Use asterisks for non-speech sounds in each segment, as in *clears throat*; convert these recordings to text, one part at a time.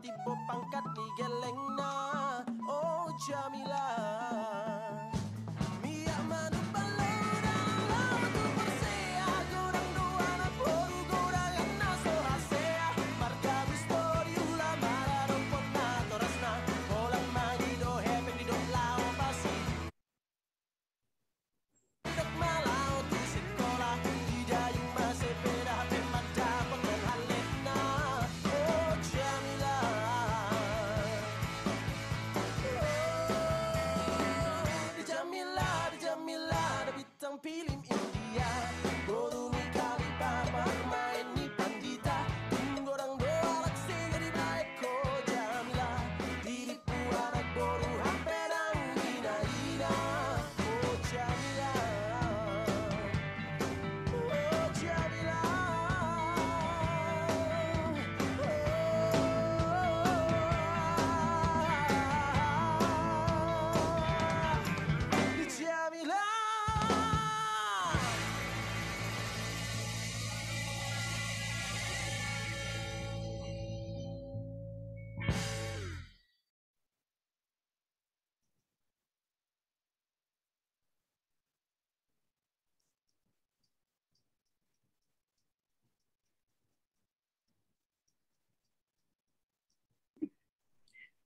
tiba pangkat digeleng nah Oh Jamila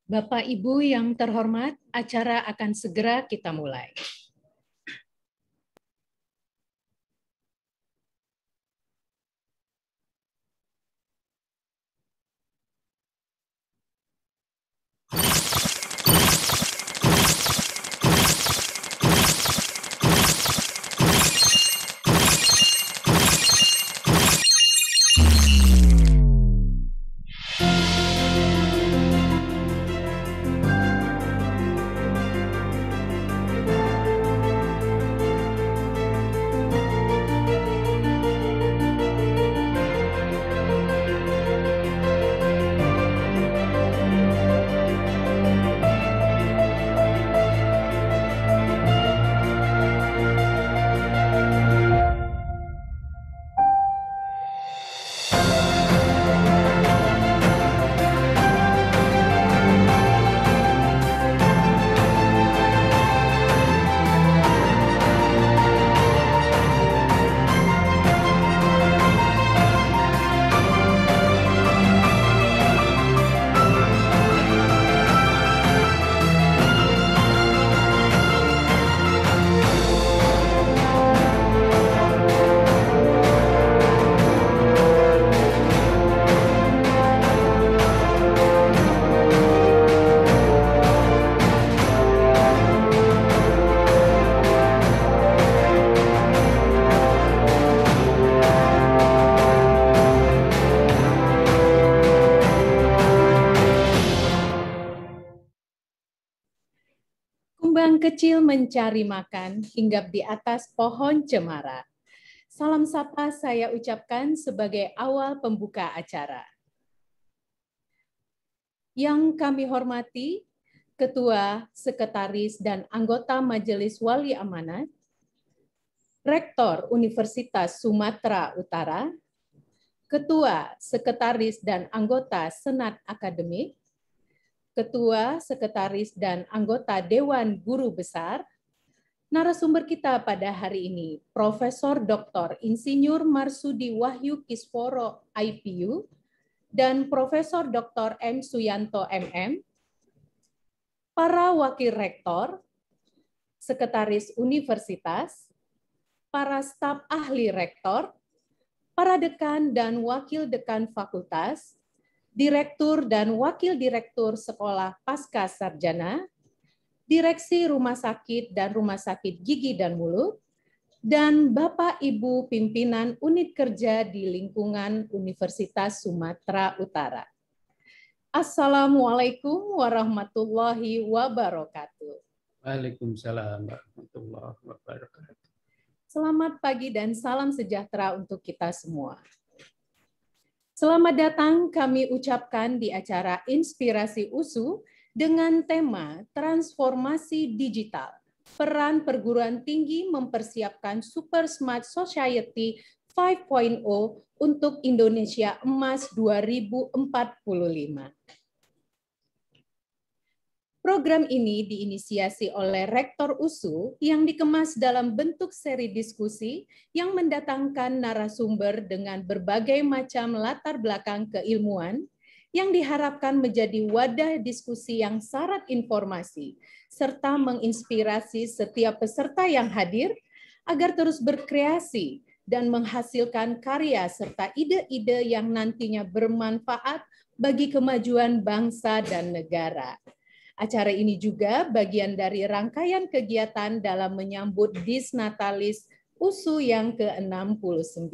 Bapak Ibu yang terhormat, acara akan segera kita mulai. Kumbang kecil mencari makan, hinggap di atas pohon cemara. Salam sapa saya ucapkan sebagai awal pembuka acara. Yang kami hormati, Ketua, Sekretaris, dan anggota Majelis Wali Amanat, Rektor Universitas Sumatera Utara, Ketua, Sekretaris, dan anggota Senat Akademik, ketua, sekretaris, dan anggota Dewan Guru Besar. Narasumber kita pada hari ini, Profesor Dr. Insinyur Marsudi Wahyu Kisworo IPU dan Profesor Dr. M. Suyanto MM, para wakil rektor, sekretaris universitas, para staf ahli rektor, para dekan dan wakil dekan fakultas, Direktur dan Wakil Direktur Sekolah Pasca Sarjana, Direksi Rumah Sakit dan Rumah Sakit Gigi dan Mulut, dan Bapak Ibu Pimpinan Unit Kerja di lingkungan Universitas Sumatera Utara. Assalamualaikum warahmatullahi wabarakatuh. Waalaikumsalam warahmatullahi wabarakatuh. Selamat pagi dan salam sejahtera untuk kita semua. Selamat datang kami ucapkan di acara Inspirasi USU dengan tema Transformasi Digital. Peran perguruan tinggi mempersiapkan Super Smart Society 5.0 untuk Indonesia Emas 2045. Program ini diinisiasi oleh Rektor USU yang dikemas dalam bentuk seri diskusi yang mendatangkan narasumber dengan berbagai macam latar belakang keilmuan yang diharapkan menjadi wadah diskusi yang syarat informasi serta menginspirasi setiap peserta yang hadir agar terus berkreasi dan menghasilkan karya serta ide-ide yang nantinya bermanfaat bagi kemajuan bangsa dan negara. Acara ini juga bagian dari rangkaian kegiatan dalam menyambut Disnatalis USU yang ke-69.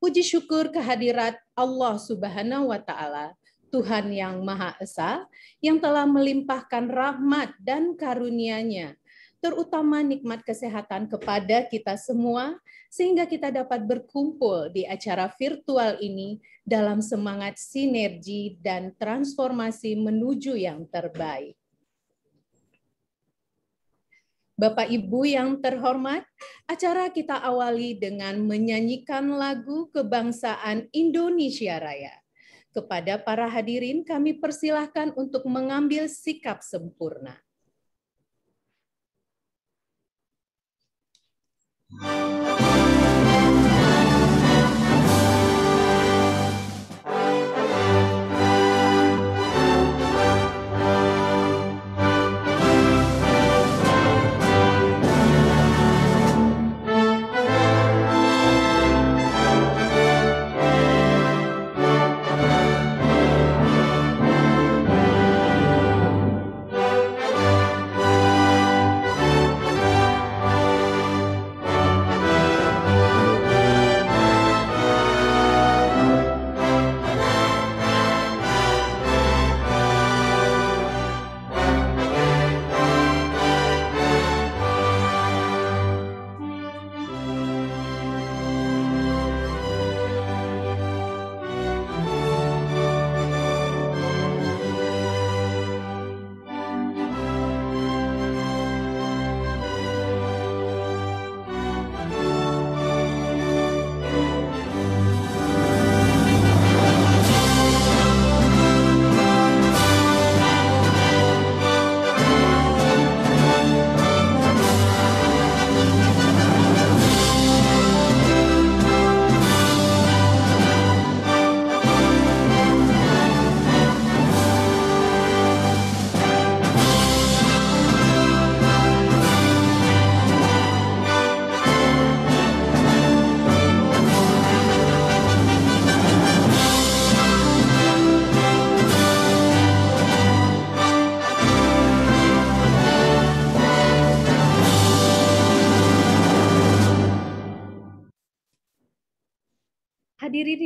Puji syukur kehadirat Allah Subhanahu wa taala, Tuhan yang Maha Esa, yang telah melimpahkan rahmat dan karunia-Nya terutama nikmat kesehatan kepada kita semua, sehingga kita dapat berkumpul di acara virtual ini dalam semangat sinergi dan transformasi menuju yang terbaik. Bapak Ibu yang terhormat, acara kita awali dengan menyanyikan lagu kebangsaan Indonesia Raya. Kepada para hadirin, kami persilahkan untuk mengambil sikap sempurna. Música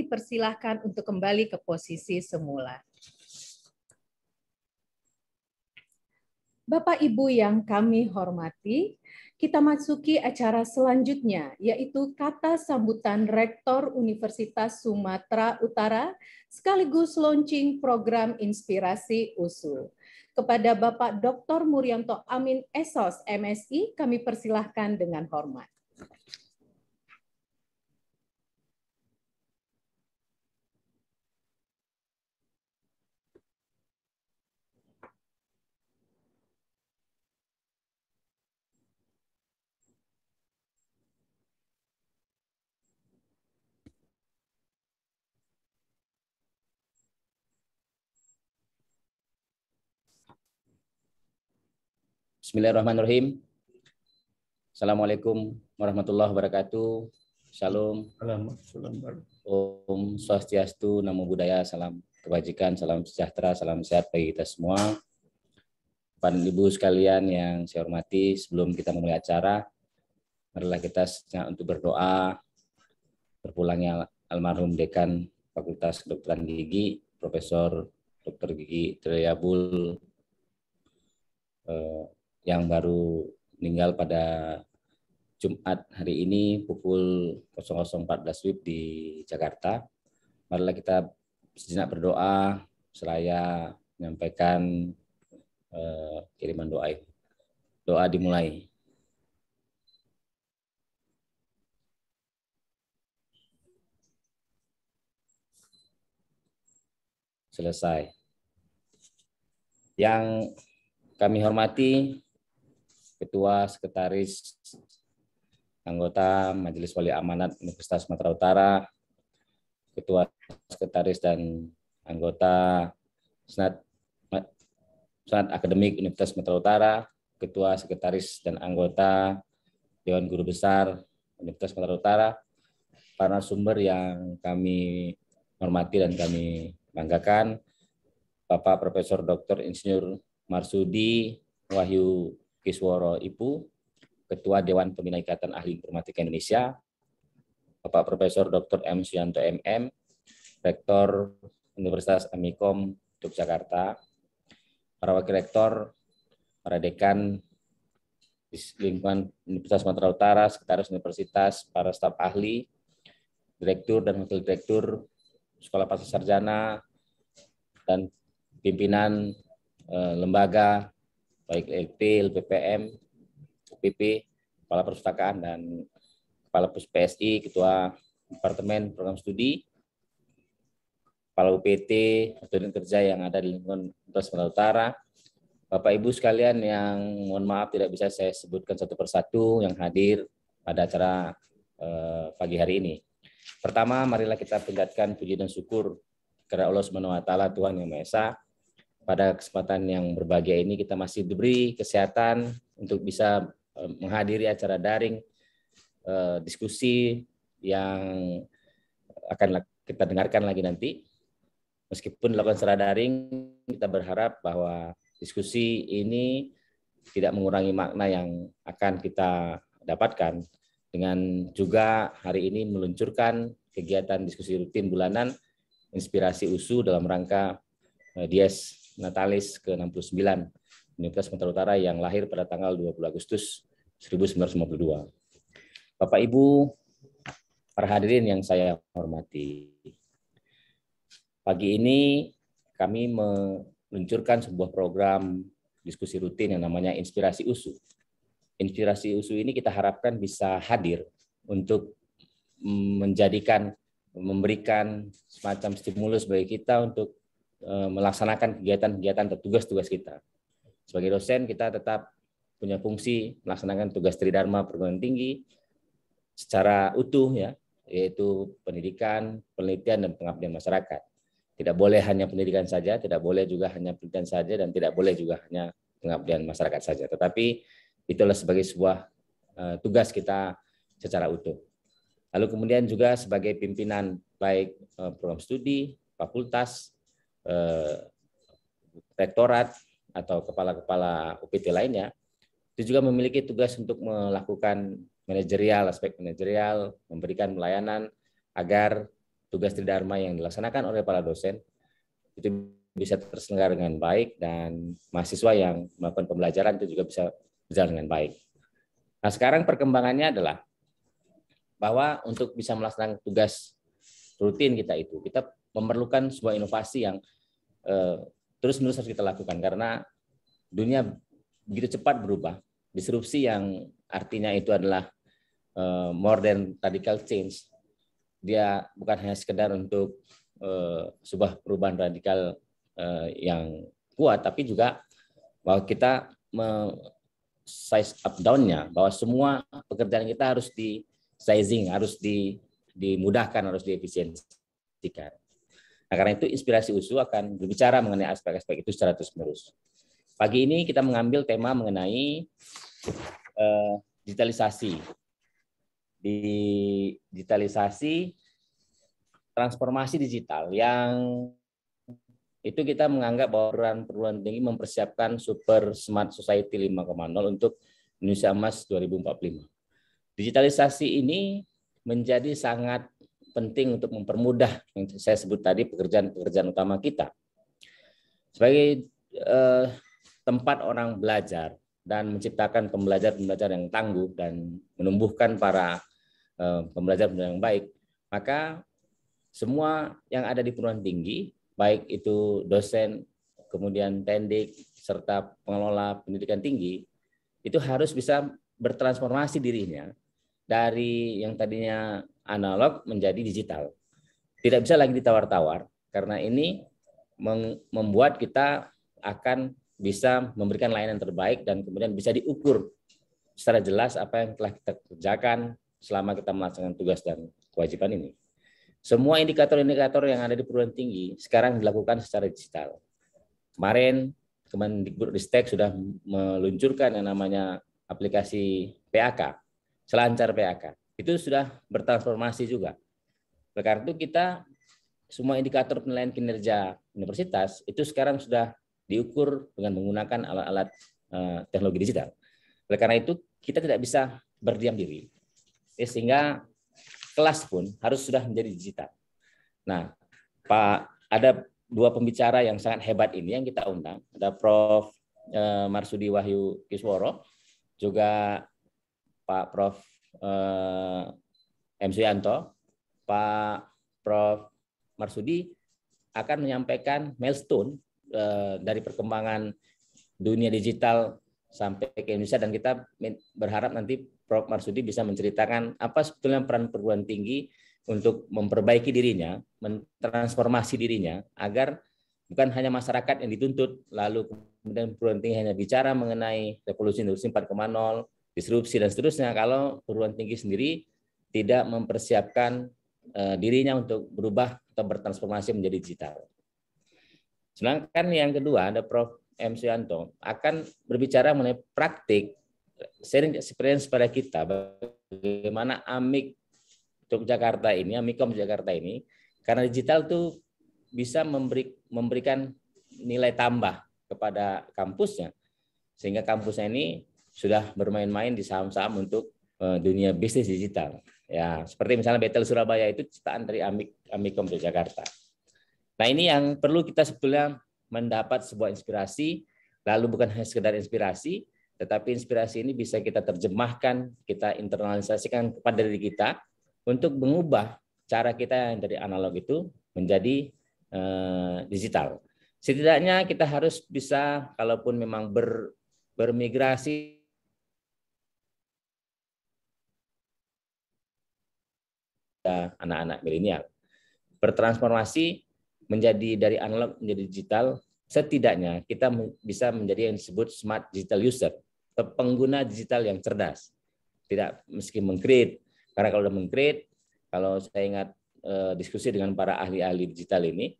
dipersilahkan untuk kembali ke posisi semula. Bapak Ibu yang kami hormati, kita masuki acara selanjutnya, yaitu kata sambutan Rektor Universitas Sumatera Utara sekaligus launching program Inspirasi USU. Kepada Bapak Dr. Muryanto Amin Esos, MSI, kami persilahkan dengan hormat. Bismillahirrahmanirrahim. Assalamualaikum warahmatullahi wabarakatuh. Shalom. Om Swastiastu, Namo Buddhaya, salam kebajikan, salam sejahtera, salam sehat bagi kita semua. Bapak Ibu sekalian yang saya hormati, sebelum kita memulai acara, marilah kita untuk berdoa berpulangnya almarhum dekan Fakultas Kedokteran Gigi, Profesor Dr. Gigi Triabul eh, yang baru meninggal pada Jumat hari ini pukul 00.14 WIB di Jakarta. Marilah kita sejenak berdoa seraya menyampaikan eh, kiriman doa. Doa dimulai. Selesai. Yang kami hormati ketua, sekretaris, anggota Majelis Wali Amanat Universitas Sumatera Utara, ketua, sekretaris, dan anggota Senat, Senat Akademik Universitas Sumatera Utara, ketua, sekretaris, dan anggota Dewan Guru Besar Universitas Sumatera Utara, para sumber yang kami hormati dan kami banggakan, Bapak Profesor Dr. Insinyur Marsudi Wahyu Kisworo Ibu, Ketua Dewan Pembina Ikatan Ahli Informatika Indonesia, Bapak Profesor Dr. M. Suyanto MM, Rektor Universitas Amikom Yogyakarta, para Wakil Rektor, para Dekan di lingkungan Universitas Sumatera Utara, Sekretaris Universitas, para staf ahli, Direktur dan Wakil Direktur Sekolah Pasar Sarjana, dan pimpinan eh, lembaga baik LP, LPPM, PP, Kepala Perpustakaan dan Kepala pus PSI, Ketua Departemen Program Studi, Kepala UPT, student kerja yang ada di lingkungan Universitas Sumatera Utara, Bapak Ibu sekalian yang mohon maaf tidak bisa saya sebutkan satu persatu yang hadir pada acara eh, pagi hari ini. Pertama, marilah kita tingkatkan puji dan syukur kepada Allah Subhanahu wa taala Tuhan yang Maha Esa pada kesempatan yang berbahagia ini kita masih diberi kesehatan untuk bisa e, menghadiri acara daring e, diskusi yang akan kita dengarkan lagi nanti. Meskipun dilakukan secara daring, kita berharap bahwa diskusi ini tidak mengurangi makna yang akan kita dapatkan dengan juga hari ini meluncurkan kegiatan diskusi rutin bulanan inspirasi USU dalam rangka e, Dies Natalis ke-69 Universitas Sumatera Utara yang lahir pada tanggal 20 Agustus 1952. Bapak Ibu para hadirin yang saya hormati. Pagi ini kami meluncurkan sebuah program diskusi rutin yang namanya Inspirasi USU. Inspirasi USU ini kita harapkan bisa hadir untuk menjadikan memberikan semacam stimulus bagi kita untuk Eh, melaksanakan kegiatan-kegiatan atau tugas-tugas kita. Sebagai dosen kita tetap punya fungsi melaksanakan tugas tridharma perguruan tinggi secara utuh ya, yaitu pendidikan, penelitian dan pengabdian masyarakat. Tidak boleh hanya pendidikan saja, tidak boleh juga hanya penelitian saja dan tidak boleh juga hanya pengabdian masyarakat saja. Tetapi itulah sebagai sebuah eh, tugas kita secara utuh. Lalu kemudian juga sebagai pimpinan baik eh, program studi, fakultas, Eh, rektorat atau kepala-kepala UPT lainnya itu juga memiliki tugas untuk melakukan manajerial, aspek manajerial, memberikan pelayanan agar tugas tridharma yang dilaksanakan oleh para dosen itu bisa terselenggara dengan baik dan mahasiswa yang melakukan pembelajaran itu juga bisa berjalan dengan baik. Nah, sekarang perkembangannya adalah bahwa untuk bisa melaksanakan tugas rutin kita itu, kita memerlukan sebuah inovasi yang Eh, terus menerus harus kita lakukan karena dunia begitu cepat berubah. Disrupsi yang artinya itu adalah eh, more than radical change. Dia bukan hanya sekedar untuk eh, sebuah perubahan radikal yang kuat, tapi juga bahwa kita size up down-nya, bahwa semua pekerjaan kita harus di sizing, harus dimudahkan, harus diefisiensikan. Nah, karena itu inspirasi USU akan berbicara mengenai aspek-aspek itu secara terus-menerus. Pagi ini kita mengambil tema mengenai eh, digitalisasi. Di digitalisasi transformasi digital yang itu kita menganggap bahwa perguruan-perguruan tinggi mempersiapkan Super Smart Society 5.0 untuk Indonesia Emas 2045. Digitalisasi ini menjadi sangat penting untuk mempermudah yang saya sebut tadi pekerjaan-pekerjaan utama kita. Sebagai eh, tempat orang belajar dan menciptakan pembelajar-pembelajar yang tangguh dan menumbuhkan para eh, pembelajar yang baik, maka semua yang ada di perguruan tinggi, baik itu dosen, kemudian tendik, serta pengelola pendidikan tinggi, itu harus bisa bertransformasi dirinya dari yang tadinya analog menjadi digital. Tidak bisa lagi ditawar-tawar karena ini membuat kita akan bisa memberikan layanan terbaik dan kemudian bisa diukur secara jelas apa yang telah kita kerjakan selama kita melaksanakan tugas dan kewajiban ini. Semua indikator-indikator yang ada di perguruan tinggi sekarang dilakukan secara digital. Kemarin Kemendikbudristek sudah meluncurkan yang namanya aplikasi PAK, selancar PAK itu sudah bertransformasi juga. Oleh karena itu kita semua indikator penilaian kinerja universitas itu sekarang sudah diukur dengan menggunakan alat-alat eh, teknologi digital. Oleh karena itu kita tidak bisa berdiam diri. Ya, sehingga kelas pun harus sudah menjadi digital. Nah, Pak ada dua pembicara yang sangat hebat ini yang kita undang. Ada Prof eh, Marsudi Wahyu Kisworo, juga Pak Prof eh, M. Suyanto, Pak Prof. Marsudi akan menyampaikan milestone eh, dari perkembangan dunia digital sampai ke Indonesia dan kita berharap nanti Prof. Marsudi bisa menceritakan apa sebetulnya peran perguruan tinggi untuk memperbaiki dirinya, mentransformasi dirinya agar bukan hanya masyarakat yang dituntut lalu kemudian perguruan tinggi hanya bicara mengenai revolusi industri 4.0 disrupsi dan seterusnya kalau perguruan tinggi sendiri tidak mempersiapkan eh, dirinya untuk berubah atau bertransformasi menjadi digital. Sedangkan yang kedua ada Prof. M. Suyanto akan berbicara mengenai praktik sharing experience pada kita bagaimana Amik Yogyakarta ini, Amikom Jakarta ini karena digital itu bisa memberi, memberikan nilai tambah kepada kampusnya sehingga kampusnya ini sudah bermain-main di saham-saham untuk eh, dunia bisnis digital. Ya, seperti misalnya Betel Surabaya itu ciptaan dari Amik Amikom di Jakarta. Nah, ini yang perlu kita sebetulnya mendapat sebuah inspirasi, lalu bukan hanya sekedar inspirasi, tetapi inspirasi ini bisa kita terjemahkan, kita internalisasikan kepada diri kita untuk mengubah cara kita yang dari analog itu menjadi eh, digital. Setidaknya kita harus bisa, kalaupun memang ber, bermigrasi anak-anak milenial. Bertransformasi menjadi dari analog menjadi digital, setidaknya kita bisa menjadi yang disebut smart digital user, pengguna digital yang cerdas. Tidak meski mengkreat, karena kalau sudah mengkreat, kalau saya ingat eh, diskusi dengan para ahli-ahli digital ini,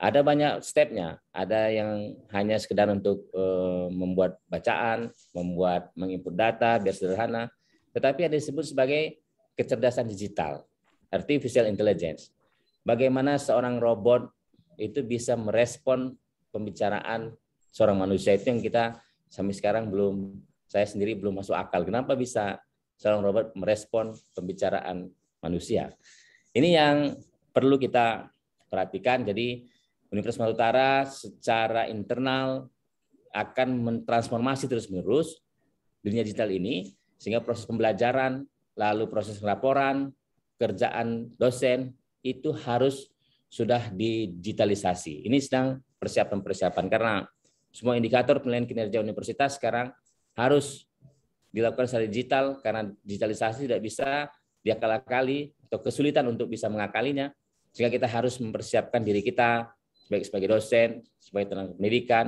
ada banyak stepnya. Ada yang hanya sekedar untuk e, membuat bacaan, membuat menginput data biar sederhana, tetapi ada disebut sebagai kecerdasan digital artificial intelligence. Bagaimana seorang robot itu bisa merespon pembicaraan seorang manusia itu yang kita sampai sekarang belum saya sendiri belum masuk akal. Kenapa bisa seorang robot merespon pembicaraan manusia? Ini yang perlu kita perhatikan. Jadi Universitas Sumatera Utara secara internal akan mentransformasi terus-menerus dunia digital ini sehingga proses pembelajaran, lalu proses laporan, kerjaan dosen itu harus sudah digitalisasi. Ini sedang persiapan-persiapan karena semua indikator penilaian kinerja universitas sekarang harus dilakukan secara digital karena digitalisasi tidak bisa diakal-akali atau kesulitan untuk bisa mengakalinya sehingga kita harus mempersiapkan diri kita baik sebagai dosen, sebagai tenaga pendidikan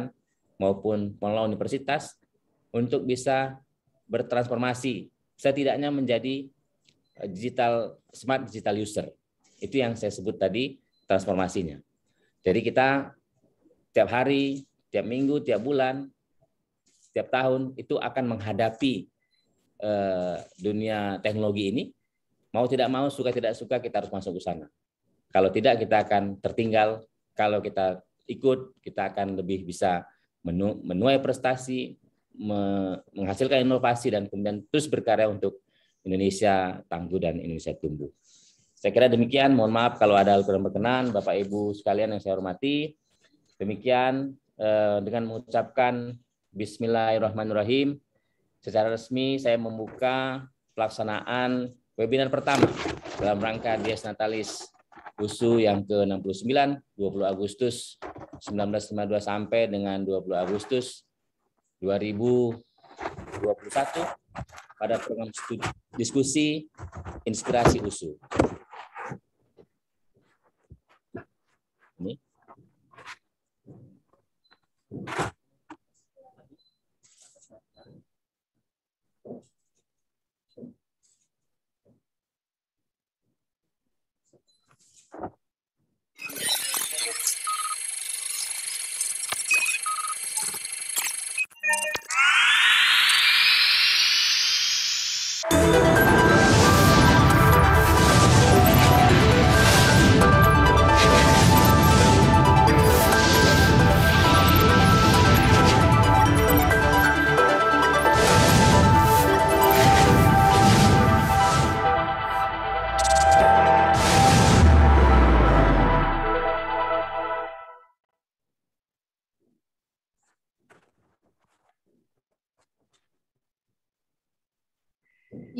maupun pengelola universitas untuk bisa bertransformasi setidaknya menjadi Eh, digital smart digital user. Itu yang saya sebut tadi transformasinya. Jadi kita tiap hari, tiap minggu, tiap bulan, tiap tahun itu akan menghadapi eh, dunia teknologi ini. Mau tidak mau, suka tidak suka kita harus masuk ke sana. Kalau tidak kita akan tertinggal. Kalau kita ikut, kita akan lebih bisa menu, menuai prestasi, menghasilkan inovasi dan kemudian terus berkarya untuk Indonesia tangguh dan Indonesia tumbuh. Saya kira demikian. Mohon maaf kalau ada al kurang berkenan, Bapak Ibu sekalian yang saya hormati. Demikian eh, dengan mengucapkan Bismillahirrahmanirrahim. Secara resmi saya membuka pelaksanaan webinar pertama dalam rangka Dies Natalis USU yang ke-69 20 Agustus 1952 sampai dengan 20 Agustus 2021 pada program studi, diskusi inspirasi usul. Ini.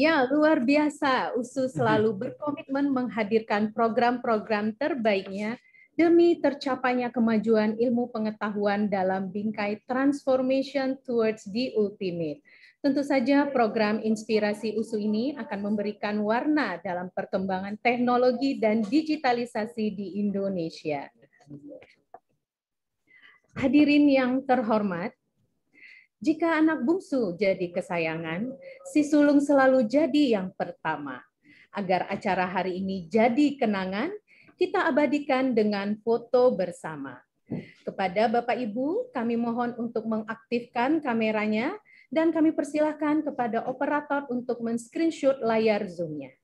Ya, luar biasa. USU mhm. selalu berkomitmen menghadirkan program-program terbaiknya demi tercapainya kemajuan ilmu pengetahuan dalam bingkai transformation towards the ultimate. Tentu saja program inspirasi USU ini akan memberikan warna dalam perkembangan teknologi dan digitalisasi di Indonesia. Hadirin yang terhormat, jika anak bungsu jadi kesayangan, si sulung selalu jadi yang pertama. Agar acara hari ini jadi kenangan, kita abadikan dengan foto bersama. Kepada Bapak Ibu, kami mohon untuk mengaktifkan kameranya dan kami persilahkan kepada operator untuk men-screenshot layar Zoom-nya.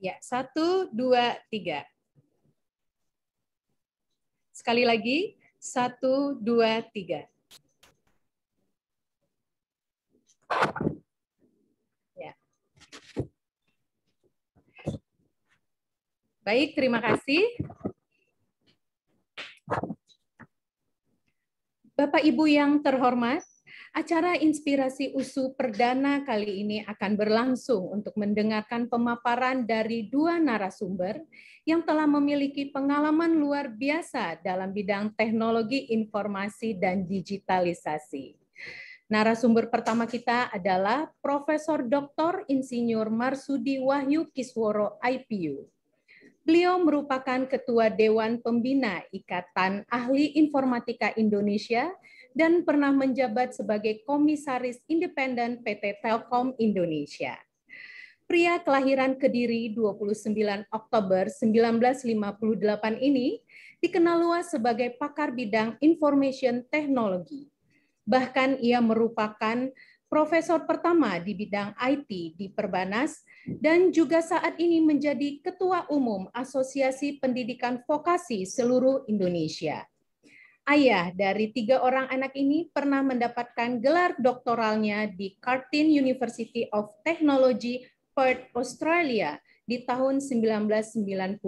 Ya, satu, dua, tiga. Sekali lagi, satu, dua, tiga. Ya. Baik, terima kasih. Bapak Ibu yang terhormat, Acara inspirasi USU perdana kali ini akan berlangsung untuk mendengarkan pemaparan dari dua narasumber yang telah memiliki pengalaman luar biasa dalam bidang teknologi informasi dan digitalisasi. Narasumber pertama kita adalah Profesor Dr. Insinyur Marsudi Wahyu Kisworo IPU. Beliau merupakan Ketua Dewan Pembina Ikatan Ahli Informatika Indonesia dan pernah menjabat sebagai Komisaris Independen PT Telkom Indonesia. Pria kelahiran Kediri 29 Oktober 1958 ini dikenal luas sebagai pakar bidang information technology. Bahkan ia merupakan profesor pertama di bidang IT di Perbanas dan juga saat ini menjadi Ketua Umum Asosiasi Pendidikan Vokasi seluruh Indonesia ayah iya, dari tiga orang anak ini pernah mendapatkan gelar doktoralnya di Curtin University of Technology, Perth, Australia di tahun 1993.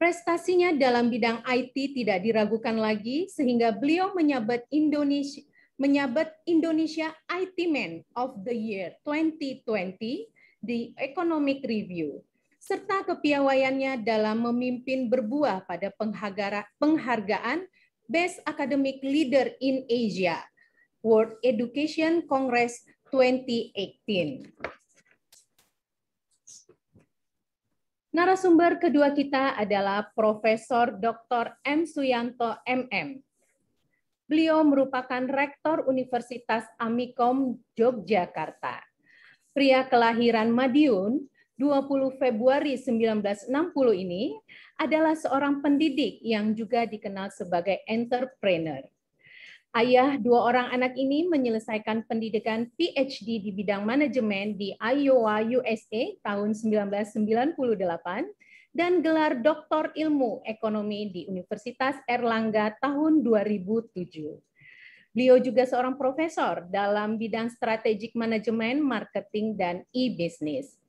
Prestasinya dalam bidang IT tidak diragukan lagi sehingga beliau menyabet Indonesia menyabat Indonesia IT Man of the Year 2020 di Economic Review serta kepiawaiannya dalam memimpin berbuah pada penghargaan Best Academic Leader in Asia World Education Congress 2018. Narasumber kedua kita adalah Profesor Dr. M. Suyanto MM. Beliau merupakan Rektor Universitas Amikom Yogyakarta. Pria kelahiran Madiun, 20 Februari 1960 ini adalah seorang pendidik yang juga dikenal sebagai entrepreneur. Ayah dua orang anak ini menyelesaikan pendidikan PhD di bidang manajemen di Iowa, USA tahun 1998 dan gelar Doktor Ilmu Ekonomi di Universitas Erlangga tahun 2007. Beliau juga seorang profesor dalam bidang strategik manajemen, marketing, dan e-business.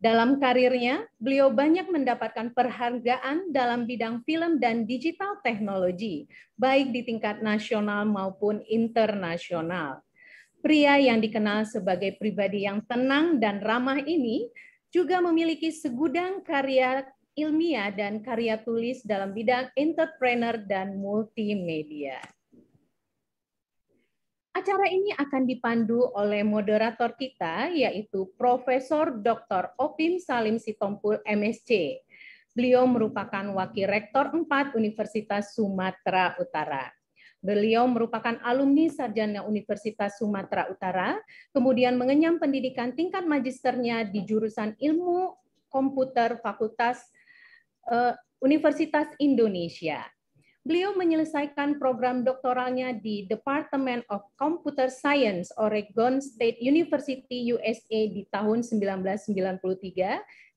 Dalam karirnya, beliau banyak mendapatkan perhargaan dalam bidang film dan digital teknologi, baik di tingkat nasional maupun internasional. Pria yang dikenal sebagai pribadi yang tenang dan ramah ini juga memiliki segudang karya ilmiah dan karya tulis dalam bidang entrepreneur dan multimedia. Acara ini akan dipandu oleh moderator kita, yaitu Profesor Dr. Opim Salim Sitompul, MSc. Beliau merupakan Wakil Rektor 4 Universitas Sumatera Utara. Beliau merupakan alumni sarjana Universitas Sumatera Utara, kemudian mengenyam pendidikan tingkat magisternya di jurusan Ilmu Komputer Fakultas eh, Universitas Indonesia. Beliau menyelesaikan program doktoralnya di Department of Computer Science Oregon State University USA di tahun 1993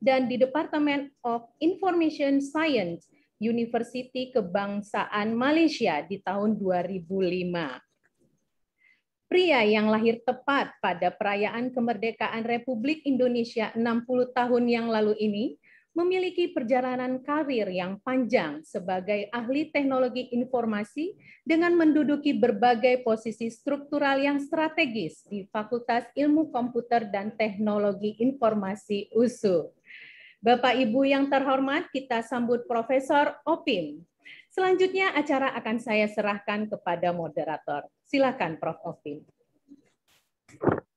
dan di Department of Information Science University Kebangsaan Malaysia di tahun 2005 pria yang lahir tepat pada perayaan kemerdekaan Republik Indonesia 60 tahun yang lalu ini memiliki perjalanan karir yang panjang sebagai ahli teknologi informasi dengan menduduki berbagai posisi struktural yang strategis di Fakultas Ilmu Komputer dan Teknologi Informasi USU. Bapak Ibu yang terhormat, kita sambut Profesor Opim. Selanjutnya acara akan saya serahkan kepada moderator. Silakan Prof. Opim.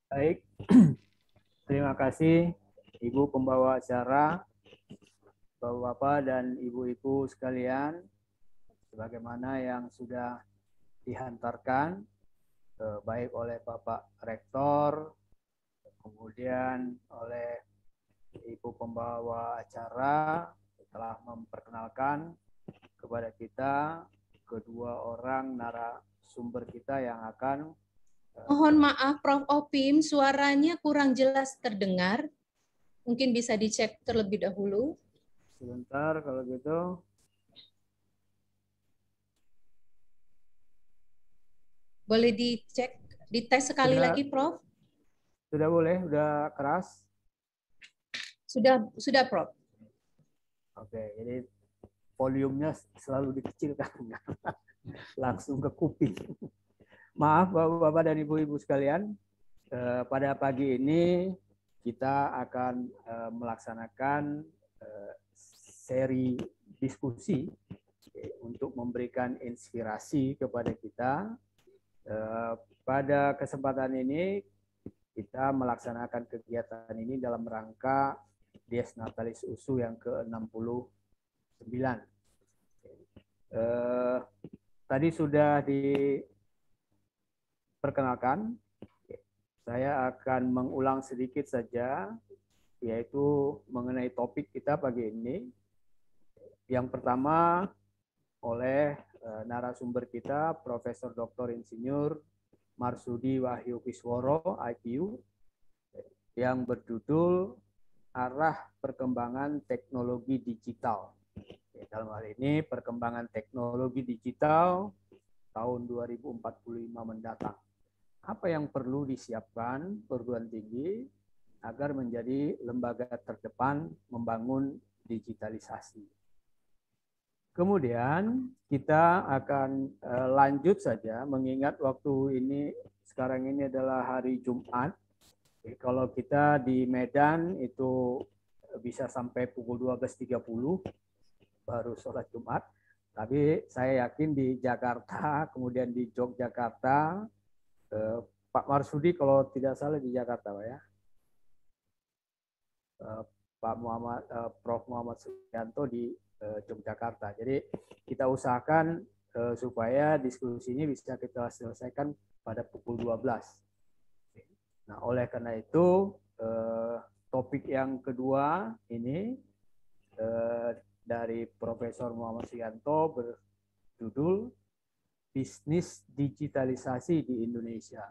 Baik, *clears throat* terima kasih Ibu pembawa acara Bapak-bapak dan ibu-ibu sekalian, sebagaimana yang sudah dihantarkan eh, baik oleh Bapak Rektor, kemudian oleh Ibu pembawa acara telah memperkenalkan kepada kita kedua orang narasumber kita yang akan eh, Mohon maaf Prof Opim, suaranya kurang jelas terdengar. Mungkin bisa dicek terlebih dahulu. Sebentar kalau gitu. Boleh dicek, dites sekali sudah, lagi, Prof? Sudah boleh, sudah keras. Sudah, sudah, Prof. Oke, jadi volumenya selalu dikecilkan, *laughs* langsung ke kuping. Maaf, bapak-bapak dan ibu-ibu sekalian, eh, pada pagi ini kita akan eh, melaksanakan eh, seri diskusi eh, untuk memberikan inspirasi kepada kita. Eh, pada kesempatan ini kita melaksanakan kegiatan ini dalam rangka Dies Natalis USU yang ke-69. Eh, tadi sudah diperkenalkan, saya akan mengulang sedikit saja, yaitu mengenai topik kita pagi ini, yang pertama oleh eh, narasumber kita Profesor Dr. Insinyur Marsudi Wahyu Kisworo IPU yang berjudul Arah Perkembangan Teknologi Digital. Dalam hal ini perkembangan teknologi digital tahun 2045 mendatang. Apa yang perlu disiapkan perguruan tinggi agar menjadi lembaga terdepan membangun digitalisasi? Kemudian kita akan eh, lanjut saja mengingat waktu ini sekarang ini adalah hari Jumat. Jadi kalau kita di Medan itu bisa sampai pukul 12.30 baru sholat Jumat. Tapi saya yakin di Jakarta, kemudian di Yogyakarta, eh, Pak Marsudi kalau tidak salah di Jakarta Pak ya. Eh, Pak Muhammad, Prof. Muhammad Sugianto di Yogyakarta. Jadi kita usahakan supaya eh, supaya diskusinya bisa kita selesaikan pada pukul 12. Nah, oleh karena itu eh, topik yang kedua ini eh, dari Profesor Muhammad Sianto berjudul Bisnis Digitalisasi di Indonesia.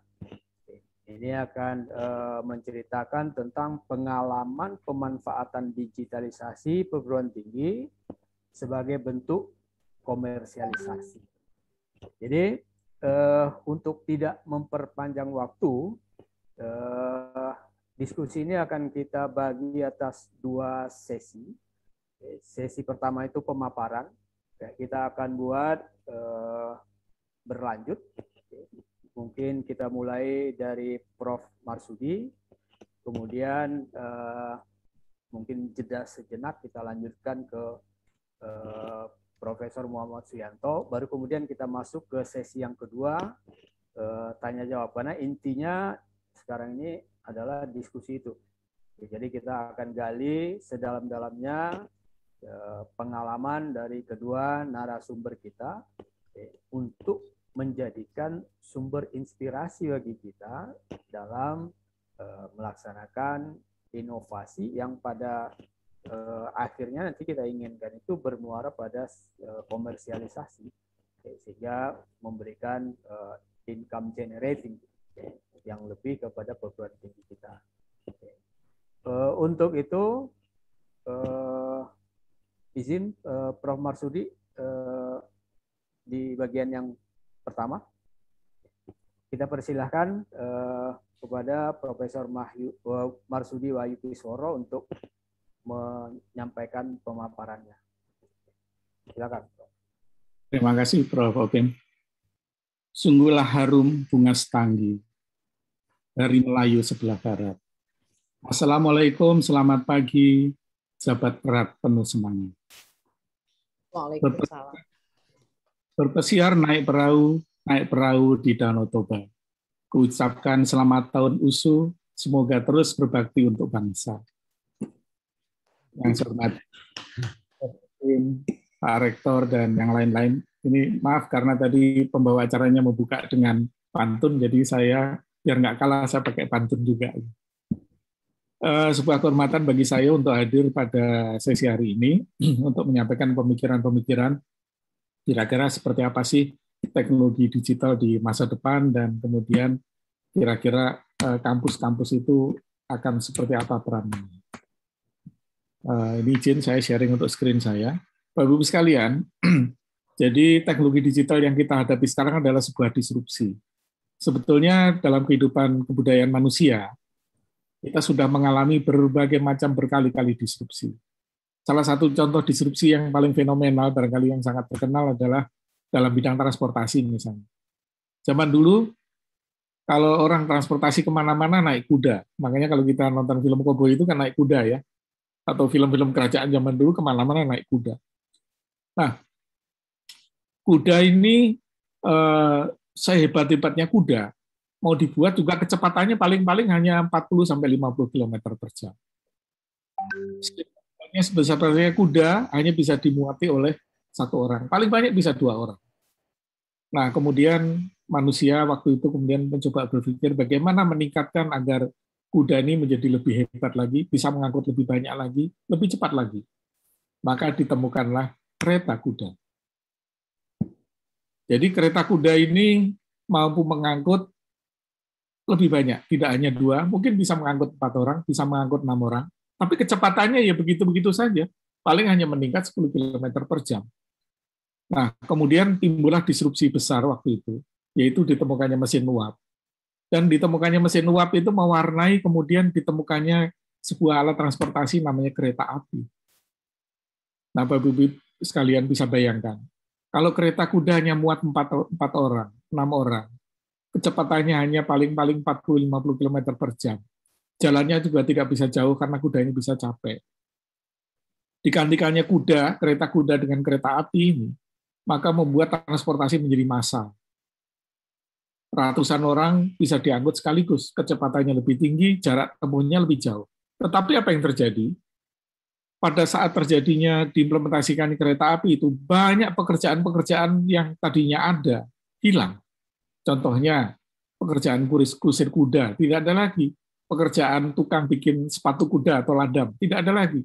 Ini akan eh, menceritakan tentang pengalaman pemanfaatan digitalisasi perguruan tinggi sebagai bentuk komersialisasi. Jadi eh, untuk tidak memperpanjang waktu, eh, diskusi ini akan kita bagi atas dua sesi. Sesi pertama itu pemaparan. Kita akan buat berlanjut Mungkin kita mulai dari Prof. Marsudi, kemudian uh, mungkin jeda sejenak kita lanjutkan ke uh, Profesor Muhammad Suyanto, baru kemudian kita masuk ke sesi yang kedua, uh, tanya jawab. Karena intinya sekarang ini adalah diskusi itu. Ya, jadi kita akan gali sedalam-dalamnya pengalaman dari kedua narasumber kita untuk menjadikan sumber inspirasi bagi kita dalam eh, melaksanakan inovasi yang pada eh, akhirnya nanti kita inginkan itu bermuara pada eh, komersialisasi sehingga memberikan income generating yang lebih kepada perguruan tinggi kita. untuk itu izin Prof Marsudi di bagian yang pertama. Kita persilahkan uh, kepada Profesor Mahyu, eh, Marsudi Wahyu Kisworo untuk menyampaikan pemaparannya. Silakan. Terima kasih Prof. Opim. Sungguhlah harum bunga setanggi dari Melayu sebelah barat. Assalamualaikum, selamat pagi, jabat erat penuh semangat. Waalaikumsalam berpesiar naik perahu, naik perahu di Danau Toba. Kuucapkan selamat tahun USU, semoga terus berbakti untuk bangsa. Yang saya hormati, Pak Rektor, dan yang lain-lain. Ini maaf karena tadi pembawa acaranya membuka dengan pantun, jadi saya biar nggak kalah saya pakai pantun juga. Eh, sebuah kehormatan bagi saya untuk hadir pada sesi hari ini *clears throat* untuk menyampaikan pemikiran-pemikiran kira-kira seperti apa sih teknologi digital di masa depan dan kemudian kira-kira eh, kampus-kampus itu akan seperti apa perannya. Eh, ini izin saya sharing untuk screen saya. Bapak-Ibu sekalian, *clears throat* jadi teknologi digital yang kita hadapi sekarang adalah sebuah disrupsi. Sebetulnya dalam kehidupan kebudayaan manusia, kita sudah mengalami berbagai macam berkali-kali disrupsi. Salah satu contoh disrupsi yang paling fenomenal, barangkali yang sangat terkenal adalah dalam bidang transportasi misalnya. Zaman dulu, kalau orang transportasi kemana-mana naik kuda. Makanya kalau kita nonton film koboi itu kan naik kuda ya. Atau film-film kerajaan zaman dulu kemana-mana naik kuda. Nah, kuda ini eh, sehebat-hebatnya kuda, mau dibuat juga kecepatannya paling-paling hanya 40 sampai 50 km per jam sebesar-besarnya kuda hanya bisa dimuati oleh satu orang. Paling banyak bisa dua orang. Nah, kemudian manusia waktu itu kemudian mencoba berpikir bagaimana meningkatkan agar kuda ini menjadi lebih hebat lagi, bisa mengangkut lebih banyak lagi, lebih cepat lagi. Maka ditemukanlah kereta kuda. Jadi kereta kuda ini mampu mengangkut lebih banyak, tidak hanya dua, mungkin bisa mengangkut empat orang, bisa mengangkut enam orang, tapi kecepatannya ya begitu-begitu saja. Paling hanya meningkat 10 km per jam. Nah, kemudian timbullah disrupsi besar waktu itu, yaitu ditemukannya mesin uap. Dan ditemukannya mesin uap itu mewarnai kemudian ditemukannya sebuah alat transportasi namanya kereta api. Nah, Bapak-Ibu sekalian bisa bayangkan, kalau kereta kuda hanya muat 4, 4 orang, 6 orang, kecepatannya hanya paling-paling 40-50 km per jam. Jalannya juga tidak bisa jauh karena kuda ini bisa capek. Digantikannya kuda, kereta kuda dengan kereta api ini, maka membuat transportasi menjadi massal. Ratusan orang bisa diangkut sekaligus, kecepatannya lebih tinggi, jarak temunya lebih jauh. Tetapi apa yang terjadi? Pada saat terjadinya diimplementasikan kereta api itu, banyak pekerjaan-pekerjaan yang tadinya ada, hilang. Contohnya, pekerjaan kuris kusir kuda, tidak ada lagi pekerjaan tukang bikin sepatu kuda atau ladam, tidak ada lagi.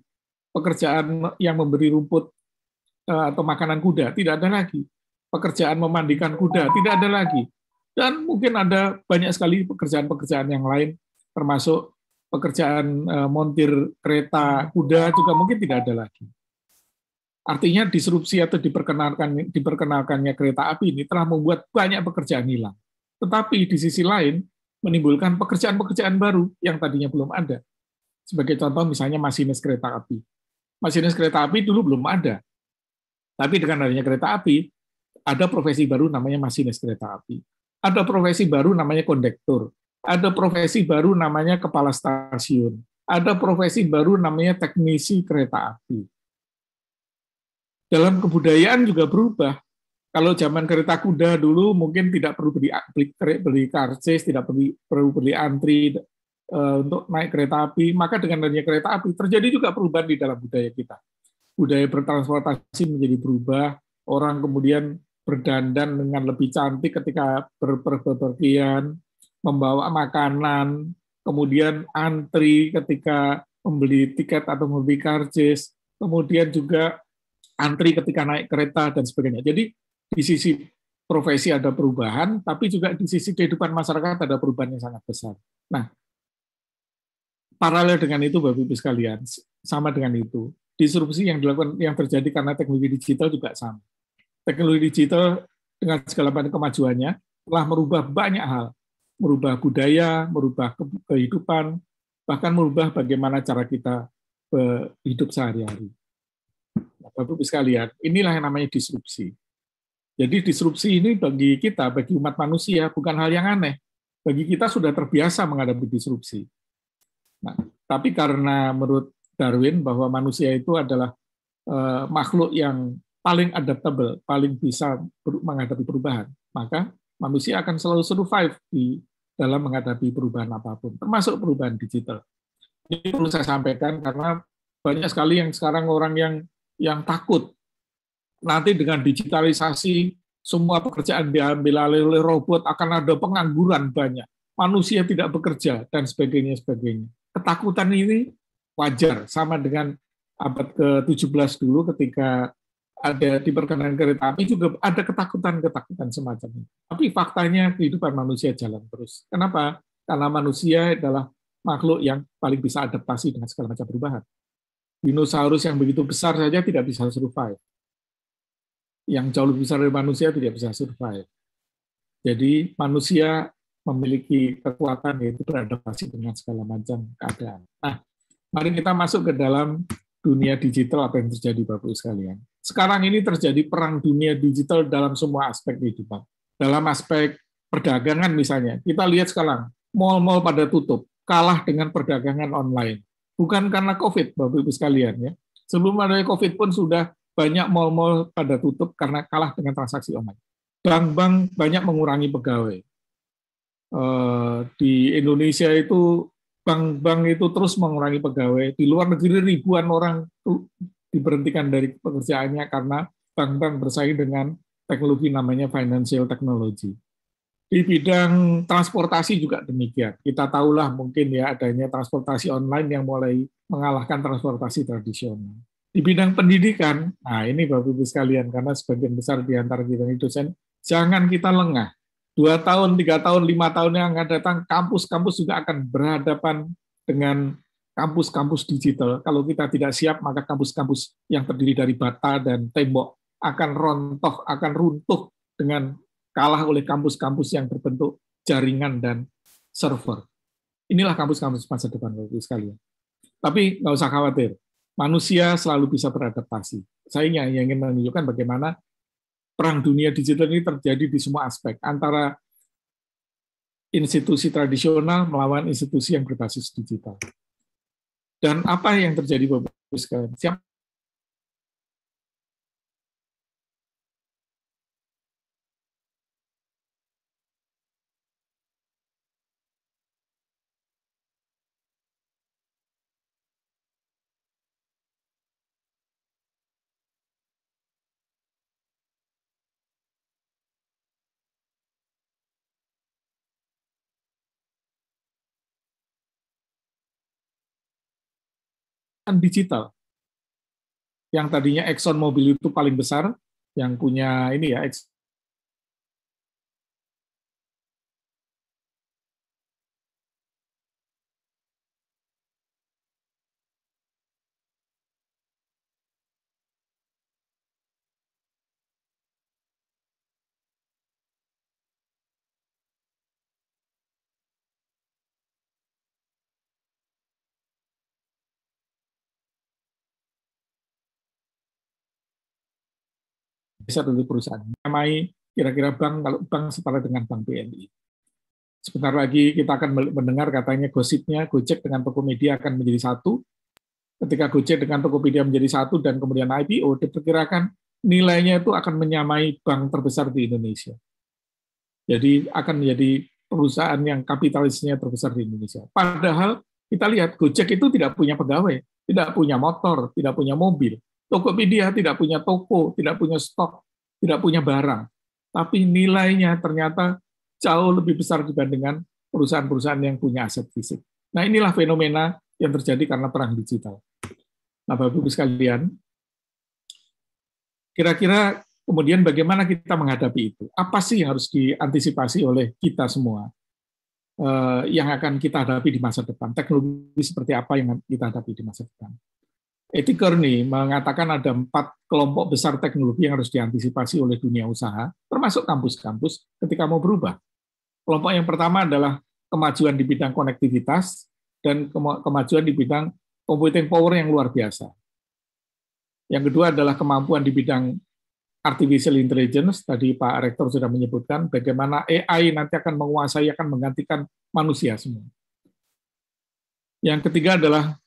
Pekerjaan yang memberi rumput eh, atau makanan kuda, tidak ada lagi. Pekerjaan memandikan kuda, tidak ada lagi. Dan mungkin ada banyak sekali pekerjaan-pekerjaan yang lain, termasuk pekerjaan eh, montir kereta kuda juga mungkin tidak ada lagi. Artinya disrupsi atau diperkenalkan diperkenalkannya kereta api ini telah membuat banyak pekerjaan hilang. Tetapi di sisi lain, menimbulkan pekerjaan-pekerjaan baru yang tadinya belum ada. Sebagai contoh misalnya masinis kereta api. Masinis kereta api dulu belum ada. Tapi dengan adanya kereta api, ada profesi baru namanya masinis kereta api. Ada profesi baru namanya kondektur. Ada profesi baru namanya kepala stasiun. Ada profesi baru namanya teknisi kereta api. Dalam kebudayaan juga berubah kalau zaman kereta kuda dulu mungkin tidak perlu beli beli, beli karcis, tidak perlu perlu beli antri uh, untuk naik kereta api, maka dengan adanya kereta api terjadi juga perubahan di dalam budaya kita. Budaya bertransportasi menjadi berubah, orang kemudian berdandan dengan lebih cantik ketika berpergian, membawa makanan, kemudian antri ketika membeli tiket atau membeli karcis, kemudian juga antri ketika naik kereta dan sebagainya. Jadi di sisi profesi ada perubahan, tapi juga di sisi kehidupan masyarakat ada perubahan yang sangat besar. Nah, paralel dengan itu, Bapak Ibu sekalian, sama dengan itu, disrupsi yang dilakukan yang terjadi karena teknologi digital juga sama. Teknologi digital dengan segala macam kemajuannya telah merubah banyak hal, merubah budaya, merubah kehidupan, bahkan merubah bagaimana cara kita hidup sehari-hari. bapak Bapak Ibu sekalian, inilah yang namanya disrupsi. Jadi disrupsi ini bagi kita, bagi umat manusia, bukan hal yang aneh. Bagi kita sudah terbiasa menghadapi disrupsi. Nah, tapi karena menurut Darwin bahwa manusia itu adalah eh, makhluk yang paling adaptable, paling bisa menghadapi perubahan, maka manusia akan selalu survive di dalam menghadapi perubahan apapun, termasuk perubahan digital. Ini perlu saya sampaikan karena banyak sekali yang sekarang orang yang yang takut nanti dengan digitalisasi semua pekerjaan diambil oleh robot akan ada pengangguran banyak, manusia tidak bekerja dan sebagainya sebagainya. Ketakutan ini wajar sama dengan abad ke-17 dulu ketika ada di perkenalan kereta api juga ada ketakutan-ketakutan semacam ini Tapi faktanya kehidupan manusia jalan terus. Kenapa? Karena manusia adalah makhluk yang paling bisa adaptasi dengan segala macam perubahan. Dinosaurus yang begitu besar saja tidak bisa survive yang jauh lebih besar dari manusia tidak bisa survive. Jadi manusia memiliki kekuatan yaitu beradaptasi dengan segala macam keadaan. Nah, mari kita masuk ke dalam dunia digital apa yang terjadi Bapak Ibu sekalian. Sekarang ini terjadi perang dunia digital dalam semua aspek kehidupan. Dalam aspek perdagangan misalnya, kita lihat sekarang mall-mall pada tutup, kalah dengan perdagangan online. Bukan karena COVID, Bapak Ibu sekalian ya. Sebelum ada COVID pun sudah banyak mal-mal pada tutup karena kalah dengan transaksi online. Bank-bank banyak mengurangi pegawai. Eh, di Indonesia itu bank-bank itu terus mengurangi pegawai. Di luar negeri ribuan orang diberhentikan dari pekerjaannya karena bank-bank bersaing dengan teknologi namanya financial technology. Di bidang transportasi juga demikian. Kita tahulah mungkin ya adanya transportasi online yang mulai mengalahkan transportasi tradisional. Di bidang pendidikan, nah ini Bapak Ibu sekalian, karena sebagian besar di antara kita dosen, jangan kita lengah. Dua tahun, tiga tahun, lima tahun yang akan datang, kampus-kampus juga akan berhadapan dengan kampus-kampus digital. Kalau kita tidak siap, maka kampus-kampus yang terdiri dari bata dan tembok akan rontok, akan runtuh dengan kalah oleh kampus-kampus yang berbentuk jaringan dan server. Inilah kampus-kampus masa depan, Bapak-Ibu sekalian. Tapi nggak usah khawatir, manusia selalu bisa beradaptasi. Saya yang ingin menunjukkan bagaimana perang dunia digital ini terjadi di semua aspek, antara institusi tradisional melawan institusi yang berbasis digital. Dan apa yang terjadi Bapak Ibu sekalian? Siapa kan digital. Yang tadinya Exxon Mobil itu paling besar, yang punya ini ya besar dari perusahaan. Namai kira-kira bank, kalau bank setara dengan bank BNI. Sebentar lagi kita akan mendengar katanya gosipnya Gojek dengan Tokopedia akan menjadi satu. Ketika Gojek dengan Tokopedia menjadi satu dan kemudian IPO, diperkirakan nilainya itu akan menyamai bank terbesar di Indonesia. Jadi akan menjadi perusahaan yang kapitalisnya terbesar di Indonesia. Padahal kita lihat Gojek itu tidak punya pegawai, tidak punya motor, tidak punya mobil. Tokopedia tidak punya toko, tidak punya stok, tidak punya barang. Tapi nilainya ternyata jauh lebih besar dibandingkan perusahaan-perusahaan yang punya aset fisik. Nah inilah fenomena yang terjadi karena perang digital. Nah Bapak-Ibu sekalian, kira-kira kemudian bagaimana kita menghadapi itu? Apa sih yang harus diantisipasi oleh kita semua? Eh, yang akan kita hadapi di masa depan, teknologi seperti apa yang kita hadapi di masa depan. Etiker Kearney mengatakan ada empat kelompok besar teknologi yang harus diantisipasi oleh dunia usaha, termasuk kampus-kampus ketika mau berubah. Kelompok yang pertama adalah kemajuan di bidang konektivitas dan kemajuan di bidang computing power yang luar biasa. Yang kedua adalah kemampuan di bidang artificial intelligence. Tadi Pak Rektor sudah menyebutkan bagaimana AI nanti akan menguasai, akan menggantikan manusia semua. Yang ketiga adalah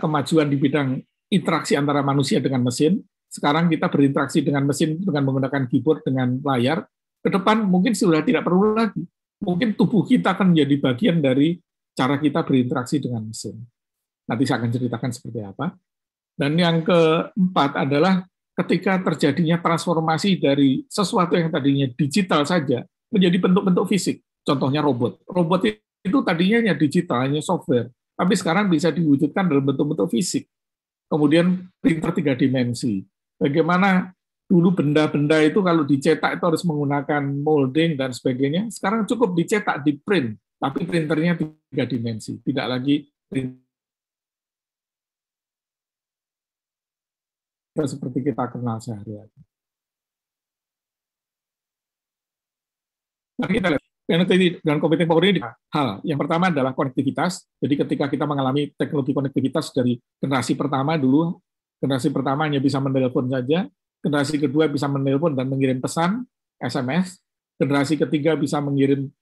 kemajuan di bidang interaksi antara manusia dengan mesin. Sekarang kita berinteraksi dengan mesin dengan menggunakan keyboard dengan layar. Ke depan mungkin sudah tidak perlu lagi. Mungkin tubuh kita akan menjadi bagian dari cara kita berinteraksi dengan mesin. Nanti saya akan ceritakan seperti apa. Dan yang keempat adalah ketika terjadinya transformasi dari sesuatu yang tadinya digital saja menjadi bentuk-bentuk fisik. Contohnya robot. Robot itu tadinya hanya digital, hanya software tapi sekarang bisa diwujudkan dalam bentuk-bentuk fisik. Kemudian printer tiga dimensi. Bagaimana dulu benda-benda itu kalau dicetak itu harus menggunakan molding dan sebagainya. Sekarang cukup dicetak di print, tapi printernya tiga dimensi, tidak lagi printer seperti kita kenal sehari-hari. Mari kita lihat dengan computing power ini ah. hal. Yang pertama adalah konektivitas. Jadi ketika kita mengalami teknologi konektivitas dari generasi pertama dulu, generasi pertama hanya bisa menelpon saja, generasi kedua bisa menelpon dan mengirim pesan SMS, generasi ketiga bisa mengirim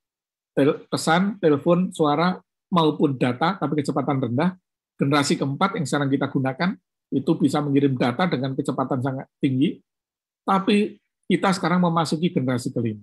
tel pesan, telepon, suara maupun data tapi kecepatan rendah. Generasi keempat yang sekarang kita gunakan itu bisa mengirim data dengan kecepatan sangat tinggi. Tapi kita sekarang memasuki generasi kelima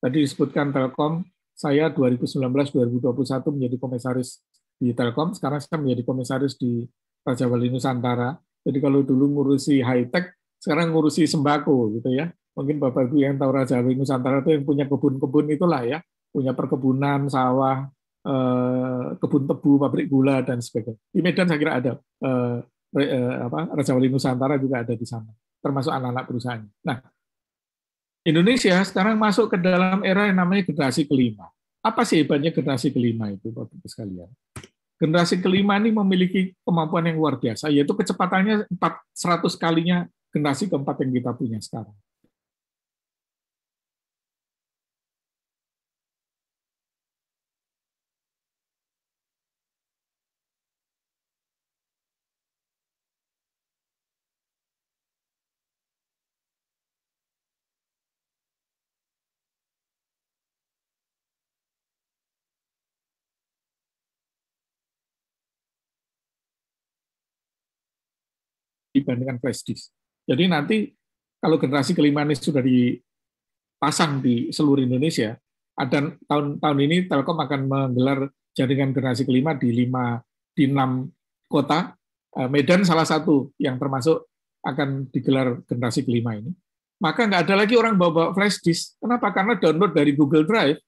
Tadi disebutkan Telkom, saya 2019-2021 menjadi komisaris di Telkom, sekarang saya menjadi komisaris di Raja Wali Nusantara. Jadi kalau dulu ngurusi high-tech, sekarang ngurusi sembako gitu ya. Mungkin Bapak Ibu yang tahu Raja Wali Nusantara itu yang punya kebun-kebun itulah ya, punya perkebunan, sawah, eh, kebun tebu, pabrik gula dan sebagainya. Di Medan saya kira ada eh, eh, Raja Wali Nusantara juga ada di sana, termasuk anak-anak perusahaan. Nah, Indonesia sekarang masuk ke dalam era yang namanya generasi kelima. Apa sih hebatnya generasi kelima itu, Bapak Ibu sekalian? Generasi kelima ini memiliki kemampuan yang luar biasa, yaitu kecepatannya 400 kalinya generasi keempat yang kita punya sekarang. dibandingkan flash disk. Jadi nanti kalau generasi kelima ini sudah dipasang di seluruh Indonesia, ada tahun tahun ini Telkom akan menggelar jaringan generasi kelima di lima di enam kota. Eh, Medan salah satu yang termasuk akan digelar generasi kelima ini. Maka nggak ada lagi orang bawa, -bawa flash disk. Kenapa? Karena download dari Google Drive,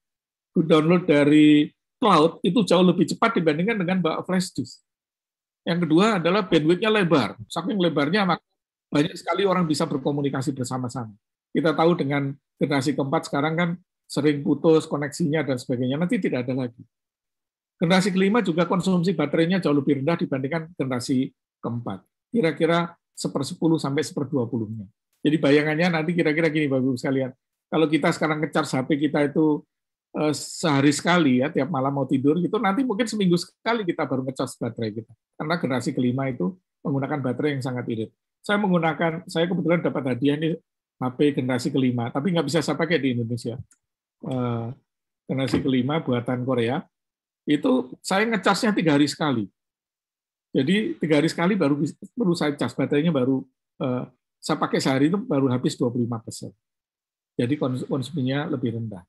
download dari cloud itu jauh lebih cepat dibandingkan dengan bawa flash disk. Yang kedua adalah bandwidth-nya lebar. Saking lebarnya maka banyak sekali orang bisa berkomunikasi bersama-sama. Kita tahu dengan generasi keempat sekarang kan sering putus koneksinya dan sebagainya. Nanti tidak ada lagi. Generasi kelima juga konsumsi baterainya jauh lebih rendah dibandingkan generasi keempat. Kira-kira 10 sampai 20-nya. Jadi bayangannya nanti kira-kira gini Bapak-Ibu sekalian. Kalau kita sekarang ngecharge HP kita itu Eh, sehari sekali ya tiap malam mau tidur gitu nanti mungkin seminggu sekali kita baru ngecas baterai kita karena generasi kelima itu menggunakan baterai yang sangat irit saya menggunakan saya kebetulan dapat hadiah ini HP generasi kelima tapi nggak bisa saya pakai di Indonesia eh, generasi kelima buatan Korea itu saya ngecasnya tiga hari sekali jadi tiga hari sekali baru perlu saya cas baterainya baru eh, saya pakai sehari itu baru habis 25 persen jadi konsumsinya lebih rendah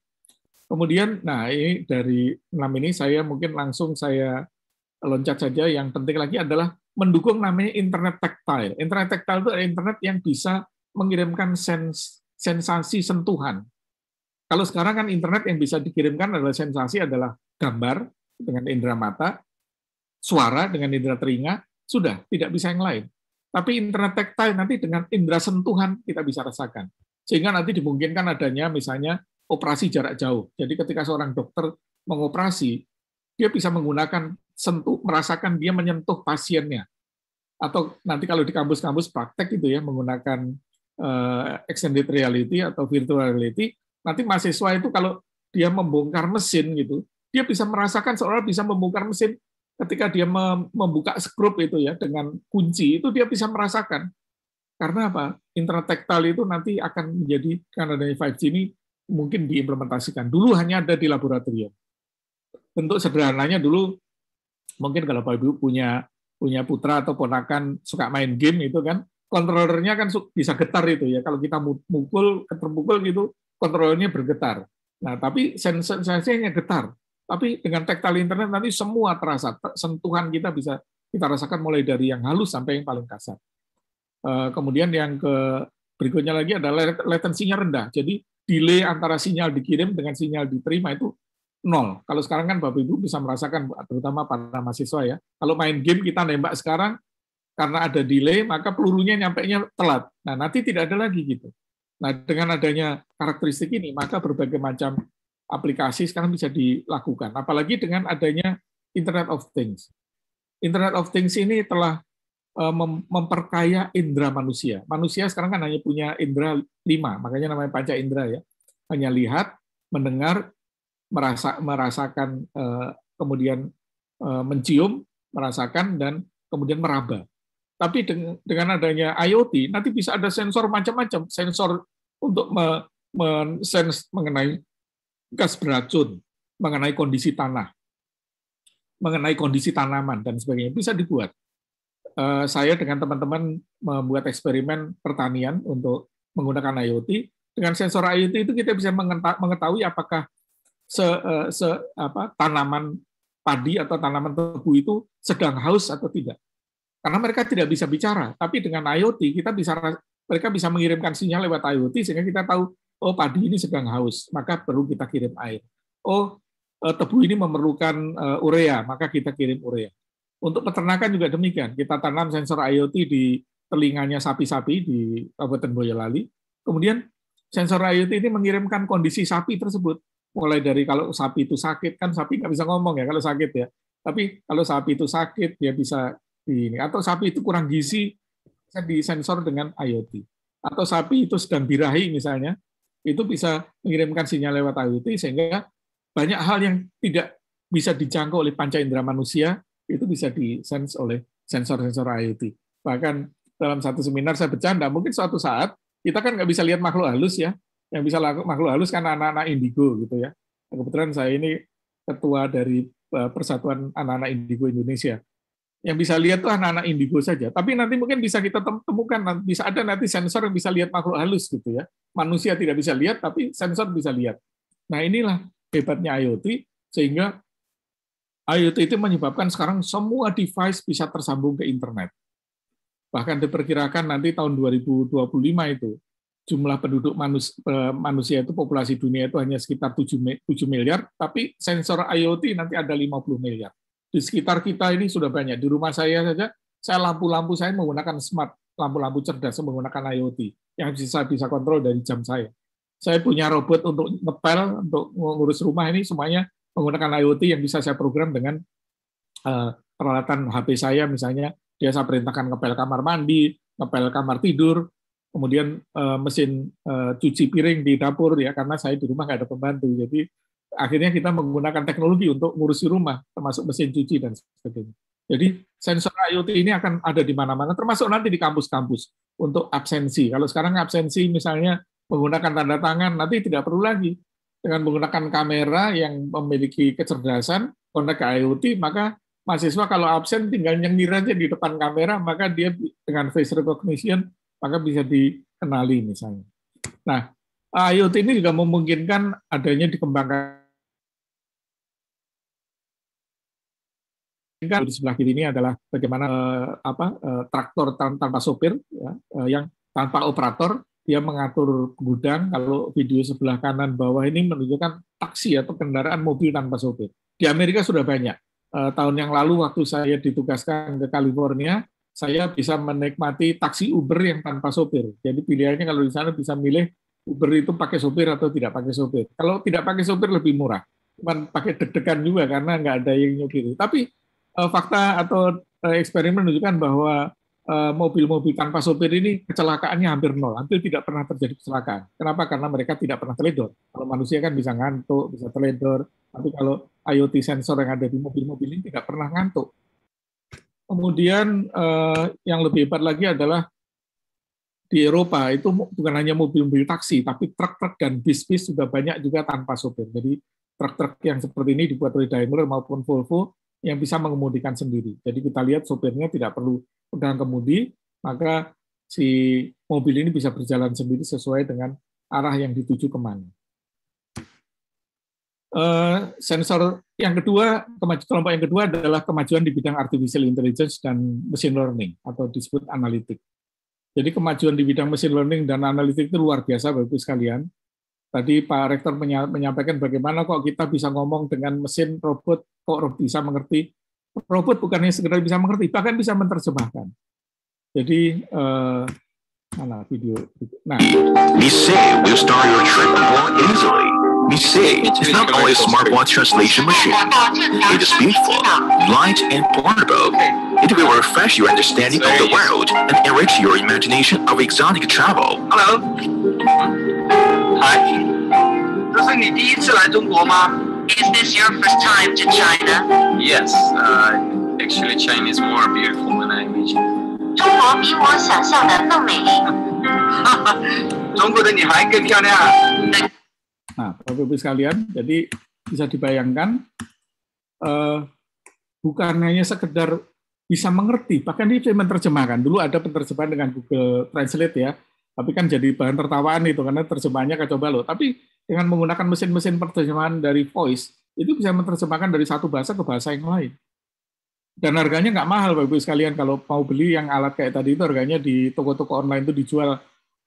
Kemudian, nah ini dari enam ini saya mungkin langsung saya loncat saja. Yang penting lagi adalah mendukung namanya internet tactile. Internet tactile itu adalah internet yang bisa mengirimkan sens sensasi sentuhan. Kalau sekarang kan internet yang bisa dikirimkan adalah sensasi adalah gambar dengan indera mata, suara dengan indera telinga, sudah tidak bisa yang lain. Tapi internet tactile nanti dengan indera sentuhan kita bisa rasakan. Sehingga nanti dimungkinkan adanya misalnya operasi jarak jauh. Jadi ketika seorang dokter mengoperasi, dia bisa menggunakan sentuh merasakan dia menyentuh pasiennya. Atau nanti kalau di kampus-kampus praktek gitu ya menggunakan uh, extended reality atau virtual reality, nanti mahasiswa itu kalau dia membongkar mesin gitu, dia bisa merasakan seolah bisa membongkar mesin ketika dia membuka skrup itu ya dengan kunci itu dia bisa merasakan karena apa intratektal itu nanti akan menjadi karena dari 5G ini mungkin diimplementasikan. Dulu hanya ada di laboratorium. Bentuk sederhananya dulu mungkin kalau Bapak Ibu punya punya putra atau ponakan suka main game itu kan, kontrolernya kan bisa getar itu ya. Kalau kita mukul, terpukul gitu, kontrolernya bergetar. Nah, tapi sensasinya getar. Tapi dengan tactile internet nanti semua terasa, sentuhan kita bisa kita rasakan mulai dari yang halus sampai yang paling kasar. Eh, kemudian yang ke berikutnya lagi adalah latensinya rendah. Jadi delay antara sinyal dikirim dengan sinyal diterima itu nol. Kalau sekarang kan Bapak Ibu bisa merasakan, terutama para mahasiswa ya. Kalau main game kita nembak sekarang, karena ada delay, maka pelurunya nyampe telat. Nah, nanti tidak ada lagi gitu. Nah, dengan adanya karakteristik ini, maka berbagai macam aplikasi sekarang bisa dilakukan. Apalagi dengan adanya Internet of Things. Internet of Things ini telah Eh, memperkaya indera manusia. Manusia sekarang kan hanya punya indera lima, makanya namanya panca indera ya. Hanya lihat, mendengar, merasa, merasakan, eh, kemudian eh, mencium, merasakan, dan kemudian meraba. Tapi dengan adanya IoT, nanti bisa ada sensor macam-macam, sensor untuk men-sense mengenai gas beracun, mengenai kondisi tanah, mengenai kondisi tanaman, dan sebagainya. Bisa dibuat Eh, saya dengan teman-teman membuat eksperimen pertanian untuk menggunakan IoT. Dengan sensor IoT itu kita bisa mengetahui apakah se, eh, se apa, tanaman padi atau tanaman tebu itu sedang haus atau tidak. Karena mereka tidak bisa bicara, tapi dengan IoT kita bisa mereka bisa mengirimkan sinyal lewat IoT sehingga kita tahu oh padi ini sedang haus, maka perlu kita kirim air. Oh eh, tebu ini memerlukan urea, maka kita kirim urea. Untuk peternakan juga demikian. Kita tanam sensor IoT di telinganya sapi-sapi di Kabupaten Boyolali. Kemudian sensor IoT ini mengirimkan kondisi sapi tersebut. Mulai dari kalau sapi itu sakit, kan sapi nggak bisa ngomong ya kalau sakit ya. Tapi kalau sapi itu sakit, dia bisa ini. Atau sapi itu kurang gizi, bisa disensor dengan IoT. Atau sapi itu sedang birahi misalnya, itu bisa mengirimkan sinyal lewat IoT sehingga banyak hal yang tidak bisa dijangkau oleh panca indera manusia itu bisa di sense oleh sensor-sensor IoT. Bahkan dalam satu seminar saya bercanda, mungkin suatu saat kita kan nggak bisa lihat makhluk halus ya, yang bisa makhluk halus kan anak-anak indigo gitu ya. Nah, kebetulan saya ini ketua dari eh, Persatuan Anak-anak Indigo Indonesia. Yang bisa lihat tuh anak-anak indigo saja. Tapi nanti mungkin bisa kita temukan, bisa ada nanti sensor yang bisa lihat makhluk halus gitu ya. Manusia tidak bisa lihat, tapi sensor bisa lihat. Nah inilah hebatnya IoT, sehingga IoT itu menyebabkan sekarang semua device bisa tersambung ke internet. Bahkan diperkirakan nanti tahun 2025 itu jumlah penduduk manusia itu populasi dunia itu hanya sekitar tujuh 7 miliar, tapi sensor IoT nanti ada 50 miliar. Di sekitar kita ini sudah banyak. Di rumah saya saja, saya lampu-lampu saya menggunakan smart, lampu-lampu cerdas menggunakan IoT yang bisa bisa kontrol dari jam saya. Saya punya robot untuk ngepel, untuk ngurus rumah ini semuanya menggunakan IoT yang bisa saya program dengan uh, peralatan HP saya misalnya dia saya perintahkan ngepel kamar mandi, ngepel kamar tidur, kemudian uh, mesin uh, cuci piring di dapur ya karena saya di rumah nggak ada pembantu jadi akhirnya kita menggunakan teknologi untuk ngurusi rumah termasuk mesin cuci dan sebagainya jadi sensor IoT ini akan ada di mana-mana termasuk nanti di kampus-kampus untuk absensi kalau sekarang absensi misalnya menggunakan tanda tangan nanti tidak perlu lagi dengan menggunakan kamera yang memiliki kecerdasan konek ke IoT, maka mahasiswa kalau absen tinggal nyengir aja di depan kamera, maka dia dengan face recognition maka bisa dikenali misalnya. Nah, IoT ini juga memungkinkan adanya dikembangkan di sebelah kiri ini adalah bagaimana eh, apa eh, traktor tanpa sopir ya, eh, yang tanpa operator dia mengatur gudang kalau video sebelah kanan bawah ini menunjukkan taksi atau kendaraan mobil tanpa sopir. Di Amerika sudah banyak. E, tahun yang lalu waktu saya ditugaskan ke California, saya bisa menikmati taksi Uber yang tanpa sopir. Jadi pilihannya kalau di sana bisa milih Uber itu pakai sopir atau tidak pakai sopir. Kalau tidak pakai sopir lebih murah. Cuman pakai deg-degan juga karena nggak ada yang nyopiri. Tapi e, fakta atau eh, eksperimen menunjukkan bahwa Eh, mobil-mobil tanpa sopir ini kecelakaannya hampir nol, hampir tidak pernah terjadi kecelakaan. Kenapa? Karena mereka tidak pernah teledor. Kalau manusia kan bisa ngantuk, bisa teledor, tapi kalau IoT sensor yang ada di mobil-mobil ini tidak pernah ngantuk. Kemudian eh, yang lebih hebat lagi adalah di Eropa itu bukan hanya mobil-mobil taksi, tapi truk-truk dan bis-bis sudah banyak juga tanpa sopir. Jadi truk-truk yang seperti ini dibuat oleh Daimler maupun Volvo yang bisa mengemudikan sendiri. Jadi kita lihat sopirnya tidak perlu pegang kemudi, maka si mobil ini bisa berjalan sendiri sesuai dengan arah yang dituju kemana. Eh, sensor yang kedua, kemajuan kelompok yang kedua adalah kemajuan di bidang artificial intelligence dan machine learning atau disebut analitik. Jadi kemajuan di bidang machine learning dan analitik itu luar biasa Bapak Ibu sekalian. Tadi Pak Rektor menyampaikan bagaimana kok kita bisa ngomong dengan mesin robot, kok bisa mengerti robot bukan hanya sekedar bisa mengerti, bahkan bisa menerjemahkan. Jadi uh, mana video? Nah, Nisei will start your trip more easily. Nisei is not only a smartwatch translation machine. It is beautiful, light, and portable. It will refresh your understanding of the world and enrich your imagination of exotic travel. Hello. Hi. 这是你第一次来中国吗？Is this your first time to China? Yes, uh, actually China is more beautiful than I imagined. *laughs* 中国比我想象的更美丽。中国的女孩更漂亮。Nah, *laughs* Bapak-Ibu sekalian, jadi bisa dibayangkan uh, bukan hanya sekedar bisa mengerti, bahkan itu menerjemahkan. Dulu ada penerjemahan dengan Google Translate ya, tapi kan jadi bahan tertawaan itu karena terjemahannya kacau balau. Tapi dengan menggunakan mesin-mesin perterjemahan dari voice, itu bisa menerjemahkan dari satu bahasa ke bahasa yang lain. Dan harganya nggak mahal, Bapak-Ibu sekalian. Kalau mau beli yang alat kayak tadi itu harganya di toko-toko online itu dijual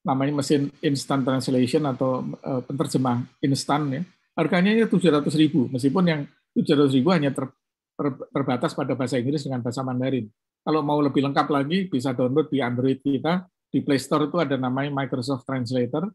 namanya mesin instant translation atau eh, penerjemah instan ya. Harganya itu 700 ribu, meskipun yang ratus ribu hanya ter, ter, terbatas pada bahasa Inggris dengan bahasa Mandarin. Kalau mau lebih lengkap lagi, bisa download di Android kita. Di Play Store itu ada namanya Microsoft Translator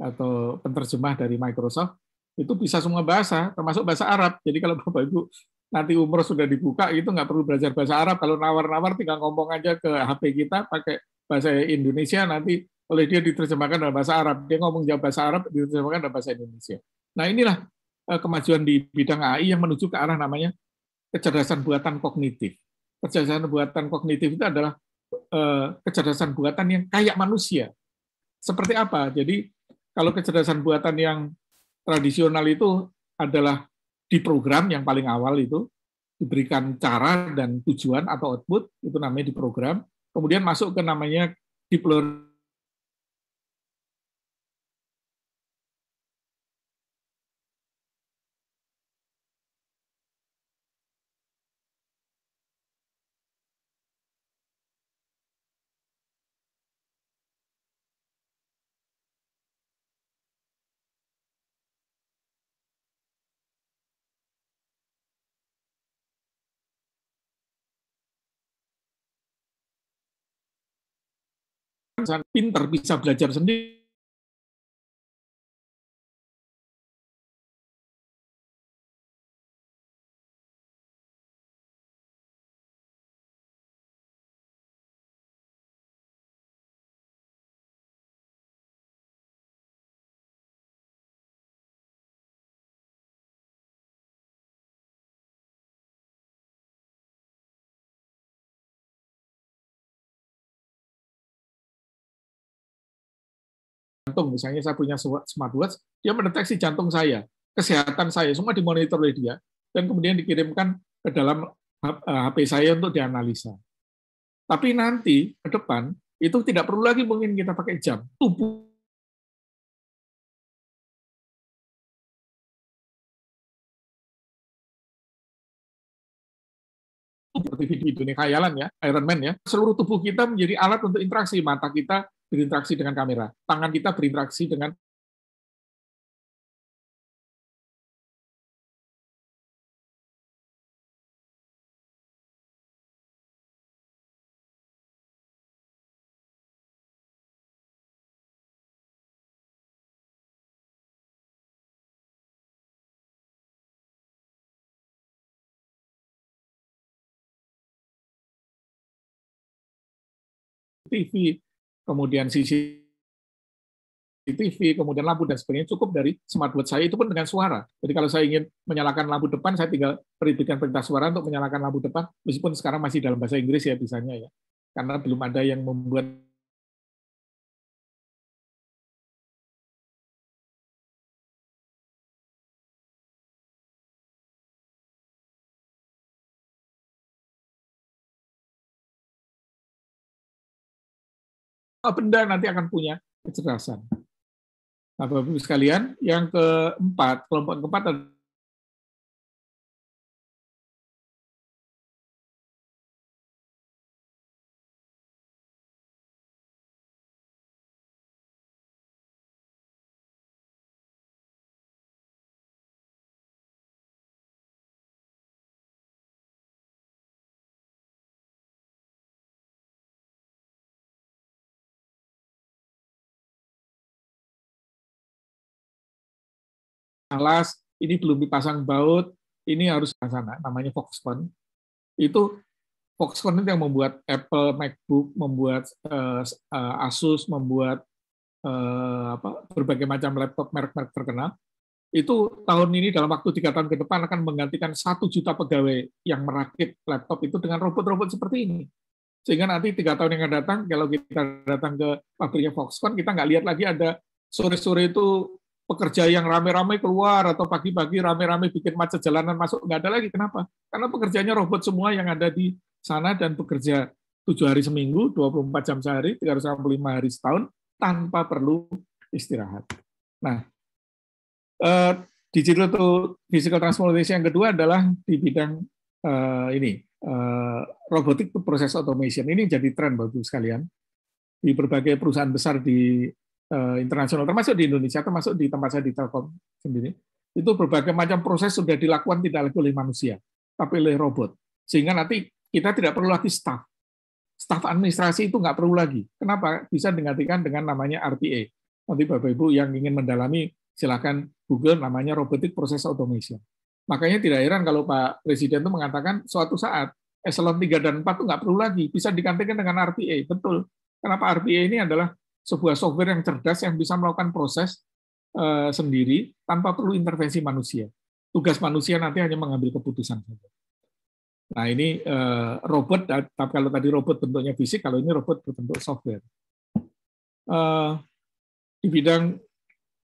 atau penterjemah dari Microsoft itu bisa semua bahasa, termasuk bahasa Arab. Jadi kalau Bapak Ibu nanti umur sudah dibuka itu nggak perlu belajar bahasa Arab. Kalau nawar-nawar tinggal ngomong aja ke HP kita pakai bahasa Indonesia nanti oleh dia diterjemahkan dalam bahasa Arab. Dia ngomong jawab bahasa Arab diterjemahkan dalam bahasa Indonesia. Nah inilah eh, kemajuan di bidang AI yang menuju ke arah namanya kecerdasan buatan kognitif. Kecerdasan buatan kognitif itu adalah eh, kecerdasan buatan yang kayak manusia. Seperti apa? Jadi kalau kecerdasan buatan yang tradisional itu adalah di program yang paling awal itu diberikan cara dan tujuan atau output itu namanya di program kemudian masuk ke namanya deep learning sangat pinter, bisa belajar sendiri, jantung, misalnya saya punya smartwatch, dia mendeteksi jantung saya, kesehatan saya, semua dimonitor oleh dia, dan kemudian dikirimkan ke dalam HP eh, saya untuk dianalisa. Tapi nanti ke depan itu tidak perlu lagi mungkin kita pakai jam. Tubuh seperti video ini khayalan ya, Iron Man ya, seluruh tubuh kita menjadi alat untuk interaksi. Mata kita berinteraksi dengan kamera, tangan kita berinteraksi dengan TV kemudian CCTV, kemudian lampu dan sebagainya cukup dari smartwatch saya itu pun dengan suara. Jadi kalau saya ingin menyalakan lampu depan, saya tinggal perintahkan perintah suara untuk menyalakan lampu depan, meskipun sekarang masih dalam bahasa Inggris ya bisanya ya, karena belum ada yang membuat benda nanti akan punya kecerdasan. Nah, Bapak-Ibu sekalian, yang keempat, kelompok keempat alas, ini belum dipasang baut, ini harus ke sana, namanya Foxconn. Itu Foxconn itu yang membuat Apple MacBook, membuat uh, Asus, membuat uh, apa, berbagai macam laptop merek-merek terkenal. Itu tahun ini dalam waktu tiga tahun ke depan akan menggantikan satu juta pegawai yang merakit laptop itu dengan robot-robot seperti ini sehingga nanti tiga tahun yang akan datang kalau kita datang ke pabriknya Foxconn kita nggak lihat lagi ada sore-sore itu pekerja yang rame-rame keluar atau pagi-pagi rame-rame bikin macet jalanan masuk nggak ada lagi. Kenapa? Karena pekerjanya robot semua yang ada di sana dan bekerja tujuh hari seminggu, 24 jam sehari, 365 hari setahun tanpa perlu istirahat. Nah, eh, digital to physical transformation yang kedua adalah di bidang eh, ini eh, robotic to process automation. Ini jadi tren bagus sekalian di berbagai perusahaan besar di Eh, internasional, termasuk di Indonesia, termasuk di tempat saya di Telkom sendiri, itu berbagai macam proses sudah dilakukan tidak lagi oleh manusia, tapi oleh robot. Sehingga nanti kita tidak perlu lagi staff. Staff administrasi itu nggak perlu lagi. Kenapa? Bisa digantikan dengan namanya RPA. Nanti Bapak-Ibu yang ingin mendalami, silakan Google namanya Robotic Process Automation. Makanya tidak heran kalau Pak Presiden itu mengatakan suatu saat eselon 3 dan 4 itu nggak perlu lagi, bisa digantikan dengan RPA. Betul. Kenapa RPA ini adalah sebuah software yang cerdas yang bisa melakukan proses eh, sendiri tanpa perlu intervensi manusia. Tugas manusia nanti hanya mengambil keputusan saja. Nah ini eh, robot eh, tapi kalau tadi robot bentuknya fisik, kalau ini robot berbentuk software. di bidang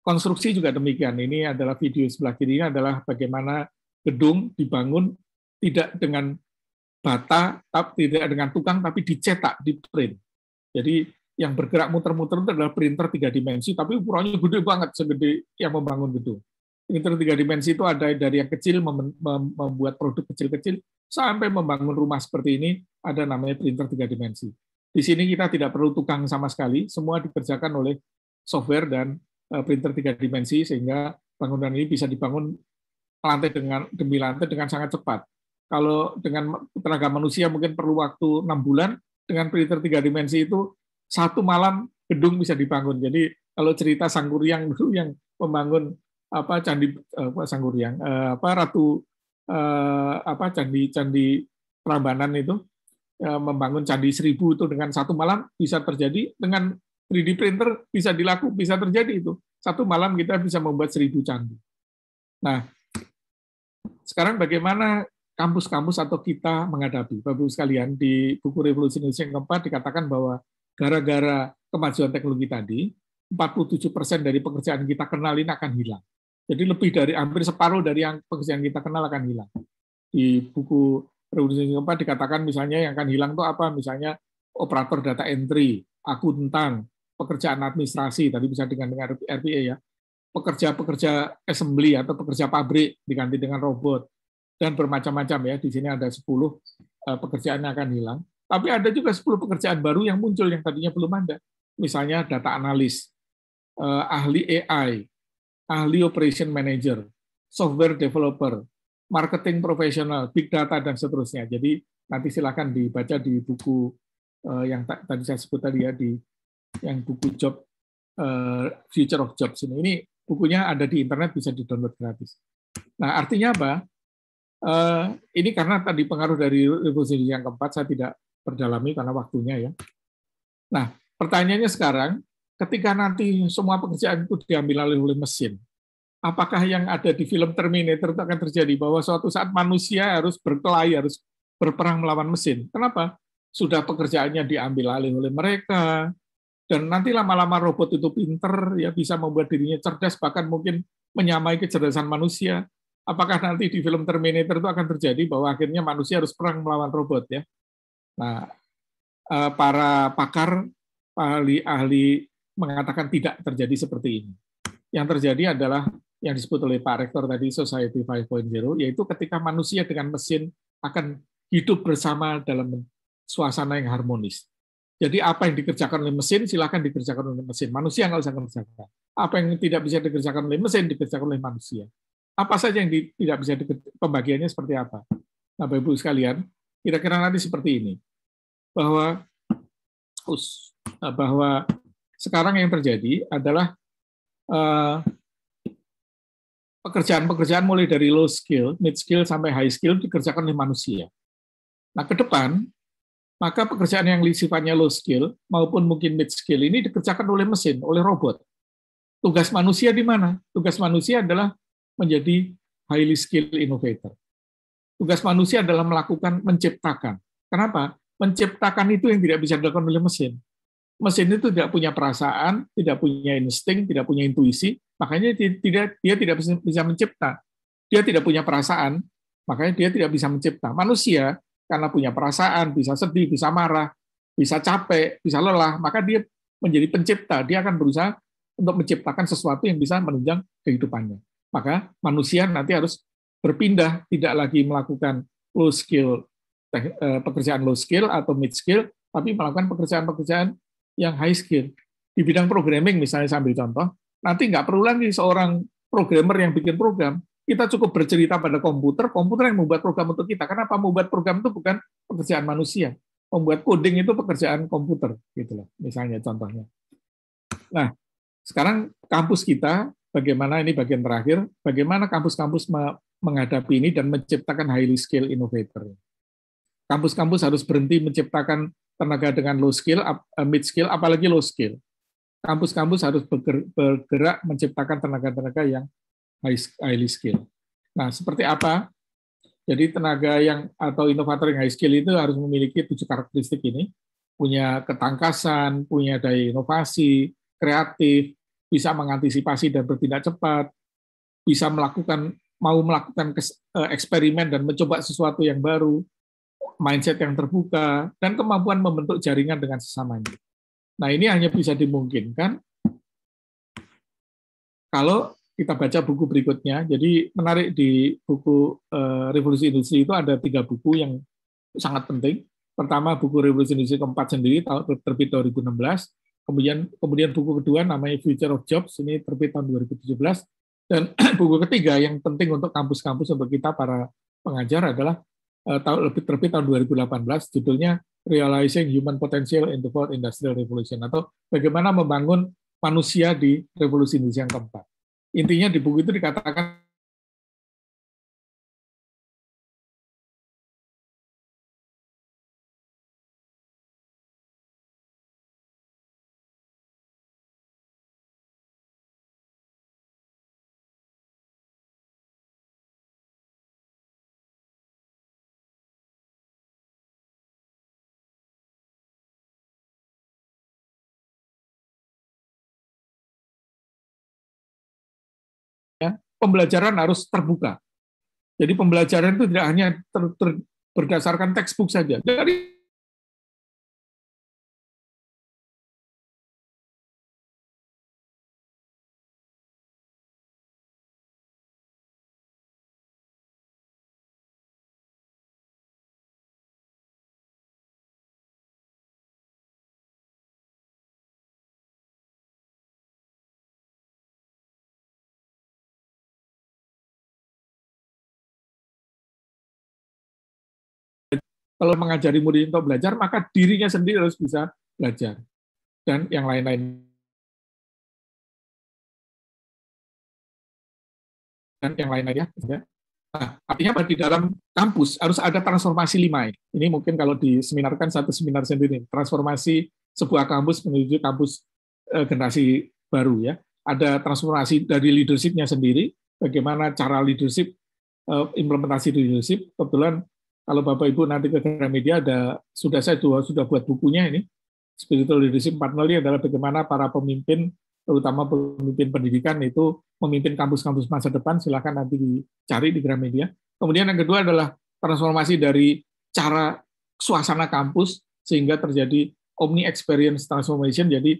konstruksi juga demikian. Ini adalah video sebelah kiri ini adalah bagaimana gedung dibangun tidak dengan bata, tidak dengan tukang, tapi dicetak, di print. Jadi yang bergerak muter-muter itu adalah printer tiga dimensi, tapi ukurannya gede banget segede yang membangun gedung. Printer tiga dimensi itu ada dari yang kecil membuat produk kecil-kecil sampai membangun rumah seperti ini ada namanya printer tiga dimensi. Di sini kita tidak perlu tukang sama sekali, semua dikerjakan oleh software dan eh, printer tiga dimensi sehingga bangunan ini bisa dibangun lantai dengan demi lantai dengan sangat cepat. Kalau dengan tenaga manusia mungkin perlu waktu enam bulan, dengan printer tiga dimensi itu satu malam gedung bisa dibangun. Jadi kalau cerita Sangkuriang *laughs* dulu yang membangun apa candi eh, apa Sangkuriang eh, apa ratu eh, apa candi candi Prambanan itu membangun candi seribu itu dengan satu malam bisa terjadi dengan 3D printer bisa dilaku bisa terjadi itu satu malam kita bisa membuat seribu candi. Nah sekarang bagaimana kampus-kampus atau kita menghadapi Bapak-Ibu sekalian di buku Revolusi Indonesia yang keempat dikatakan bahwa gara-gara kemajuan teknologi tadi, 47 persen dari pekerjaan kita kenal ini akan hilang. Jadi lebih dari hampir separuh dari yang pekerjaan kita kenal akan hilang. Di buku Revolusi keempat dikatakan misalnya yang akan hilang itu apa? Misalnya operator data entry, akuntan, pekerjaan administrasi, tadi bisa dengan, dengan RPA ya, pekerja-pekerja assembly atau pekerja pabrik diganti dengan robot, dan bermacam-macam ya. Di sini ada 10 eh, pekerjaan yang akan hilang. Tapi ada juga 10 pekerjaan baru yang muncul yang tadinya belum ada. Misalnya data analis, eh, ahli AI, ahli operation manager, software developer, marketing profesional, big data dan seterusnya. Jadi nanti silakan dibaca di buku eh, yang tadi saya sebut tadi ya di yang buku job eh, Future of Jobs ini. Ini bukunya ada di internet bisa di-download gratis. Nah, artinya apa? Uh, ini karena tadi pengaruh dari revolusi yang keempat, saya tidak perdalami karena waktunya ya. Nah, pertanyaannya sekarang, ketika nanti semua pekerjaan itu diambil alih oleh mesin, apakah yang ada di film Terminator itu akan terjadi bahwa suatu saat manusia harus berkelahi, harus berperang melawan mesin? Kenapa? Sudah pekerjaannya diambil alih oleh mereka, dan nanti lama-lama robot itu pinter, ya bisa membuat dirinya cerdas, bahkan mungkin menyamai kecerdasan manusia. Apakah nanti di film Terminator itu akan terjadi bahwa akhirnya manusia harus perang melawan robot ya? Nah, eh, para pakar, ahli-ahli mengatakan tidak terjadi seperti ini. Yang terjadi adalah yang disebut oleh Pak Rektor tadi Society 5.0, yaitu ketika manusia dengan mesin akan hidup bersama dalam suasana yang harmonis. Jadi apa yang dikerjakan oleh mesin, silahkan dikerjakan oleh mesin. Manusia nggak usah kerjakan. Apa yang tidak bisa dikerjakan oleh mesin, dikerjakan oleh manusia. Apa saja yang tidak bisa dikerjakan, pembagiannya seperti apa. Nah, Bapak-Ibu sekalian, kira-kira nanti seperti ini bahwa eh, bahwa sekarang yang terjadi adalah eh, pekerjaan-pekerjaan mulai dari low skill, mid skill sampai high skill dikerjakan oleh manusia. Nah, ke depan maka pekerjaan yang sifatnya low skill maupun mungkin mid skill ini dikerjakan oleh mesin, oleh robot. Tugas manusia di mana? Tugas manusia adalah menjadi highly skilled innovator tugas manusia adalah melakukan menciptakan. Kenapa? Menciptakan itu yang tidak bisa dilakukan oleh mesin. Mesin itu tidak punya perasaan, tidak punya insting, tidak punya intuisi, makanya tidak dia tidak bisa mencipta. Dia tidak punya perasaan, makanya dia tidak bisa mencipta. Manusia karena punya perasaan, bisa sedih, bisa marah, bisa capek, bisa lelah, maka dia menjadi pencipta. Dia akan berusaha untuk menciptakan sesuatu yang bisa menunjang kehidupannya. Maka manusia nanti harus berpindah tidak lagi melakukan low skill eh, pekerjaan low skill atau mid skill tapi melakukan pekerjaan-pekerjaan yang high skill di bidang programming misalnya sambil contoh nanti nggak perlu lagi seorang programmer yang bikin program kita cukup bercerita pada komputer komputer yang membuat program untuk kita kenapa membuat program itu bukan pekerjaan manusia membuat coding itu pekerjaan komputer gitu misalnya contohnya nah sekarang kampus kita bagaimana ini bagian terakhir bagaimana kampus-kampus menghadapi ini dan menciptakan highly skill innovator. Kampus-kampus harus berhenti menciptakan tenaga dengan low skill, eh, mid skill, apalagi low skill. Kampus-kampus harus bergerak menciptakan tenaga-tenaga yang highly skill. Nah, seperti apa? Jadi tenaga yang atau inovator yang high skill itu harus memiliki tujuh karakteristik ini. Punya ketangkasan, punya daya inovasi, kreatif, bisa mengantisipasi dan bertindak cepat, bisa melakukan mau melakukan eh, eksperimen dan mencoba sesuatu yang baru, mindset yang terbuka, dan kemampuan membentuk jaringan dengan sesamanya. Nah, ini hanya bisa dimungkinkan kalau kita baca buku berikutnya. Jadi menarik di buku eh, Revolusi Industri itu ada tiga buku yang sangat penting. Pertama buku Revolusi Industri keempat sendiri terbit 2016. Kemudian kemudian buku kedua namanya Future of Jobs ini terbit tahun 2017 dan *clears throat* buku ketiga yang penting untuk kampus-kampus untuk kita para pengajar adalah eh, tahun lebih terbit tahun 2018 judulnya Realizing Human Potential in the Fourth Industrial Revolution atau bagaimana membangun manusia di revolusi industri yang keempat. Intinya di buku itu dikatakan pembelajaran harus terbuka. Jadi pembelajaran itu tidak hanya ter, ter, berdasarkan textbook saja. Dari Kalau mengajari murid untuk belajar, maka dirinya sendiri harus bisa belajar. Dan yang lain-lain. Dan yang lain-lain ya. Nah, artinya di dalam kampus harus ada transformasi lima. Ya. Ini mungkin kalau diseminarkan satu seminar sendiri. Transformasi sebuah kampus menuju kampus e, generasi baru ya. Ada transformasi dari leadershipnya sendiri, bagaimana cara leadership, e, implementasi leadership. Kebetulan kalau Bapak Ibu nanti ke Gramedia ada sudah saya dua, sudah buat bukunya ini Spiritual Leadership 4.0 adalah bagaimana para pemimpin terutama pemimpin pendidikan itu memimpin kampus-kampus masa depan silahkan nanti dicari di Gramedia. Kemudian yang kedua adalah transformasi dari cara suasana kampus sehingga terjadi omni experience transformation jadi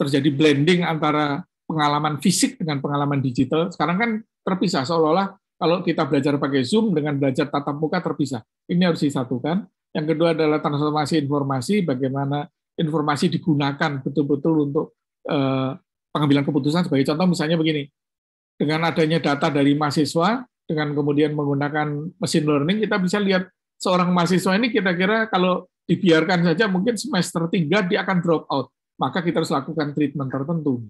terjadi blending antara pengalaman fisik dengan pengalaman digital. Sekarang kan terpisah seolah-olah kalau kita belajar pakai Zoom dengan belajar tatap muka terpisah. Ini harus disatukan. Yang kedua adalah transformasi informasi, bagaimana informasi digunakan betul-betul untuk eh, pengambilan keputusan. Sebagai contoh misalnya begini, dengan adanya data dari mahasiswa, dengan kemudian menggunakan mesin learning, kita bisa lihat seorang mahasiswa ini kira-kira kalau dibiarkan saja mungkin semester tiga dia akan drop out. Maka kita harus lakukan treatment tertentu.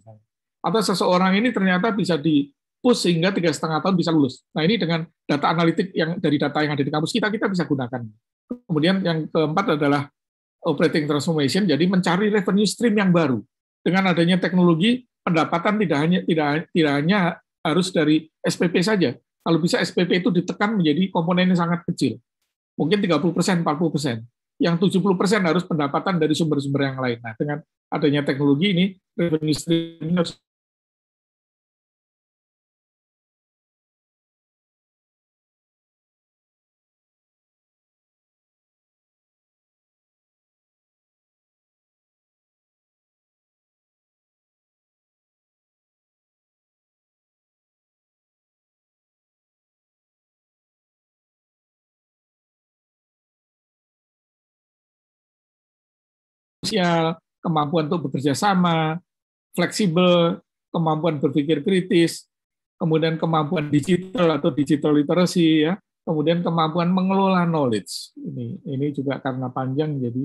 Atau seseorang ini ternyata bisa di push sehingga tiga setengah tahun bisa lulus. Nah ini dengan data analitik yang dari data yang ada di kampus kita kita bisa gunakan. Kemudian yang keempat adalah operating transformation, jadi mencari revenue stream yang baru. Dengan adanya teknologi, pendapatan tidak hanya tidak tidak hanya harus dari SPP saja. Kalau bisa SPP itu ditekan menjadi komponen yang sangat kecil. Mungkin 30 persen, 40 persen. Yang 70 persen harus pendapatan dari sumber-sumber yang lain. Nah, dengan adanya teknologi ini, revenue stream harus sosial, kemampuan untuk bekerja sama, fleksibel, kemampuan berpikir kritis, kemudian kemampuan digital atau digital literacy ya, kemudian kemampuan mengelola knowledge. Ini ini juga karena panjang jadi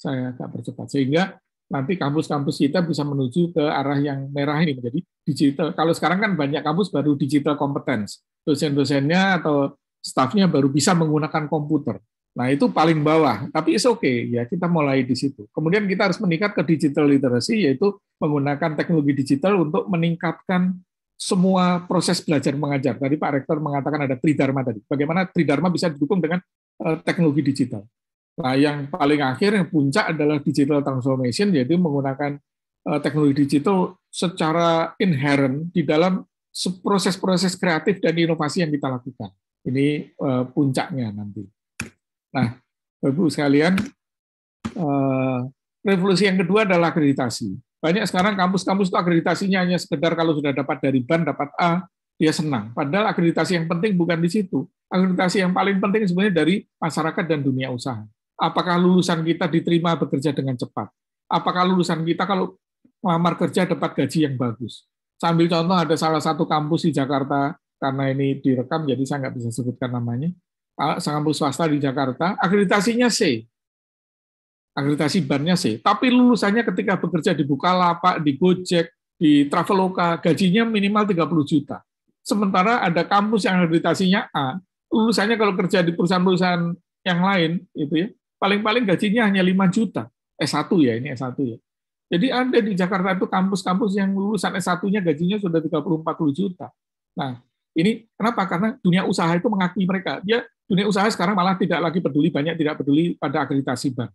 saya agak percepat sehingga nanti kampus-kampus kita bisa menuju ke arah yang merah ini menjadi digital. Kalau sekarang kan banyak kampus baru digital competence. Dosen-dosennya atau stafnya baru bisa menggunakan komputer. Nah, itu paling bawah, tapi is oke okay. ya kita mulai di situ. Kemudian kita harus meningkat ke digital literacy yaitu menggunakan teknologi digital untuk meningkatkan semua proses belajar mengajar. Tadi Pak Rektor mengatakan ada tridharma tadi. Bagaimana tridharma bisa didukung dengan eh, teknologi digital. Nah, yang paling akhir yang puncak adalah digital transformation yaitu menggunakan eh, teknologi digital secara inherent di dalam proses-proses kreatif dan inovasi yang kita lakukan. Ini eh, puncaknya nanti. Nah, Bapak-Ibu sekalian, eh, revolusi yang kedua adalah akreditasi. Banyak sekarang kampus-kampus itu akreditasinya hanya sekedar kalau sudah dapat dari BAN, dapat A, dia senang. Padahal akreditasi yang penting bukan di situ. Akreditasi yang paling penting sebenarnya dari masyarakat dan dunia usaha. Apakah lulusan kita diterima bekerja dengan cepat? Apakah lulusan kita kalau melamar kerja dapat gaji yang bagus? Sambil contoh ada salah satu kampus di Jakarta, karena ini direkam jadi saya nggak bisa sebutkan namanya, kampus swasta di Jakarta, akreditasinya C. Akreditasi bannya C. Tapi lulusannya ketika bekerja di Bukalapak, di Gojek, di Traveloka, gajinya minimal 30 juta. Sementara ada kampus yang akreditasinya A, lulusannya kalau kerja di perusahaan-perusahaan yang lain, itu ya, paling-paling gajinya hanya 5 juta. S1 ya, ini S1 ya. Jadi ada di Jakarta itu kampus-kampus yang lulusan S1-nya gajinya sudah 30-40 juta. Nah, ini kenapa? Karena dunia usaha itu mengakui mereka. Dia dunia usaha sekarang malah tidak lagi peduli banyak tidak peduli pada akreditasi ban.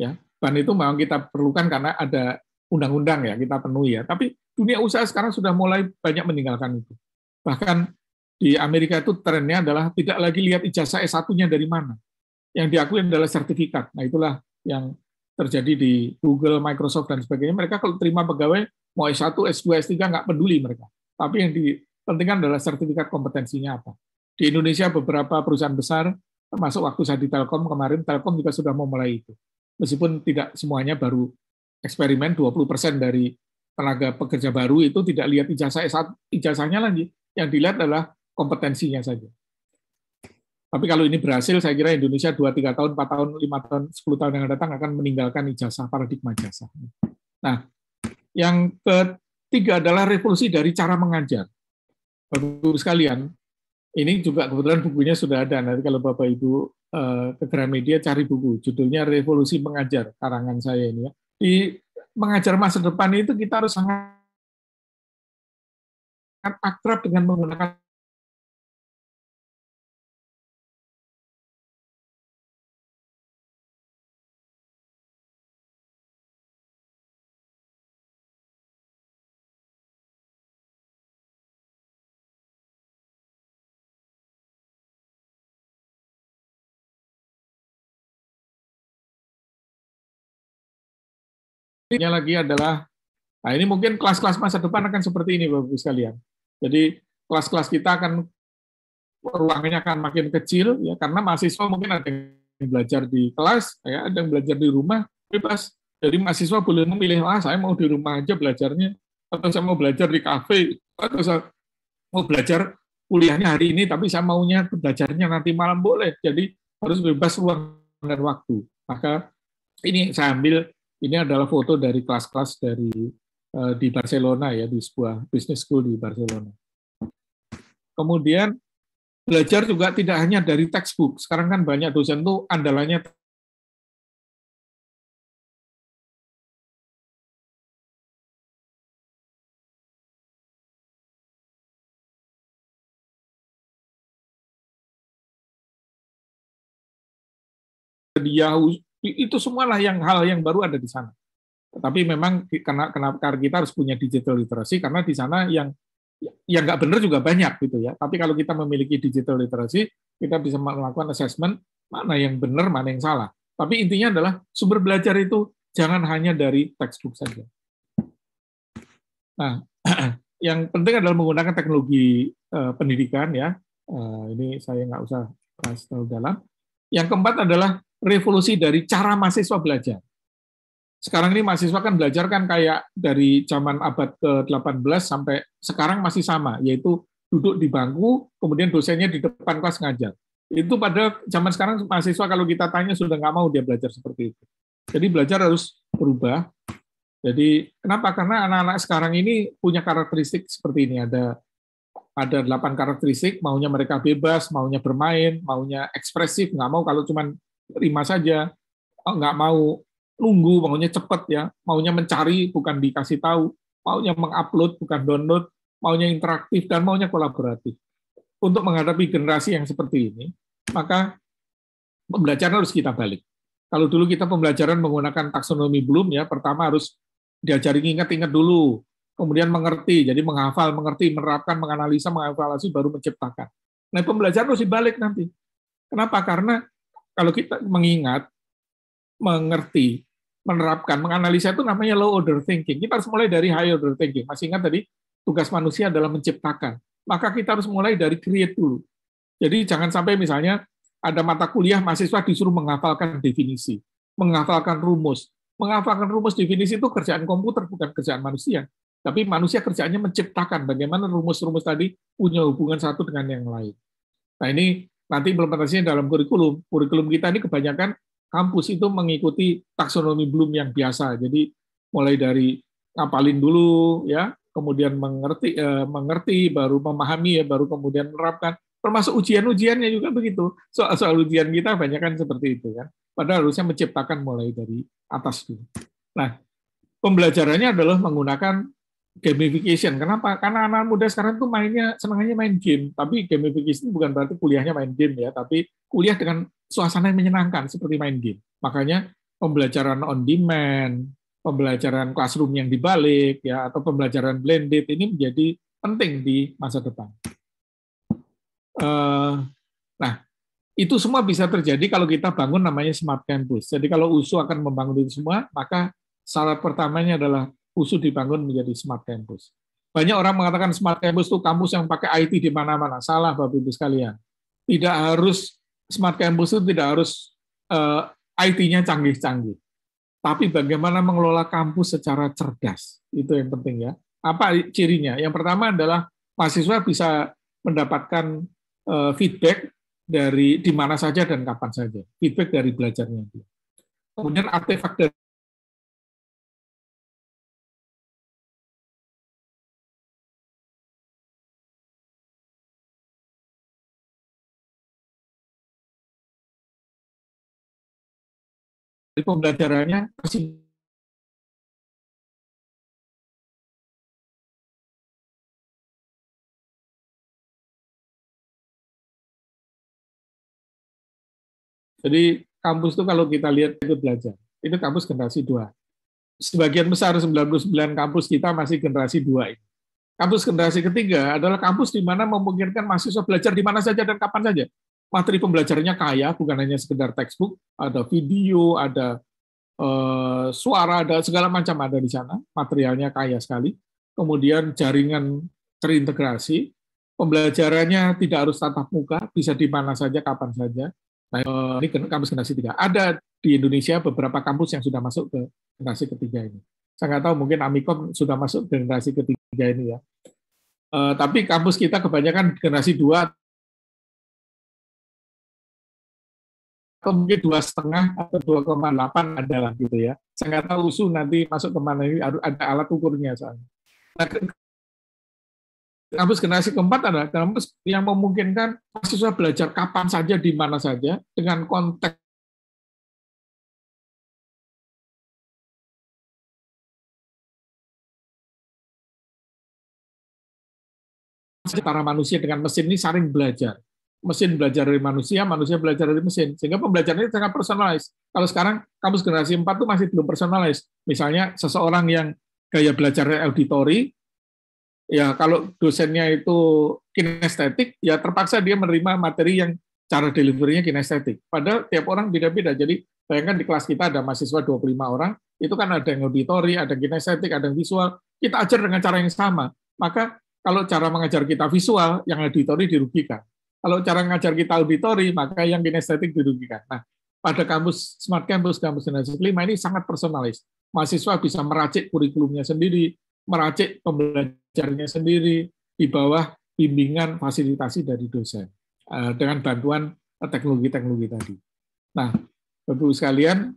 Ya, ban itu memang kita perlukan karena ada undang-undang ya kita penuhi ya. Tapi dunia usaha sekarang sudah mulai banyak meninggalkan itu. Bahkan di Amerika itu trennya adalah tidak lagi lihat ijazah S1-nya dari mana. Yang diakui adalah sertifikat. Nah, itulah yang terjadi di Google, Microsoft, dan sebagainya. Mereka kalau terima pegawai, mau S1, S2, S3, nggak peduli mereka. Tapi yang dipentingkan adalah sertifikat kompetensinya apa. Di Indonesia beberapa perusahaan besar, termasuk waktu saya di Telkom kemarin, Telkom juga sudah mau mulai itu. Meskipun tidak semuanya baru eksperimen 20% dari tenaga pekerja baru itu tidak lihat ijazah s ijazahnya lagi, yang dilihat adalah kompetensinya saja. Tapi kalau ini berhasil, saya kira Indonesia 2-3 tahun, 4 tahun, 5 tahun, 10 tahun yang datang akan meninggalkan ijazah, paradigma ijazah. Nah, yang ketiga adalah revolusi dari cara mengajar. Bapak-Ibu sekalian, ini juga kebetulan bukunya sudah ada. Nanti kalau Bapak Ibu eh, ke Gramedia cari buku, judulnya Revolusi Mengajar, karangan saya ini ya. Di mengajar masa depan itu kita harus sangat akrab dengan menggunakan Selanjutnya lagi adalah, nah ini mungkin kelas-kelas masa depan akan seperti ini, Bapak-Ibu sekalian. Jadi kelas-kelas kita akan ruangnya akan makin kecil, ya karena mahasiswa mungkin ada yang belajar di kelas, ya, ada yang belajar di rumah, bebas. Jadi mahasiswa boleh memilih, ah saya mau di rumah aja belajarnya, atau saya mau belajar di kafe, atau saya mau belajar kuliahnya hari ini, tapi saya maunya belajarnya nanti malam boleh. Jadi harus bebas ruang dan waktu. Maka ini saya ambil ini adalah foto dari kelas-kelas dari uh, di Barcelona ya di sebuah business school di Barcelona. Kemudian belajar juga tidak hanya dari textbook. Sekarang kan banyak dosen tuh andalannya dia itu semualah yang hal yang baru ada di sana. Tapi memang karena kenapa kita harus punya digital literasi karena di sana yang yang nggak benar juga banyak gitu ya. Tapi kalau kita memiliki digital literasi, kita bisa melakukan assessment mana yang benar, mana yang salah. Tapi intinya adalah sumber belajar itu jangan hanya dari textbook saja. Nah, *clears throat* yang penting adalah menggunakan teknologi uh, pendidikan ya. Uh, ini saya nggak usah bahas terlalu dalam. Yang keempat adalah revolusi dari cara mahasiswa belajar. Sekarang ini mahasiswa kan belajar kan kayak dari zaman abad ke-18 sampai sekarang masih sama, yaitu duduk di bangku, kemudian dosennya di depan kelas ngajar. Itu pada zaman sekarang mahasiswa kalau kita tanya sudah nggak mau dia belajar seperti itu. Jadi belajar harus berubah. Jadi kenapa? Karena anak-anak sekarang ini punya karakteristik seperti ini. Ada ada delapan karakteristik, maunya mereka bebas, maunya bermain, maunya ekspresif, nggak mau kalau cuma terima saja nggak mau nunggu maunya cepet ya maunya mencari bukan dikasih tahu maunya mengupload bukan download maunya interaktif dan maunya kolaboratif untuk menghadapi generasi yang seperti ini maka pembelajaran harus kita balik kalau dulu kita pembelajaran menggunakan taksonomi belum ya pertama harus diajari ingat-ingat dulu kemudian mengerti jadi menghafal mengerti menerapkan menganalisa mengevaluasi baru menciptakan nah pembelajaran harus dibalik nanti kenapa karena kalau kita mengingat, mengerti, menerapkan, menganalisa itu namanya low order thinking. Kita harus mulai dari high order thinking. Masih ingat tadi tugas manusia adalah menciptakan. Maka kita harus mulai dari create dulu. Jadi jangan sampai misalnya ada mata kuliah mahasiswa disuruh menghafalkan definisi, menghafalkan rumus. Menghafalkan rumus definisi itu kerjaan komputer, bukan kerjaan manusia. Tapi manusia kerjaannya menciptakan bagaimana rumus-rumus tadi punya hubungan satu dengan yang lain. Nah ini nanti implementasinya dalam kurikulum. Kurikulum kita ini kebanyakan kampus itu mengikuti taksonomi Bloom yang biasa. Jadi mulai dari ngapalin dulu ya, kemudian mengerti eh, mengerti baru memahami ya, baru kemudian menerapkan. Termasuk ujian-ujiannya juga begitu. Soal-soal ujian kita banyak kan seperti itu kan. Padahal harusnya menciptakan mulai dari atas dulu. Nah, pembelajarannya adalah menggunakan gamification. Kenapa? Karena anak muda sekarang tuh mainnya senangnya main game, tapi gamification bukan berarti kuliahnya main game ya, tapi kuliah dengan suasana yang menyenangkan seperti main game. Makanya pembelajaran on demand, pembelajaran classroom yang dibalik ya atau pembelajaran blended ini menjadi penting di masa depan. Eh, nah, itu semua bisa terjadi kalau kita bangun namanya smart campus. Jadi kalau USU akan membangun itu semua, maka syarat pertamanya adalah usul dibangun menjadi smart campus. Banyak orang mengatakan smart campus itu kampus yang pakai IT di mana-mana. Salah Bapak Ibu sekalian. Tidak harus smart campus itu tidak harus uh, eh, IT-nya canggih-canggih. Tapi bagaimana mengelola kampus secara cerdas. Itu yang penting ya. Apa cirinya? Yang pertama adalah mahasiswa bisa mendapatkan uh, feedback dari di mana saja dan kapan saja. Feedback dari belajarnya Kemudian artefak dari Jadi pembelajarannya masih Jadi kampus itu kalau kita lihat itu belajar. Itu kampus generasi 2. Sebagian besar 99 kampus kita masih generasi 2 ini. Kampus generasi ketiga adalah kampus di mana memungkinkan mahasiswa belajar di mana saja dan kapan saja materi pembelajarannya kaya, bukan hanya sekedar textbook, ada video, ada eh, suara, ada segala macam ada di sana, materialnya kaya sekali. Kemudian jaringan terintegrasi, pembelajarannya tidak harus tatap muka, bisa di mana saja, kapan saja. Nah, eh, ini kampus generasi tiga. Ada di Indonesia beberapa kampus yang sudah masuk ke generasi ketiga ini. Saya nggak tahu, mungkin Amikom sudah masuk generasi ketiga ini ya. Uh, tapi kampus kita kebanyakan generasi dua atau mungkin dua setengah atau 2,8 adalah gitu ya. Saya nggak tahu usuh nanti masuk kemana ini ada alat ukurnya soalnya. Nah, kampus generasi keempat adalah kampus yang memungkinkan mahasiswa belajar kapan saja, di mana saja, dengan konteks antara manusia dengan mesin ini saling belajar mesin belajar dari manusia, manusia belajar dari mesin. Sehingga pembelajarannya sangat personalized. Kalau sekarang kampus generasi 4 itu masih belum personalized. Misalnya seseorang yang gaya belajarnya auditori, ya kalau dosennya itu kinestetik, ya terpaksa dia menerima materi yang cara delivery-nya kinestetik. Padahal tiap orang beda-beda. Jadi bayangkan di kelas kita ada mahasiswa 25 orang, itu kan ada yang auditori, ada yang kinestetik, ada yang visual. Kita ajar dengan cara yang sama. Maka kalau cara mengajar kita visual, yang auditori dirugikan kalau cara ngajar kita auditori, maka yang kinestetik dirugikan. Nah, pada kampus Smart Campus, kampus generasi kelima nah ini sangat personalis. Mahasiswa bisa meracik kurikulumnya sendiri, meracik pembelajarannya sendiri di bawah bimbingan fasilitasi dari dosen eh, dengan bantuan teknologi-teknologi tadi. Nah, Bapak-Ibu sekalian,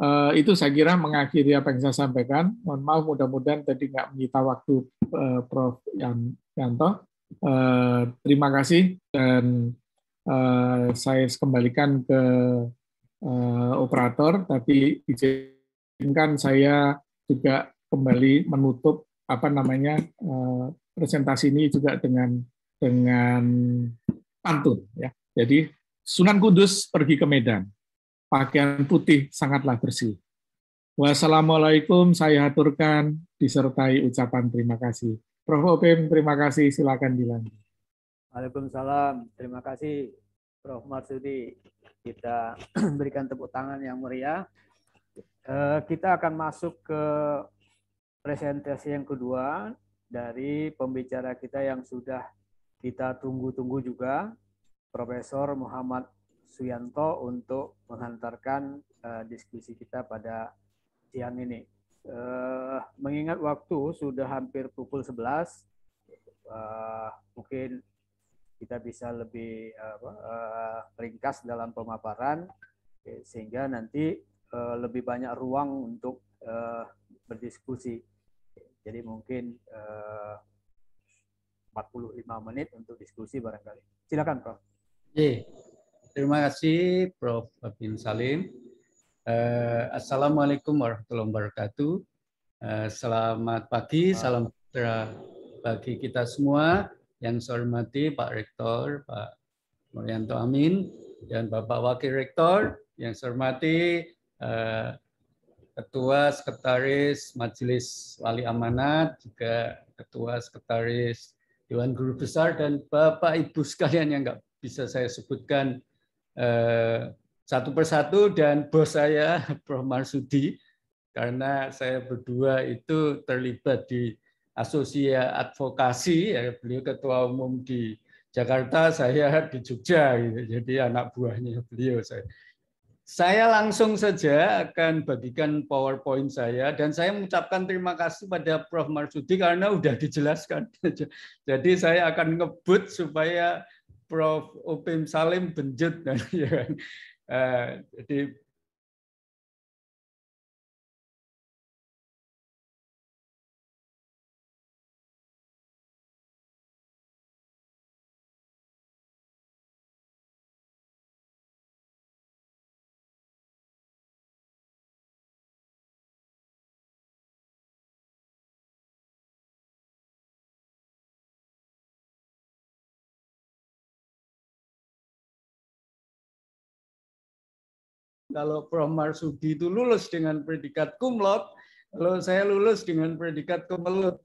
eh, itu saya kira mengakhiri apa yang saya sampaikan. Mohon maaf mudah-mudahan tadi nggak menyita waktu eh, Prof. Yanto. Eh, terima kasih dan uh, saya kembalikan ke uh, operator. Tapi izinkan saya juga kembali menutup apa namanya uh, presentasi ini juga dengan dengan pantun ya. Jadi Sunan Kudus pergi ke Medan, pakaian putih sangatlah bersih. Wassalamualaikum saya aturkan disertai ucapan terima kasih. Prof. Opim, terima kasih. Silakan dilanjut. Waalaikumsalam. Terima kasih Prof. Marsudi. Kita *clears throat* berikan tepuk tangan yang meriah. Eh, kita akan masuk ke presentasi yang kedua dari pembicara kita yang sudah kita tunggu-tunggu juga, Profesor Muhammad Suyanto untuk menghantarkan eh, diskusi kita pada siang ini. Uh, mengingat waktu sudah hampir pukul 11, uh, eh, mungkin kita bisa lebih uh, uh, ringkas dalam pemaparan okay, sehingga nanti uh, lebih banyak ruang untuk uh, berdiskusi. Jadi mungkin uh, 45 menit untuk diskusi barangkali. Silakan Prof. Yeah. Terima kasih Prof. Abin Salim. Uh, Assalamualaikum warahmatullahi wabarakatuh. Uh, selamat pagi, salam sejahtera bagi kita semua yang saya hormati Pak Rektor, Pak Mulyanto Amin, dan Bapak Wakil Rektor yang saya hormati uh, Ketua Sekretaris Majelis Wali Amanat, juga Ketua Sekretaris Dewan Guru Besar, dan Bapak Ibu sekalian yang nggak bisa saya sebutkan uh, satu persatu dan bos saya *laughs* Prof Marsudi karena saya berdua itu terlibat di asosiasi advokasi ya beliau ketua umum di Jakarta saya di Jogja gitu. jadi anak buahnya beliau saya saya langsung saja akan bagikan PowerPoint saya dan saya mengucapkan terima kasih pada Prof. Marsudi karena sudah dijelaskan. *laughs* Jadi saya akan ngebut supaya Prof. Opim Salim benjut. *laughs* Nah, iya kan. Øh, det Kalau Prof. Marsudi itu lulus dengan predikat kumlot, kalau saya lulus dengan predikat kemelut.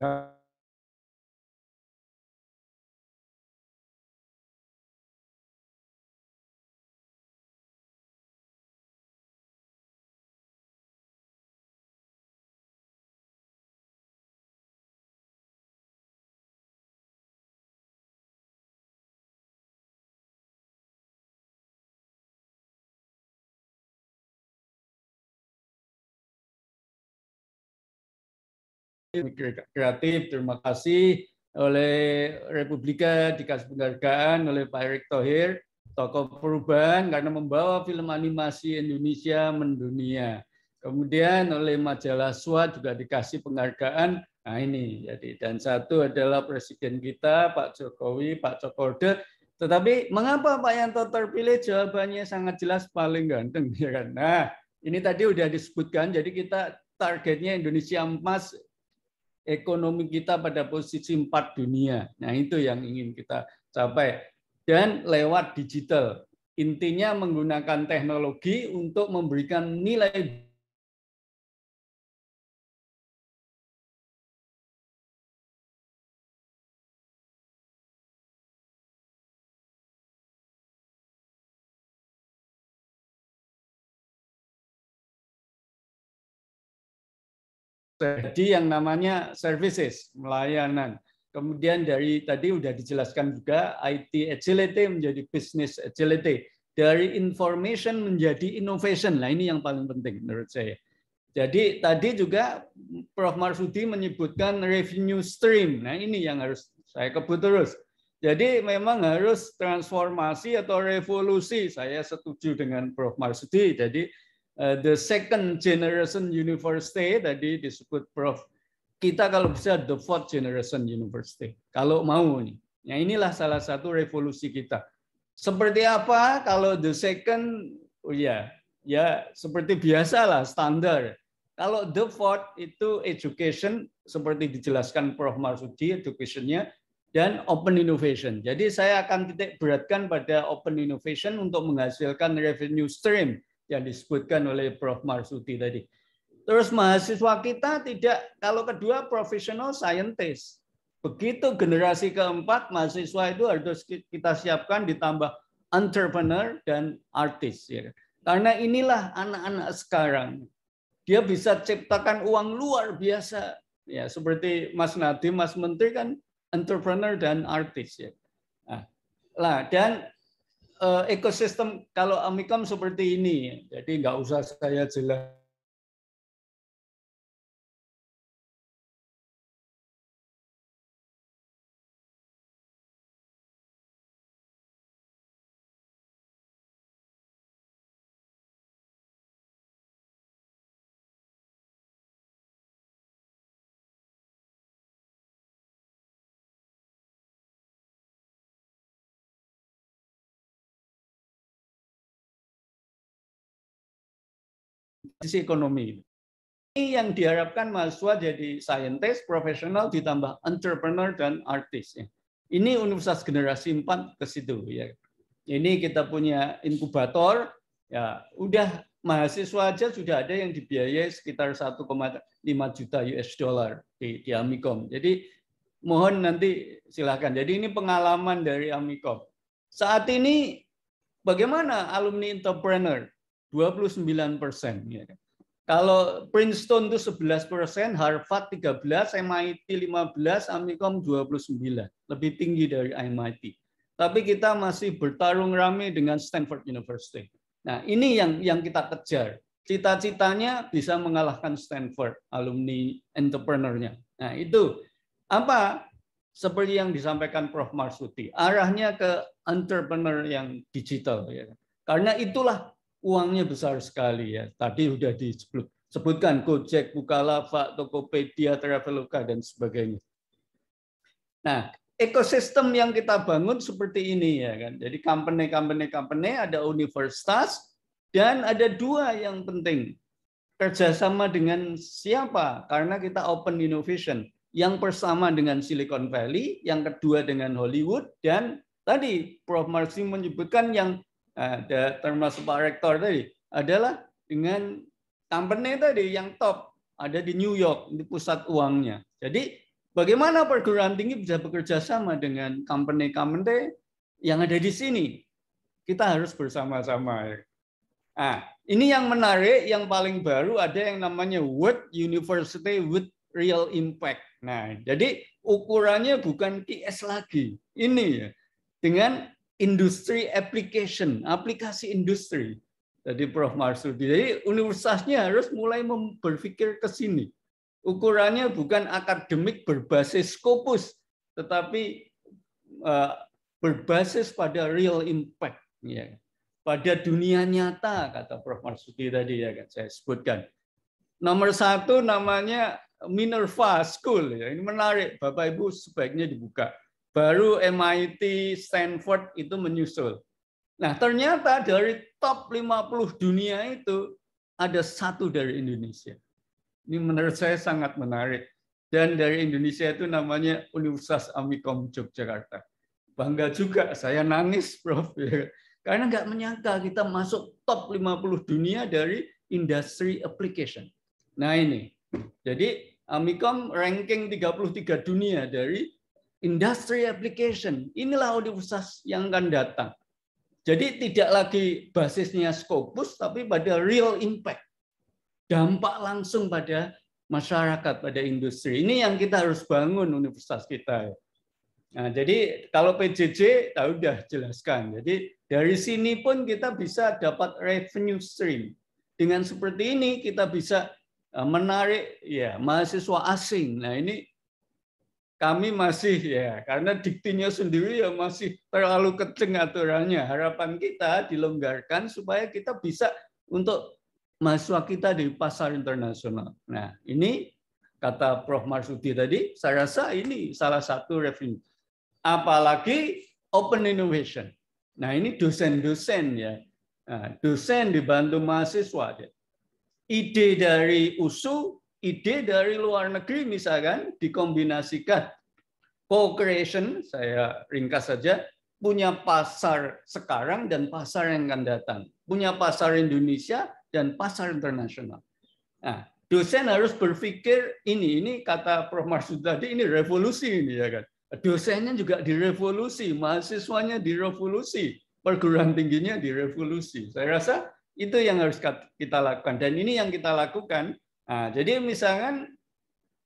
kreatif. Terima kasih oleh Republika dikasih penghargaan oleh Pak Erick Thohir, tokoh perubahan karena membawa film animasi Indonesia mendunia. Kemudian oleh majalah SWA juga dikasih penghargaan. Nah ini jadi dan satu adalah presiden kita Pak Jokowi, Pak Cokorda. Tetapi mengapa Pak Yanto terpilih? Jawabannya sangat jelas paling ganteng *laughs* ya kan. Nah, ini tadi sudah disebutkan jadi kita targetnya Indonesia emas ekonomi kita pada posisi empat dunia. Nah, itu yang ingin kita capai. Dan lewat digital. Intinya menggunakan teknologi untuk memberikan nilai jadi yang namanya services melayanan. kemudian dari tadi sudah dijelaskan juga IT agility menjadi business agility dari information menjadi innovation Nah ini yang paling penting menurut saya jadi tadi juga Prof Marsudi menyebutkan revenue stream nah ini yang harus saya kebut terus jadi memang harus transformasi atau revolusi saya setuju dengan Prof Marsudi jadi Eh, the second generation university tadi disebut Prof. Kita kalau bisa the fourth generation university. Kalau mau nih. Nah, ya inilah salah satu revolusi kita. Seperti apa kalau the second, oh ya, yeah, ya yeah, seperti biasalah standar. Kalau the fourth itu education seperti dijelaskan Prof. Marsudi educationnya dan open innovation. Jadi saya akan titik beratkan pada open innovation untuk menghasilkan revenue stream yang disebutkan oleh Prof. Marsuti tadi. Terus mahasiswa kita tidak, kalau kedua profesional scientist. Begitu generasi keempat, mahasiswa itu harus kita siapkan ditambah entrepreneur dan artis. Ya. Karena inilah anak-anak sekarang. Dia bisa ciptakan uang luar biasa. ya Seperti Mas Nadi Mas Menteri kan entrepreneur dan artis. Ya. Nah, dan Eh, ekosistem kalau amikam seperti ini, jadi nggak usah saya jelaskan. sisi ekonomi. Ini yang diharapkan mahasiswa jadi saintis, profesional, ditambah entrepreneur dan artis. Ya. Ini Universitas Generasi 4 ke situ. Ya. Ini kita punya inkubator, ya udah mahasiswa aja sudah ada yang dibiayai sekitar 1,5 juta US dollar di, di Amikom. Jadi mohon nanti silahkan. Jadi ini pengalaman dari Amikom. Saat ini bagaimana alumni entrepreneur? 29 persen. Ya. Kan? Kalau Princeton itu 11 persen, Harvard 13, MIT 15, Amikom 29. Lebih tinggi dari MIT. Tapi kita masih bertarung rame dengan Stanford University. Nah, ini yang yang kita kejar. Cita-citanya bisa mengalahkan Stanford alumni entrepreneurnya. Nah, itu apa seperti yang disampaikan Prof Marsuti, arahnya ke entrepreneur yang digital ya. Kan? Karena itulah uangnya besar sekali ya. Tadi sudah disebutkan Gojek, Bukalapak, Tokopedia, Traveloka dan sebagainya. Nah, ekosistem yang kita bangun seperti ini ya kan. Jadi company company company ada universitas dan ada dua yang penting. Kerjasama dengan siapa? Karena kita open innovation. Yang pertama dengan Silicon Valley, yang kedua dengan Hollywood, dan tadi Prof. Marsi menyebutkan yang ada termasuk Pak Rektor tadi adalah dengan company tadi yang top ada di New York di pusat uangnya. Jadi bagaimana perguruan tinggi bisa bekerja sama dengan company-company yang ada di sini? Kita harus bersama-sama. Nah, ini yang menarik, yang paling baru ada yang namanya World University with Real Impact. Nah, jadi ukurannya bukan KS lagi. Ini ya. Dengan industri application, aplikasi industri. Tadi Prof. Marsudi. Jadi universitasnya harus mulai berpikir ke sini. Ukurannya bukan akademik berbasis skopus, tetapi eh, berbasis pada real impact. Ya. Pada dunia nyata, kata Prof. Marsudi tadi, ya kan saya sebutkan. Nomor satu namanya Minerva School. Ya. Ini menarik, Bapak-Ibu sebaiknya dibuka baru MIT, Stanford itu menyusul. Nah, ternyata dari top 50 dunia itu ada satu dari Indonesia. Ini menurut saya sangat menarik. Dan dari Indonesia itu namanya Universitas Amikom Yogyakarta. Bangga juga, saya nangis, Prof. *laughs* Karena nggak menyangka kita masuk top 50 dunia dari industry application. Nah ini, jadi Amikom ranking 33 dunia dari industri application. Inilah universitas yang akan datang. Jadi tidak lagi basisnya skopus, tapi pada real impact. Dampak langsung pada masyarakat, pada industri. Ini yang kita harus bangun universitas kita. Nah, jadi kalau PJJ, tahu ya udah jelaskan. Jadi dari sini pun kita bisa dapat revenue stream. Dengan seperti ini kita bisa eh, menarik ya mahasiswa asing. Nah ini kami masih ya karena diktinya sendiri ya masih terlalu kenceng aturannya. Harapan kita dilonggarkan supaya kita bisa untuk mahasiswa kita di pasar internasional. Nah, ini kata Prof Marsudi tadi, saya rasa ini salah satu revenue. Apalagi open innovation. Nah, ini dosen-dosen ya. Nah, dosen dibantu mahasiswa. Ide dari USU ide dari luar negeri misalkan dikombinasikan co-creation saya ringkas saja punya pasar sekarang dan pasar yang akan datang punya pasar Indonesia dan pasar internasional nah, dosen harus berpikir ini ini kata Prof Marsud tadi ini revolusi ini ya kan dosennya juga direvolusi mahasiswanya direvolusi perguruan tingginya direvolusi saya rasa itu yang harus kita lakukan dan ini yang kita lakukan Nah, jadi misalkan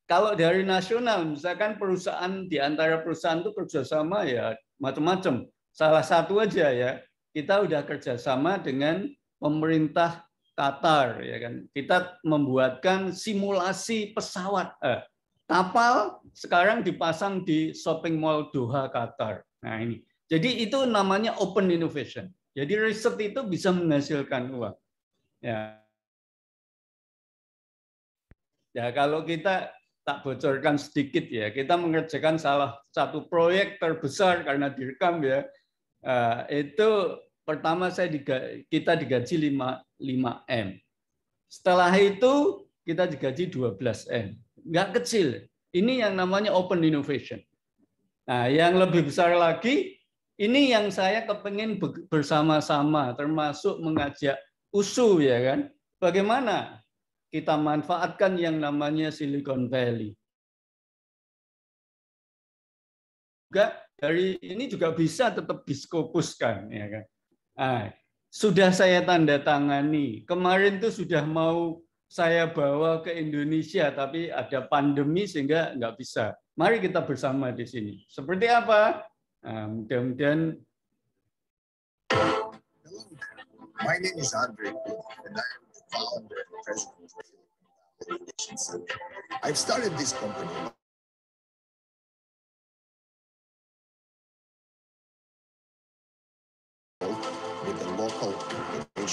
kalau dari nasional, misalkan perusahaan di antara perusahaan itu kerjasama ya macam-macam. Salah satu aja ya, kita udah kerjasama dengan pemerintah Qatar ya kan. Kita membuatkan simulasi pesawat eh, kapal sekarang dipasang di shopping mall Doha Qatar. Nah ini. Jadi itu namanya open innovation. Jadi riset itu bisa menghasilkan uang. Ya. Ya kalau kita tak bocorkan sedikit ya, kita mengerjakan salah satu proyek terbesar karena direkam ya. Eh, itu pertama saya digaji, kita digaji 5 m Setelah itu kita digaji 12M. Enggak kecil. Ini yang namanya open innovation. Nah, yang lebih besar lagi ini yang saya kepengen bersama-sama termasuk mengajak USU ya kan. Bagaimana kita manfaatkan yang namanya Silicon Valley. Juga dari ini juga bisa tetap diskopuskan, ya kan? Nah, sudah saya tanda tangani. Kemarin tuh sudah mau saya bawa ke Indonesia, tapi ada pandemi sehingga nggak bisa. Mari kita bersama di sini. Seperti apa? Nah, mudah-mudahan. my name is Andre, and am I've started this company. with the local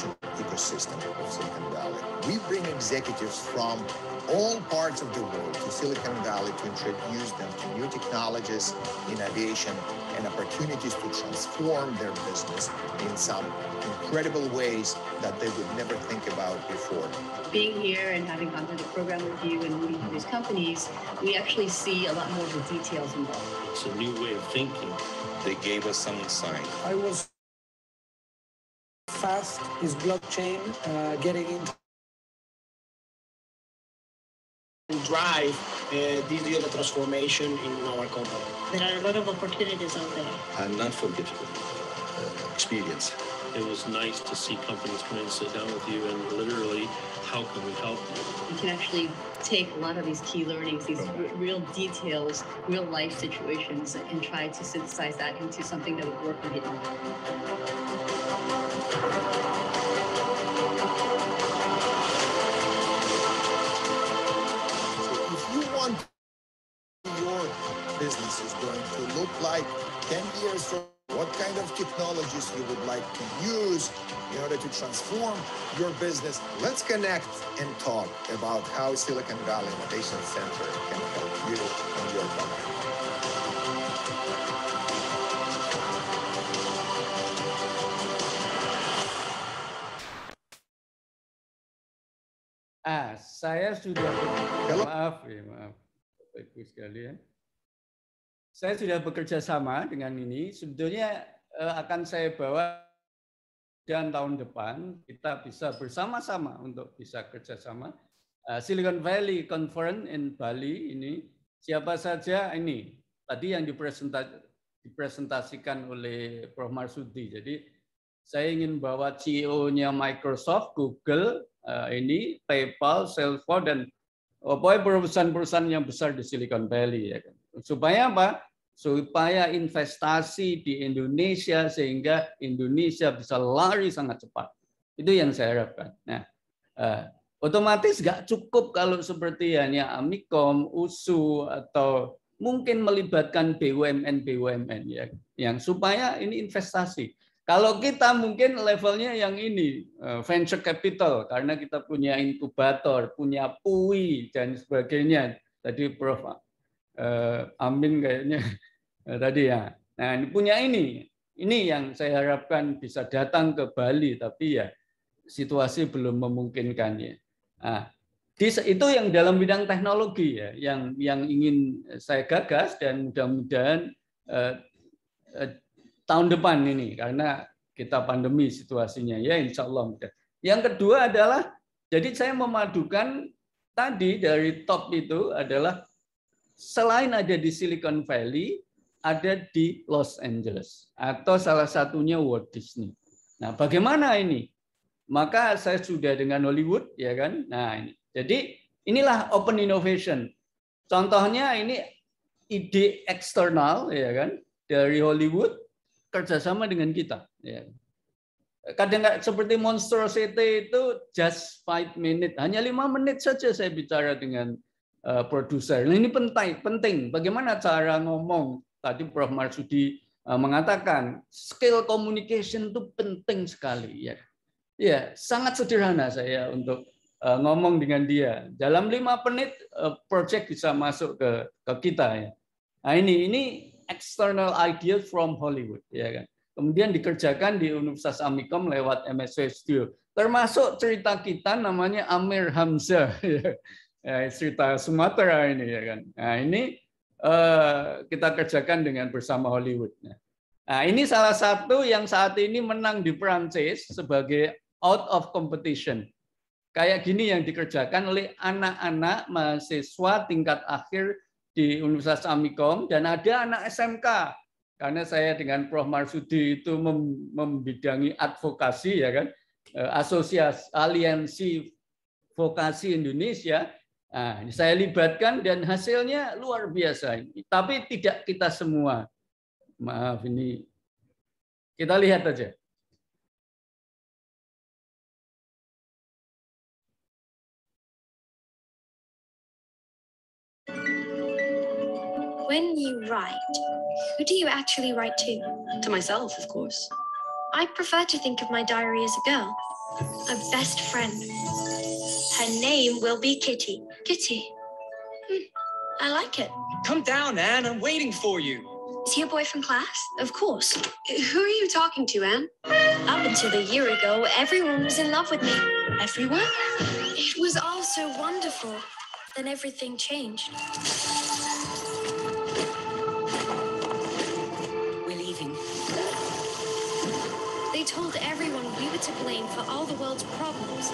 innovation ecosystem of Silicon Valley. We bring executives from all parts of the world to Silicon Valley to introduce them to new technologies, innovation, and opportunities to transform their business in some incredible ways that they would never think about before. Being here and having gone through the program with you and meeting these companies, we actually see a lot more of the details involved. It's a new way of thinking. They gave us some insight. I was fast is blockchain uh, getting into and drive uh, digital transformation in our company. There are a lot of opportunities out there. An not uh, experience. It was nice to see companies come in and sit down with you and literally, how can we help you? You can actually take a lot of these key learnings, these r- real details, real life situations, and try to synthesize that into something that would work for you your business is going to look like 10 years from what kind of technologies you would like to use in order to transform your business. Let's connect and talk about how Silicon Valley Innovation Center can help you and your company. Ah, saya sudah Kalau... maaf ya maaf Bapak Ibu sekalian. Saya sudah bekerja sama dengan ini. Sebetulnya eh, akan saya bawa dan tahun depan kita bisa bersama-sama untuk bisa kerjasama uh, eh, Silicon Valley Conference in Bali ini siapa saja ini tadi yang dipresentasikan oleh Prof Marsudi. Jadi saya ingin bawa CEO-nya Microsoft, Google, uh, ini PayPal, Salesforce dan oh, perusahaan-perusahaan yang besar di Silicon Valley ya kan. Supaya apa? Supaya investasi di Indonesia sehingga Indonesia bisa lari sangat cepat. Itu yang saya harapkan. Nah, uh, otomatis nggak cukup kalau seperti hanya Amikom, USU atau mungkin melibatkan BUMN BUMN ya yang supaya ini investasi kalau kita mungkin levelnya yang ini, eh, venture capital, karena kita punya inkubator, punya PUI, dan sebagainya. Tadi Prof. Eh, Amin kayaknya *laughs* eh, tadi ya. Nah, ini punya ini. Ini yang saya harapkan bisa datang ke Bali, tapi ya situasi belum memungkinkannya Nah, itu yang dalam bidang teknologi ya, yang yang ingin saya gagas dan mudah-mudahan tahun depan ini karena kita pandemi situasinya ya insya Allah mudah. Yang kedua adalah jadi saya memadukan tadi dari top itu adalah selain ada di Silicon Valley ada di Los Angeles atau salah satunya Walt Disney. Nah bagaimana ini? Maka saya sudah dengan Hollywood ya kan. Nah ini jadi inilah open innovation. Contohnya ini ide eksternal ya kan dari Hollywood kerjasama dengan kita. Ya. Kadang seperti Monster City itu just five minutes, hanya lima menit saja saya bicara dengan uh, produser. Nah, ini penting, penting. Bagaimana cara ngomong? Tadi Prof Marsudi uh, mengatakan skill communication itu penting sekali. Ya, ya sangat sederhana saya untuk uh, ngomong dengan dia. Dalam lima menit uh, project bisa masuk ke ke kita ya. Nah ini ini external ideas from Hollywood, ya kan? Kemudian dikerjakan di Universitas Amikom lewat MSW Studio. Termasuk cerita kita namanya Amir Hamzah, *laughs* ya. ya, cerita Sumatera ini, ya kan? Nah ini uh, kita kerjakan dengan bersama Hollywood. Ya. Nah ini salah satu yang saat ini menang di Prancis sebagai out of competition kayak gini yang dikerjakan oleh anak-anak mahasiswa tingkat akhir di Universitas Amikom dan ada anak SMK karena saya dengan Prof Marsudi itu membidangi advokasi ya kan eh, asosiasi aliansi vokasi Indonesia nah, saya libatkan dan hasilnya luar biasa ini tapi tidak kita semua maaf ini kita lihat aja When you write, who do you actually write to? To myself, of course. I prefer to think of my diary as a girl, a best friend. Her name will be Kitty. Kitty. Hmm, I like it. Come down, Anne. I'm waiting for you. Is he a boy from class? Of course. Who are you talking to, Anne? Up until a year ago, everyone was in love with me. Everyone? It was all so wonderful. Then everything changed. blame for all the world's problems.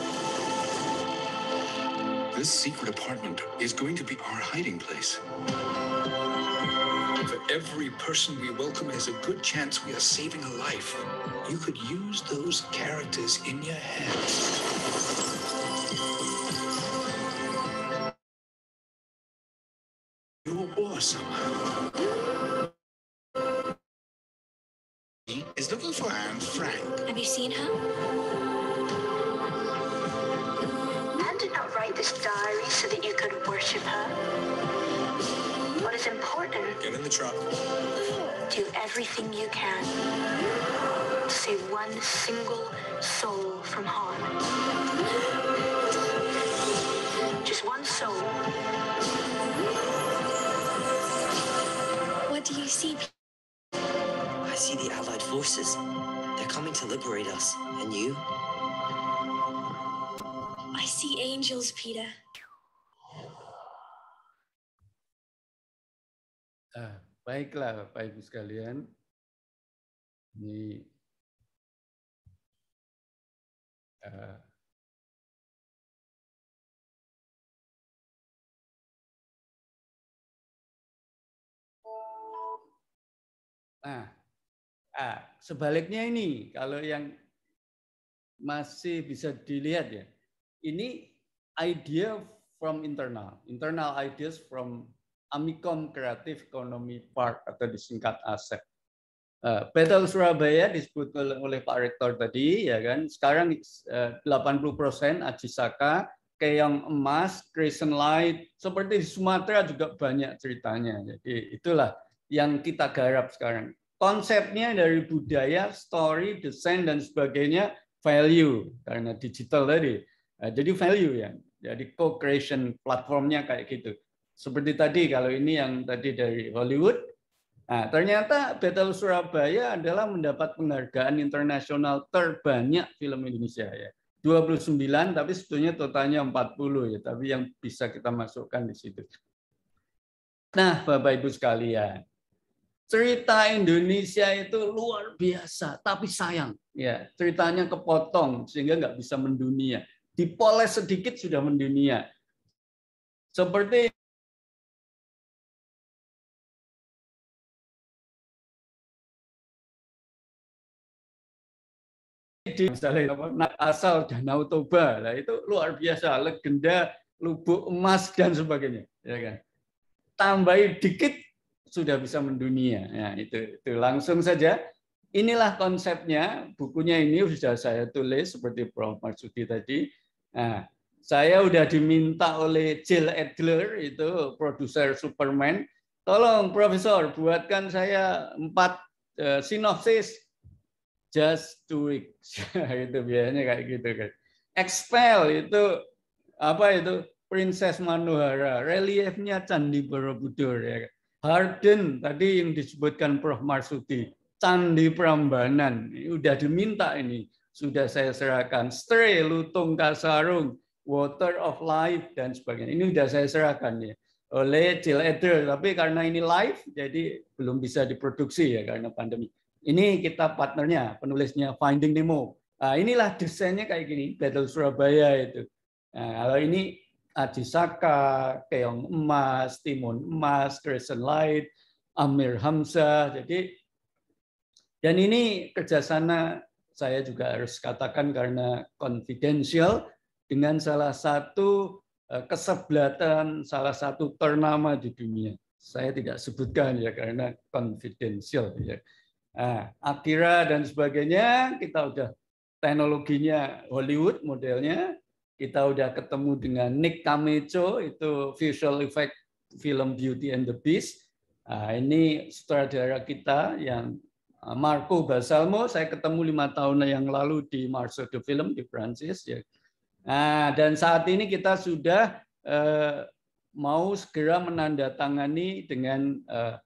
This secret apartment is going to be our hiding place. For every person we welcome has a good chance we are saving a life. You could use those characters in your head. You are awesome. Is looking for Anne Frank. Have you seen her? the truck. Do everything you can to save one single soul from harm. Just one soul. What do you see? I see the Allied forces. They're coming to liberate us. And you? I see angels, Peter. Ah, baiklah Bapak Ibu sekalian. Ini uh, Nah, ah, sebaliknya ini kalau yang masih bisa dilihat ya, ini idea from internal, internal ideas from Amikom Creative Economy Park atau disingkat ASEP. Eh, Petal Surabaya disebut oleh Pak Rektor tadi, ya kan. Sekarang 80 eh, persen Ajisaka, Keong Emas, Crescent Light, seperti di Sumatera juga banyak ceritanya. Jadi itulah yang kita garap sekarang. Konsepnya dari budaya, story, desain dan sebagainya value karena digital tadi. Eh, jadi value ya. Jadi co-creation platformnya kayak gitu. Seperti tadi kalau ini yang tadi dari Hollywood, nah, ternyata Battle Surabaya adalah mendapat penghargaan internasional terbanyak film Indonesia ya. 29 tapi sebetulnya totalnya 40 ya, tapi yang bisa kita masukkan di situ. Nah, Bapak Ibu sekalian, cerita Indonesia itu luar biasa, tapi sayang ya ceritanya kepotong sehingga nggak bisa mendunia. Dipoles sedikit sudah mendunia. Seperti di misalnya asal Danau Toba lah itu luar biasa legenda lubuk emas dan sebagainya ya kan tambahi dikit sudah bisa mendunia ya itu itu langsung saja inilah konsepnya bukunya ini sudah saya tulis seperti Prof Marsudi tadi nah, saya sudah diminta oleh Jill Adler itu produser Superman tolong Profesor buatkan saya empat eh, sinopsis just two weeks, *laughs* itu biasanya kayak gitu kan. Expel itu apa itu? Princess Manuhara. reliefnya Candi Borobudur ya. Kan. Harden tadi yang disebutkan Prof Marsudi, Candi Prambanan, ini udah diminta ini, sudah saya serahkan. Stray, Lutung Kasarung, Water of Life dan sebagainya. Ini sudah saya serahkan ya oleh Jill Eder, tapi karena ini live jadi belum bisa diproduksi ya karena pandemi. Ini kita partnernya, penulisnya Finding Nemo. Nah, inilah desainnya kayak gini, Battle Surabaya itu. Nah, kalau ini Ajisaka, Keong Emas, Timun Emas, Crescent Light, Amir Hamzah. Jadi dan ini kerjasana saya juga harus katakan karena confidential dengan salah satu eh, kesebelatan salah satu ternama di dunia. Saya tidak sebutkan ya karena confidential ya. Nah, Akira dan sebagainya, kita udah teknologinya Hollywood modelnya, kita udah ketemu dengan Nick Kamecho itu visual effect film Beauty and the Beast. Nah, ini sutradara kita yang ah, Marco Basalmo, saya ketemu lima tahun yang lalu di Marceau de Film di Prancis. Ya. Nah, dan saat ini kita sudah eh, mau segera menandatangani dengan eh,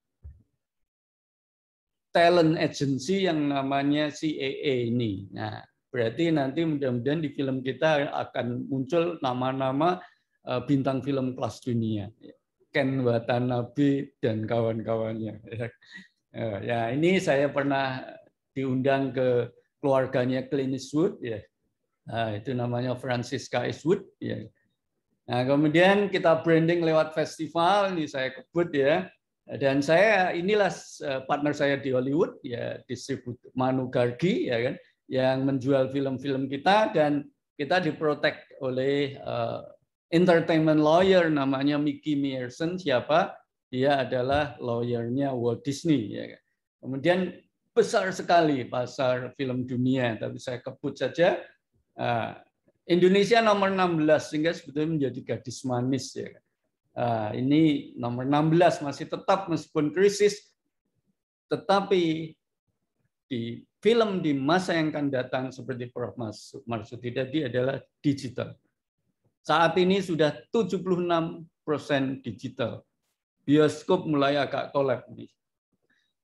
talent agency yang namanya CAA ini. Nah, berarti nanti mudah-mudahan di film kita akan muncul nama-nama eh, bintang film kelas dunia. Ken Watanabe dan kawan-kawannya. *laughs* Eh, ya, ini saya pernah diundang ke keluarganya Clint Eastwood ya. Nah, itu namanya Francisca Eastwood ya. Nah, kemudian kita branding lewat festival ini saya kebut ya. Dan saya inilah eh, partner saya di Hollywood ya disebut Manu Gargi ya kan yang menjual film-film kita dan kita diprotek oleh uh, entertainment lawyer namanya Mickey Mearson siapa dia adalah lawyernya Walt Disney ya kan. Kemudian besar sekali pasar film dunia tapi saya kebut saja uh, Indonesia nomor 16 sehingga sebetulnya menjadi gadis manis ya kan Ah, ini nomor 16 masih tetap meskipun krisis, tetapi di film di masa yang akan datang seperti Prof. Marsudi tadi adalah digital. Saat ini sudah 76 persen digital. Bioskop mulai agak kolab nih.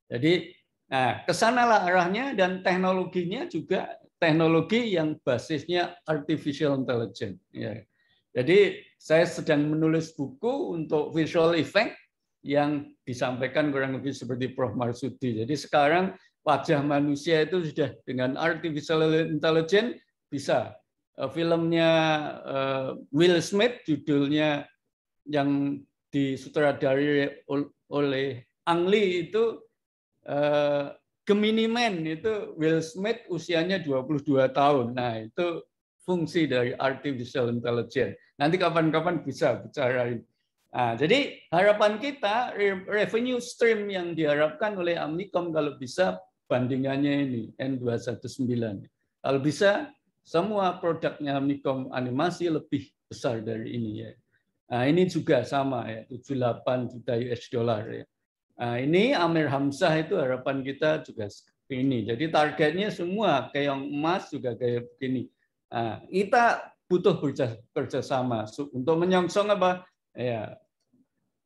Jadi nah, kesanalah arahnya dan teknologinya juga teknologi yang basisnya artificial intelligence. Ya jadi saya sedang menulis buku untuk visual effect yang disampaikan kurang lebih seperti Prof. Marsudi. Jadi sekarang wajah manusia itu sudah dengan artificial intelligence bisa. Eh, filmnya eh, Will Smith judulnya yang disutradari oleh Ang Lee itu eh, Gemini Man itu Will Smith usianya 22 tahun. Nah, itu fungsi dari artificial intelligence. Nanti kapan-kapan bisa bicara Nah, jadi harapan kita revenue stream yang diharapkan oleh Amnicom kalau bisa bandingannya ini N219. Kalau bisa semua produknya Amnicom animasi lebih besar dari ini ya. Nah, ini juga sama ya 78 juta US dollar ya. Nah, ini Amir Hamzah itu harapan kita juga ini. Jadi targetnya semua kayak emas juga kayak begini. Ah, kita butuh sama untuk menyongsong apa? Ya.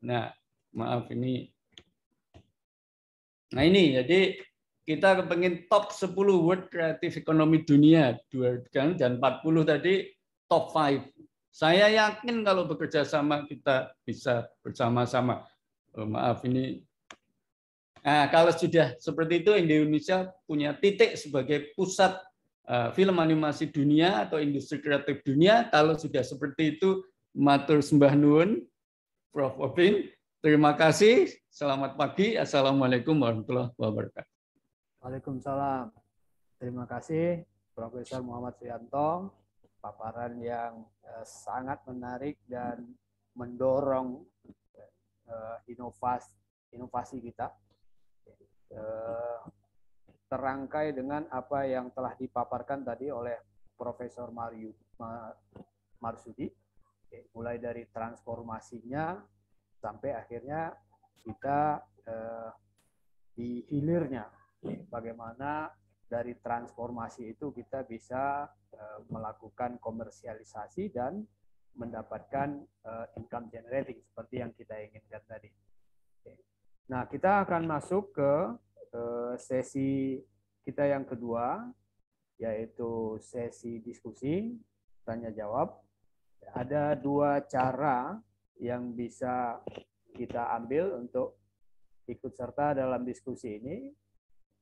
Nah, maaf ini. Nah ini jadi kita kepengen top 10 World Creative Economy dunia dua kan, dan 40 tadi top 5. Saya yakin kalau bekerja sama kita bisa bersama-sama. Oh, maaf ini Nah, kalau sudah seperti itu Indonesia punya titik sebagai pusat Eh, film animasi dunia atau industri kreatif dunia. Kalau sudah seperti itu, matur sembah nuwun, Prof. Opin. Terima kasih. Selamat pagi. Assalamualaikum warahmatullah wabarakatuh. Waalaikumsalam. Terima kasih Profesor Muhammad Suyanto. Paparan yang eh, sangat menarik dan mendorong eh, inovasi inovasi kita terangkai dengan apa yang telah dipaparkan tadi oleh Profesor Mario Marsudi, mulai dari transformasinya sampai akhirnya kita eh, di hilirnya, bagaimana dari transformasi itu kita bisa eh, melakukan komersialisasi dan mendapatkan eh, income generating seperti yang kita inginkan tadi. Nah, kita akan masuk ke Eh, sesi kita yang kedua yaitu sesi diskusi tanya jawab. Ada dua cara yang bisa kita ambil untuk ikut serta dalam diskusi ini.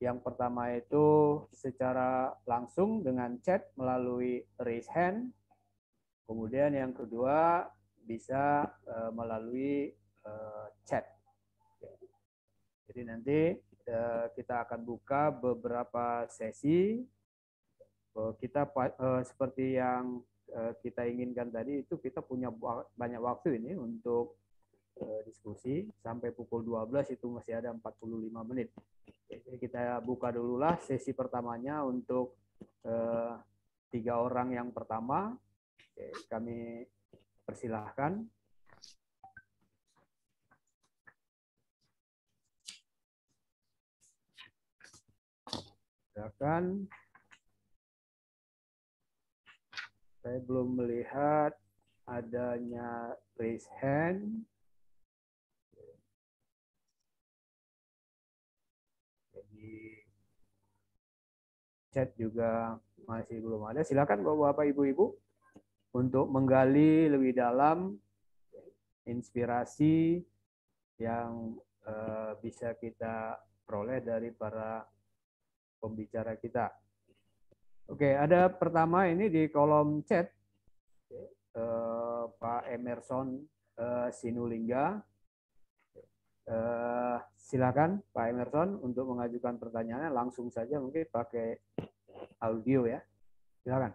Yang pertama itu secara langsung dengan chat melalui raise hand. Kemudian yang kedua bisa eh, melalui eh, chat. Jadi nanti eh, kita akan buka beberapa sesi eh, kita eh, seperti yang kita inginkan tadi itu kita punya banyak waktu ini untuk diskusi sampai pukul 12 itu masih ada 45 menit. Jadi kita buka dululah sesi pertamanya untuk tiga orang yang pertama. Kami persilahkan Silakan. Saya belum melihat adanya raise hand. Jadi chat juga masih belum ada. Silakan Bapak-bapak, Ibu-ibu untuk menggali lebih dalam inspirasi yang eh, bisa kita peroleh dari para pembicara kita. Oke, ada pertama ini di kolom chat eh, Pak Emerson eh, Sinulingga. Eh, silakan Pak Emerson untuk mengajukan pertanyaannya langsung saja mungkin pakai audio ya. Silakan.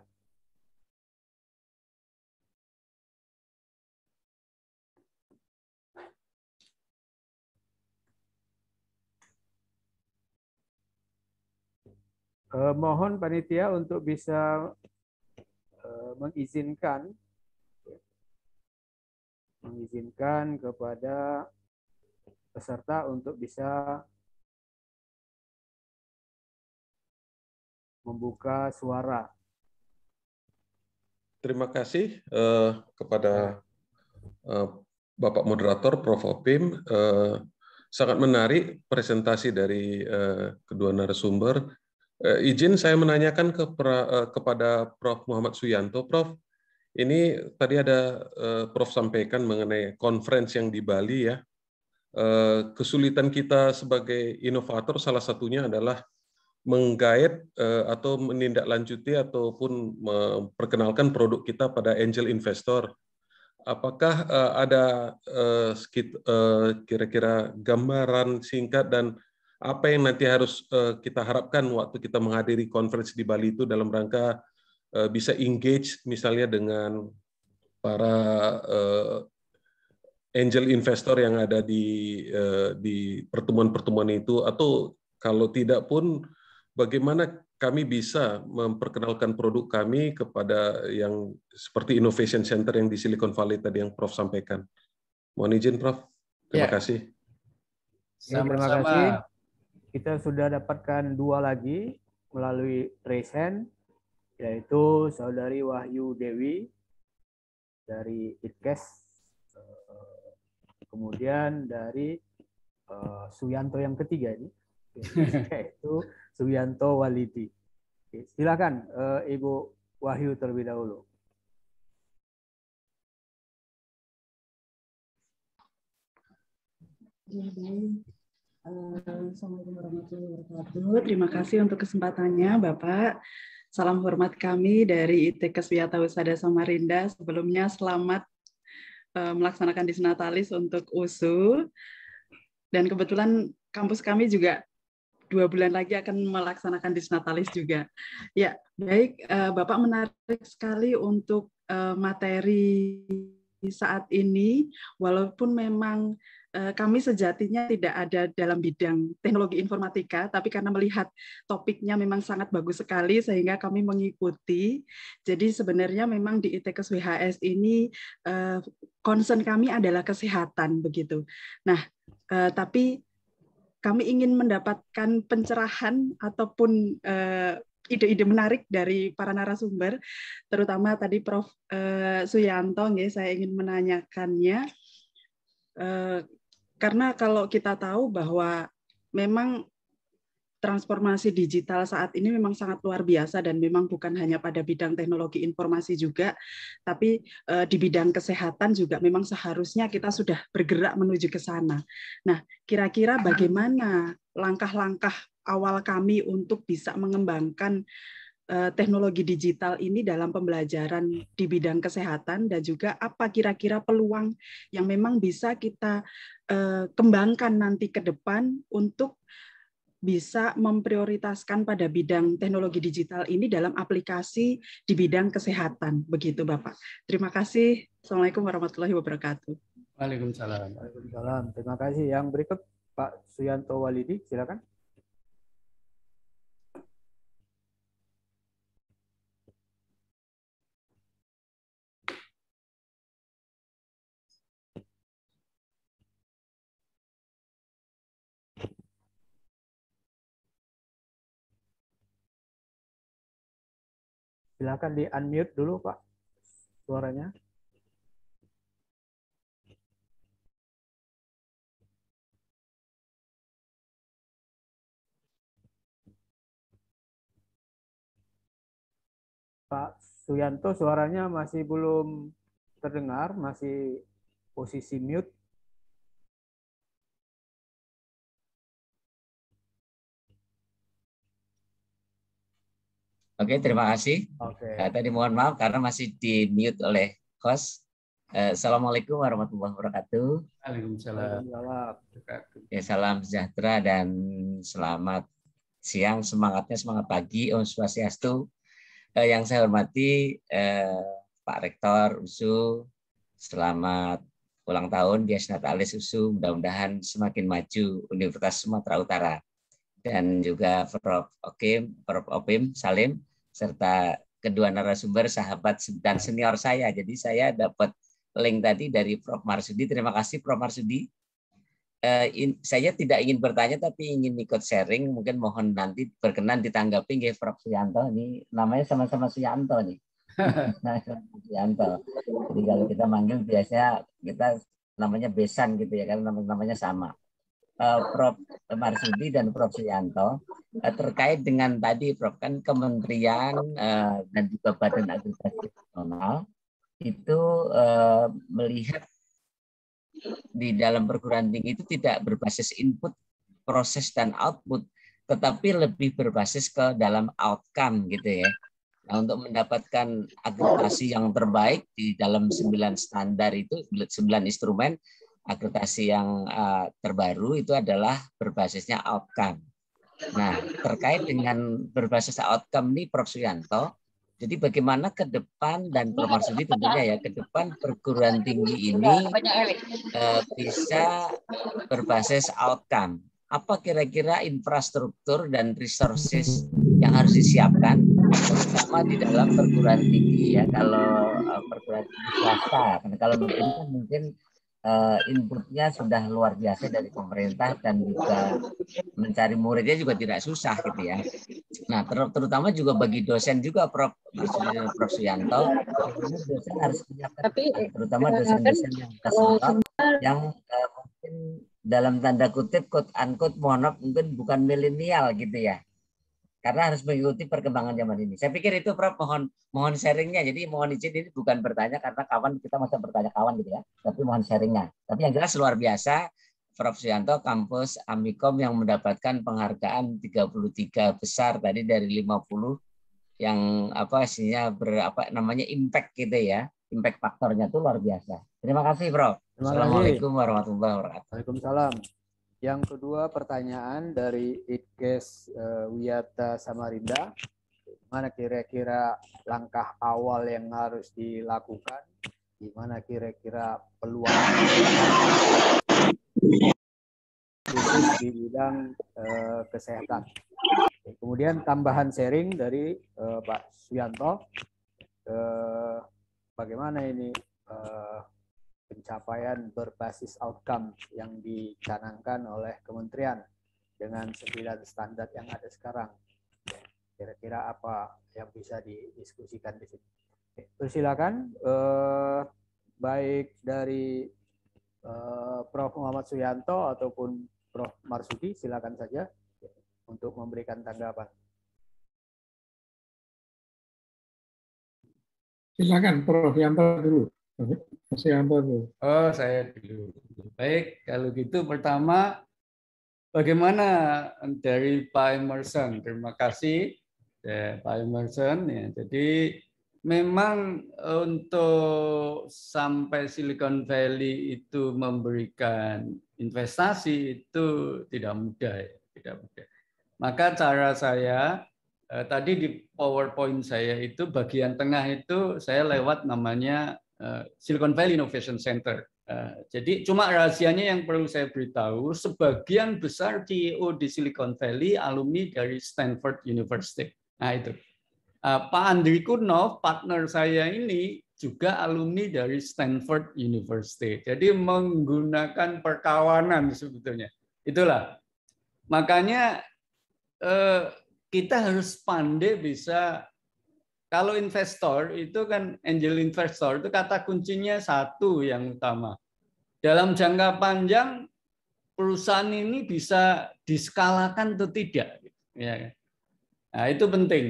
eh, mohon panitia untuk bisa eh, mengizinkan mengizinkan kepada peserta untuk bisa membuka suara. Terima kasih eh, kepada eh, Bapak Moderator Prof. Opim. Eh, sangat menarik presentasi dari eh, kedua narasumber. Eh, izin saya menanyakan ke pra, eh, kepada Prof. Muhammad Suyanto, Prof. Ini tadi ada eh, Prof. sampaikan mengenai conference yang di Bali ya. Kesulitan kita sebagai inovator salah satunya adalah menggait atau menindaklanjuti ataupun memperkenalkan produk kita pada angel investor. Apakah ada kira-kira gambaran singkat dan apa yang nanti harus eh, kita harapkan waktu kita menghadiri konferensi di Bali itu dalam rangka eh, bisa engage misalnya dengan para eh, angel investor yang ada di di pertemuan-pertemuan itu atau kalau tidak pun bagaimana kami bisa memperkenalkan produk kami kepada yang seperti innovation center yang di Silicon Valley tadi yang Prof sampaikan. Mohon izin Prof. Terima ya. kasih. Ya, terima kasih kita sudah dapatkan dua lagi melalui raise hand, yaitu saudari Wahyu Dewi dari Itkes, eh, kemudian dari eh, Suyanto yang ketiga ini, *laughs* yaitu Suyanto Walidi. Silakan eh, Ibu Wahyu terlebih dahulu. Ya, Eh, Assalamualaikum warahmatullahi wabarakatuh. Terima kasih untuk kesempatannya, Bapak. Salam hormat kami dari ITK Suyata Usada Samarinda. Sebelumnya selamat eh, melaksanakan disnatalis untuk USU. Dan kebetulan kampus kami juga dua bulan lagi akan melaksanakan disnatalis juga. Ya, baik eh, Bapak menarik sekali untuk materi saat ini, walaupun memang Eh, kami sejatinya tidak ada dalam bidang teknologi informatika, tapi karena melihat topiknya memang sangat bagus sekali, sehingga kami mengikuti. Jadi sebenarnya memang di ITK WHS ini eh, concern kami adalah kesehatan begitu. Nah, eh, tapi kami ingin mendapatkan pencerahan ataupun ide-ide menarik dari para narasumber, terutama tadi Prof. Suyanto, saya ingin menanyakannya karena kalau kita tahu bahwa memang transformasi digital saat ini memang sangat luar biasa dan memang bukan hanya pada bidang teknologi informasi juga, tapi eh, di bidang kesehatan juga memang seharusnya kita sudah bergerak menuju ke sana. Nah, kira-kira bagaimana langkah-langkah awal kami untuk bisa mengembangkan Eh, teknologi digital ini dalam pembelajaran di bidang kesehatan dan juga apa kira-kira peluang yang memang bisa kita eh, kembangkan nanti ke depan untuk bisa memprioritaskan pada bidang teknologi digital ini dalam aplikasi di bidang kesehatan. Begitu Bapak. Terima kasih. Assalamualaikum warahmatullahi wabarakatuh. Waalaikumsalam. Waalaikumsalam. Terima kasih. Yang berikut Pak Suyanto Walidi, silakan. Silakan di unmute dulu Pak suaranya. Pak Suyanto suaranya masih belum terdengar, masih posisi mute. Oke, okay, terima kasih. Okay. Uh, eh, tadi mohon maaf karena masih di mute oleh host. Uh, Assalamualaikum warahmatullahi wabarakatuh. Waalaikumsalam. Ya, salam sejahtera dan selamat siang. Semangatnya semangat pagi. Om Swastiastu. Uh, yang saya hormati uh, Pak Rektor USU. Selamat ulang tahun Dias Natalis USU. Mudah-mudahan semakin maju Universitas Sumatera Utara. Dan juga Prof. Okim, Prof. Opim Salim serta kedua narasumber sahabat dan senior saya. Jadi saya dapat link tadi dari Prof. Marsudi. Terima kasih Prof. Marsudi. Uh, in, saya tidak ingin bertanya tapi ingin ikut sharing. Mungkin mohon nanti berkenan ditanggapi nggih Prof. Suyanto. Ini namanya sama-sama Suyanto nih. *laughs* Nah, Suyanto. Jadi kalau kita manggil biasanya kita namanya besan gitu ya karena namanya sama. Eh, Prof. Marsudi dan Prof. Suyanto eh, terkait dengan tadi Prof. kan Kementerian eh, dan juga Badan Administrasi Nasional itu melihat di dalam perguruan tinggi itu tidak berbasis input proses dan output tetapi lebih berbasis ke dalam outcome gitu ya. Nah, untuk mendapatkan akreditasi yang terbaik di dalam 9 standar itu 9 instrumen akreditasi yang uh, terbaru itu adalah berbasisnya outcome. Nah, terkait dengan berbasis outcome ini Prof. Suyanto, jadi bagaimana ke depan dan Prof. Marsudi tentunya ya, ke depan perguruan tinggi ini uh, bisa berbasis outcome. Apa kira-kira infrastruktur dan resources yang harus disiapkan terutama di dalam perguruan tinggi ya kalau eh, perguruan tinggi swasta karena kalau mungkin, mungkin uh, inputnya sudah luar biasa dari pemerintah dan juga mencari muridnya juga tidak susah gitu ya. Nah ter terutama juga bagi dosen juga Prof. Prof. Suyanto, dosen harus menyiapkan terutama eh, dosen-dosen yang eh, tersentuh yang uh, mungkin dalam tanda kutip quote unquote mohon mungkin bukan milenial gitu ya karena harus mengikuti perkembangan zaman ini. Saya pikir itu Prof mohon mohon sharingnya. Jadi mohon izin ini bukan bertanya karena kawan kita masa bertanya kawan gitu ya, tapi mohon sharingnya. Tapi yang jelas luar biasa Prof Suyanto kampus Amikom yang mendapatkan penghargaan 33 besar tadi dari 50 yang apa isinya berapa namanya impact gitu ya. Impact faktornya itu luar biasa. Terima kasih Prof. Assalamualaikum warahmatullah warahmatullahi wabarakatuh. Waalaikumsalam. Yang kedua pertanyaan dari Ikes uh, eh, Wiyata Samarinda, mana kira-kira langkah awal yang harus dilakukan? Gimana kira-kira peluang khusus di bidang uh, kesehatan? Kemudian tambahan sharing dari uh, Pak Suyanto, uh, bagaimana ini uh, pencapaian berbasis outcome yang dicanangkan oleh kementerian dengan sembilan standar yang ada sekarang. Kira-kira apa yang bisa didiskusikan di sini? Persilakan, eh, baik dari eh, Prof. Muhammad Suyanto ataupun Prof. Marsudi, silakan saja untuk memberikan tanggapan. Silakan Prof. Yanto dulu. Masih apa tuh? Oh, saya dulu. Baik, kalau gitu pertama bagaimana dari Pak Emerson? Terima kasih ya, Pak Emerson. Ya, jadi memang untuk sampai Silicon Valley itu memberikan investasi itu tidak mudah, ya, tidak mudah. Maka cara saya eh, tadi di PowerPoint saya itu bagian tengah itu saya lewat namanya Eh, Silicon Valley Innovation Center. Eh, jadi cuma rahasianya yang perlu saya beritahu, sebagian besar CEO di Silicon Valley alumni dari Stanford University. Nah itu. Eh, Pak Andri Kurnov, partner saya ini juga alumni dari Stanford University. Jadi menggunakan perkawanan sebetulnya. Itulah. Makanya kita harus pandai bisa kalau investor itu kan angel investor itu kata kuncinya satu yang utama. Dalam jangka panjang perusahaan ini bisa diskalakan atau tidak. Ya. Kan? Nah, itu penting.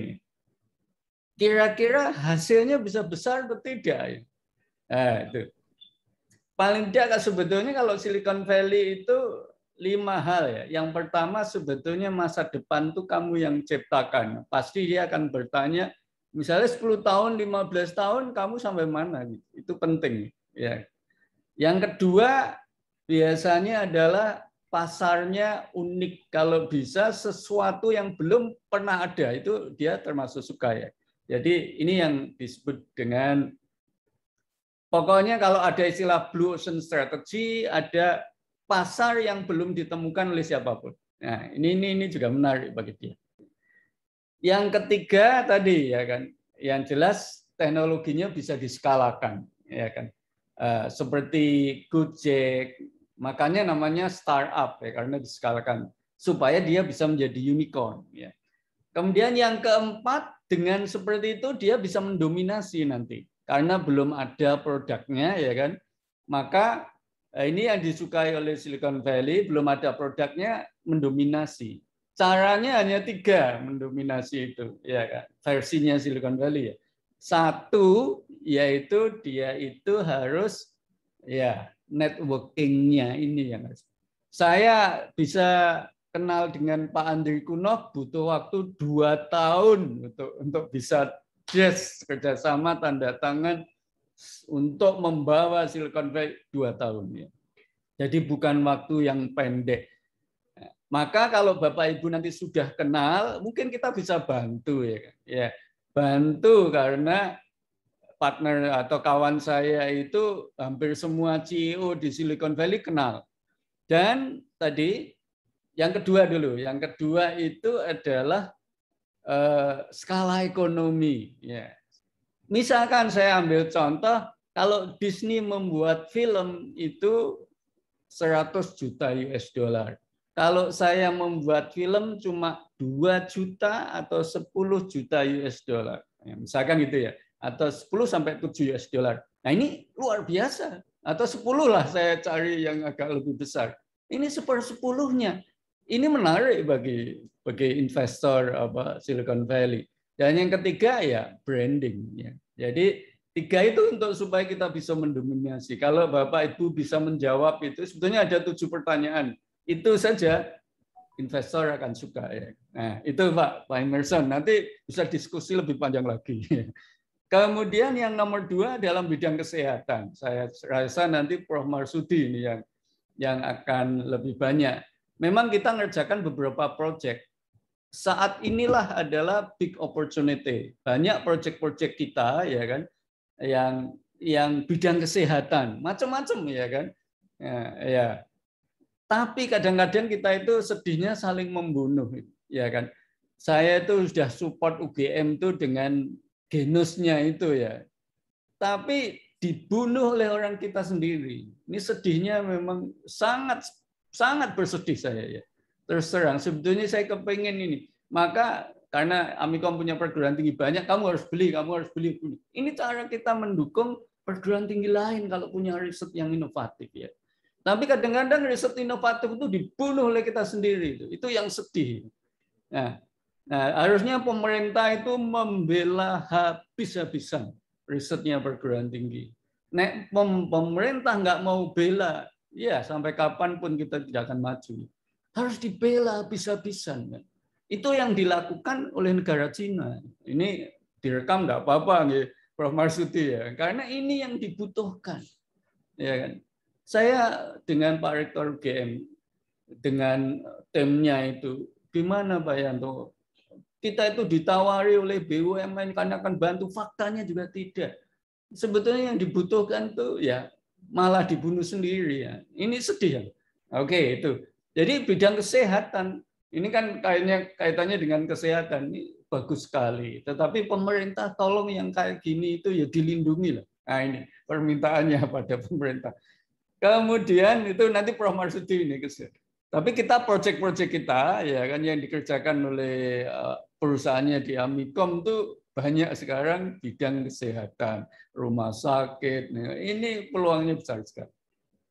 Kira-kira hasilnya bisa besar atau tidak. Nah, itu. Paling tidak sebetulnya kalau Silicon Valley itu lima hal ya. Yang pertama sebetulnya masa depan tuh kamu yang ciptakan. Pasti dia akan bertanya Misalnya 10 tahun, 15 tahun kamu sampai mana gitu? Itu penting ya. Yang kedua biasanya adalah pasarnya unik kalau bisa sesuatu yang belum pernah ada itu dia termasuk suka ya. Jadi ini yang disebut dengan pokoknya kalau ada istilah blue ocean strategy ada pasar yang belum ditemukan oleh siapapun. Nah, ini ini ini juga menarik bagi dia. Yang ketiga tadi ya kan, yang jelas teknologinya bisa diskalakan ya kan. Eh, seperti Gojek, makanya namanya startup ya karena diskalakan supaya dia bisa menjadi unicorn ya. Kemudian yang keempat dengan seperti itu dia bisa mendominasi nanti karena belum ada produknya ya kan. Maka eh, ini yang disukai oleh Silicon Valley belum ada produknya mendominasi. Caranya hanya tiga mendominasi itu, ya kan? Versinya Silicon Valley ya. Satu yaitu dia itu harus ya networkingnya ini yang harus. Saya bisa kenal dengan Pak Andri Kuno butuh waktu dua tahun untuk untuk bisa yes, kerjasama tanda tangan untuk membawa Silicon Valley dua tahun ya. Jadi bukan waktu yang pendek. Maka kalau Bapak Ibu nanti sudah kenal, mungkin kita bisa bantu ya. Ya, bantu karena partner atau kawan saya itu hampir semua CEO di Silicon Valley kenal. Dan tadi yang kedua dulu, yang kedua itu adalah uh, skala ekonomi. Ya. Misalkan saya ambil contoh, kalau Disney membuat film itu 100 juta US dollar. Kalau saya membuat film cuma 2 juta atau 10 juta US dollar. Ya, misalkan gitu ya. Atau 10 sampai 7 US dollar. Nah ini luar biasa. Atau 10 lah saya cari yang agak lebih besar. Ini sepersepuluhnya. -nya. Ini menarik bagi bagi investor apa Silicon Valley. Dan yang ketiga ya branding ya. Jadi tiga itu untuk supaya kita bisa mendominasi. Kalau Bapak Ibu bisa menjawab itu sebetulnya ada tujuh pertanyaan itu saja investor akan suka ya. Nah, itu Pak Pak Emerson. Nanti bisa diskusi lebih panjang lagi. *laughs* Kemudian yang nomor dua dalam bidang kesehatan, saya rasa nanti Prof. Marsudi ini yang yang akan lebih banyak. Memang kita ngerjakan beberapa proyek. Saat inilah adalah big opportunity. Banyak proyek-proyek kita ya kan yang yang bidang kesehatan macam-macam ya kan. Nah, ya, ya tapi kadang-kadang kita itu sedihnya saling membunuh, ya kan? Saya itu sudah support UGM itu dengan genusnya itu ya. Tapi dibunuh oleh orang kita sendiri. Ini sedihnya memang sangat sangat bersedih saya ya. Terus terang sebetulnya saya kepengen ini. Maka karena Amikom punya perguruan tinggi banyak, kamu harus beli, kamu harus beli, beli. Ini cara kita mendukung perguruan tinggi lain kalau punya riset yang inovatif ya. Tapi kadang-kadang riset inovatif itu dibunuh oleh kita sendiri. Itu, yang sedih. Nah, nah, harusnya pemerintah itu membela habis-habisan risetnya perguruan tinggi. Nek pemerintah nggak mau bela, ya sampai kapanpun kita tidak akan maju. Harus dibela habis-habisan. Itu yang dilakukan oleh negara Cina. Ini direkam nggak apa-apa, Prof. Marsuti ya, karena ini yang dibutuhkan. Ya kan? Saya dengan Pak Rektor UGM, dengan timnya itu, gimana Pak Yanto? Kita itu ditawari oleh BUMN karena akan bantu, faktanya juga tidak. Sebetulnya yang dibutuhkan tuh ya malah dibunuh sendiri ya. Ini sedih ya. Oke itu. Jadi bidang kesehatan ini kan kayaknya kaitannya dengan kesehatan ini bagus sekali. Tetapi pemerintah tolong yang kayak gini itu ya dilindungi lah. Nah ini permintaannya *laughs* pada pemerintah. Kemudian itu nanti Prof Marsudi ini kesini. Ya. Tapi kita proyek-proyek kita ya kan yang dikerjakan oleh eh, perusahaannya di Amikom itu banyak sekarang bidang kesehatan, rumah sakit. Nah, ini peluangnya besar sekali.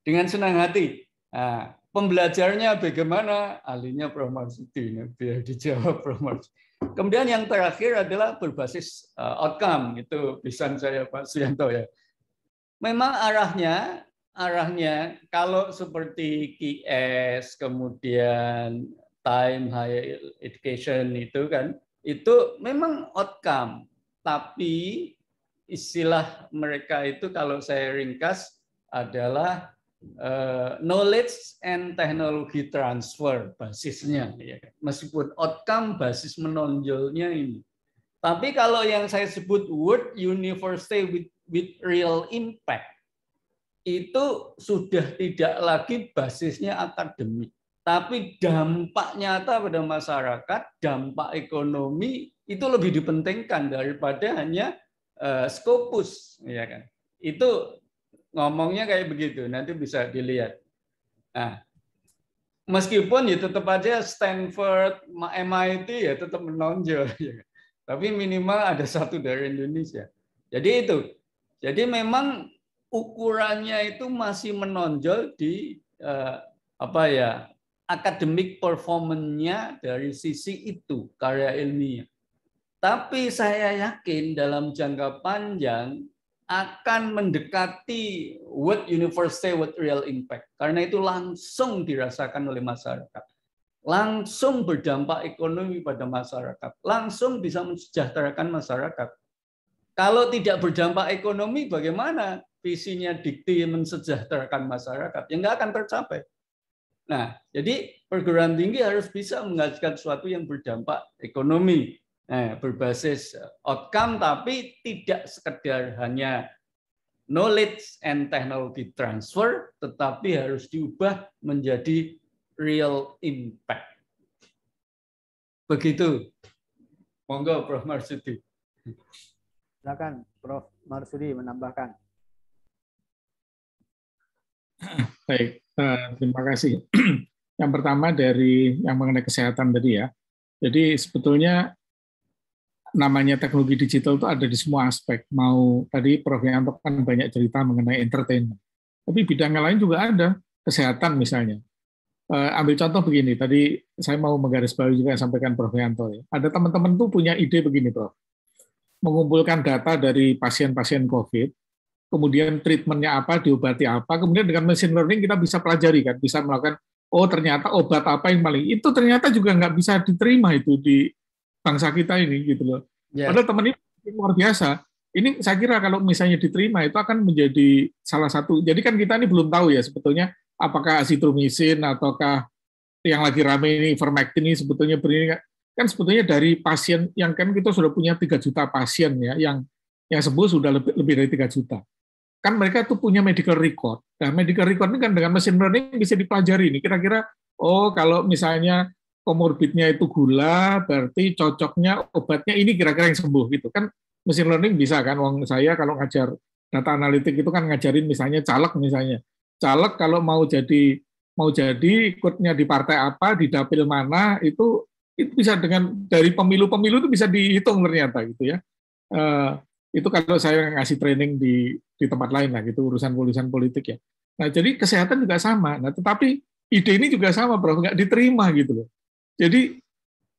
Dengan senang hati. Nah, pembelajarnya bagaimana? alinya Prof Marsudi ini biar dijawab Prof Marsudi. Kemudian yang terakhir adalah berbasis eh, outcome, itu pesan saya Pak Suyanto ya. Memang arahnya arahnya kalau seperti QS kemudian time higher education itu kan itu memang outcome tapi istilah mereka itu kalau saya ringkas adalah uh, knowledge and technology transfer basisnya ya meskipun outcome basis menonjolnya ini tapi kalau yang saya sebut world University with, with real impact itu sudah tidak lagi basisnya akademik, tapi dampak nyata pada masyarakat, dampak ekonomi itu lebih dipentingkan daripada hanya uh, eh, skopus, ya kan? Itu ngomongnya kayak begitu, nanti bisa dilihat. Nah, meskipun ya tetap aja Stanford, MIT ya tetap menonjol, *laughs* ya kan? tapi minimal ada satu dari Indonesia. Jadi itu, jadi memang ukurannya itu masih menonjol di eh, apa ya akademik performanya dari sisi itu karya ilmiah. Tapi saya yakin dalam jangka panjang akan mendekati what university, what real impact. Karena itu langsung dirasakan oleh masyarakat. Langsung berdampak ekonomi pada masyarakat. Langsung bisa mensejahterakan masyarakat. Kalau tidak berdampak ekonomi bagaimana? visinya dikti mensejahterakan masyarakat, yang nggak akan tercapai. Nah, jadi perguruan tinggi harus bisa menghasilkan sesuatu yang berdampak ekonomi, nah, berbasis eh, outcome, tapi tidak sekedar hanya knowledge and technology transfer, tetapi harus diubah menjadi real impact. Begitu. Monggo, Prof. Marsudi. Silakan, Prof. Marsudi menambahkan. *clears throat* Baik, eh, terima kasih. *clears throat* yang pertama dari yang mengenai kesehatan tadi ya. Jadi sebetulnya namanya teknologi digital itu ada di semua aspek. Mau tadi Prof. Yanto kan banyak cerita mengenai entertainment. Tapi bidang yang lain juga ada, kesehatan misalnya. Eh, ambil contoh begini, tadi saya mau menggarisbawahi juga yang sampaikan Prof. Yanto. Ya. Ada teman-teman tuh punya ide begini, Prof. Mengumpulkan data dari pasien-pasien COVID, kemudian treatmentnya apa, diobati apa, kemudian dengan machine learning kita bisa pelajari kan, bisa melakukan oh ternyata obat apa yang paling itu ternyata juga nggak bisa diterima itu di bangsa kita ini gitu loh. Yeah. Padahal teman ini luar biasa. Ini saya kira kalau misalnya diterima itu akan menjadi salah satu. Jadi kan kita ini belum tahu ya sebetulnya apakah asitromisin ataukah yang lagi rame ini vermectin ini sebetulnya berini kan sebetulnya dari pasien yang kan kita sudah punya 3 juta pasien ya yang yang sembuh sudah lebih lebih dari 3 juta kan mereka tuh punya medical record. Nah, medical record ini kan dengan mesin learning bisa dipelajari ini. Kira-kira, oh kalau misalnya komorbidnya itu gula, berarti cocoknya obatnya ini kira-kira yang sembuh gitu. Kan mesin learning bisa kan, uang saya kalau ngajar data analitik itu kan ngajarin misalnya caleg misalnya. Caleg kalau mau jadi mau jadi ikutnya di partai apa, di dapil mana, itu itu bisa dengan dari pemilu-pemilu itu bisa dihitung ternyata gitu ya. Eh, itu kalau saya ngasih training di di tempat lain lah gitu urusan urusan politik ya nah jadi kesehatan juga sama nah tetapi ide ini juga sama bro nggak diterima gitu loh jadi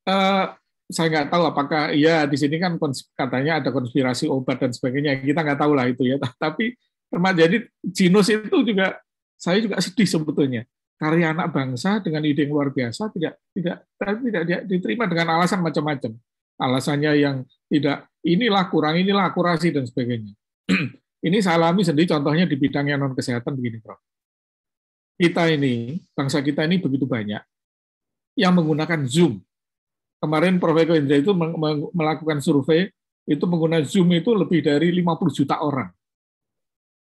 eh, saya nggak tahu apakah ya di sini kan katanya ada konspirasi obat dan sebagainya kita nggak tahu lah itu ya *laughs* tapi jadi Jinus itu juga saya juga sedih sebetulnya karya anak bangsa dengan ide yang luar biasa tidak tidak tapi tidak diterima dengan alasan macam-macam alasannya yang tidak inilah kurang inilah akurasi dan sebagainya. *clears throat* ini saya alami sendiri contohnya di bidang yang non kesehatan begini, Prof. Kita ini, bangsa kita ini begitu banyak yang menggunakan Zoom. Kemarin Prof. Eko Indra itu melakukan survei itu menggunakan Zoom itu lebih dari 50 juta orang.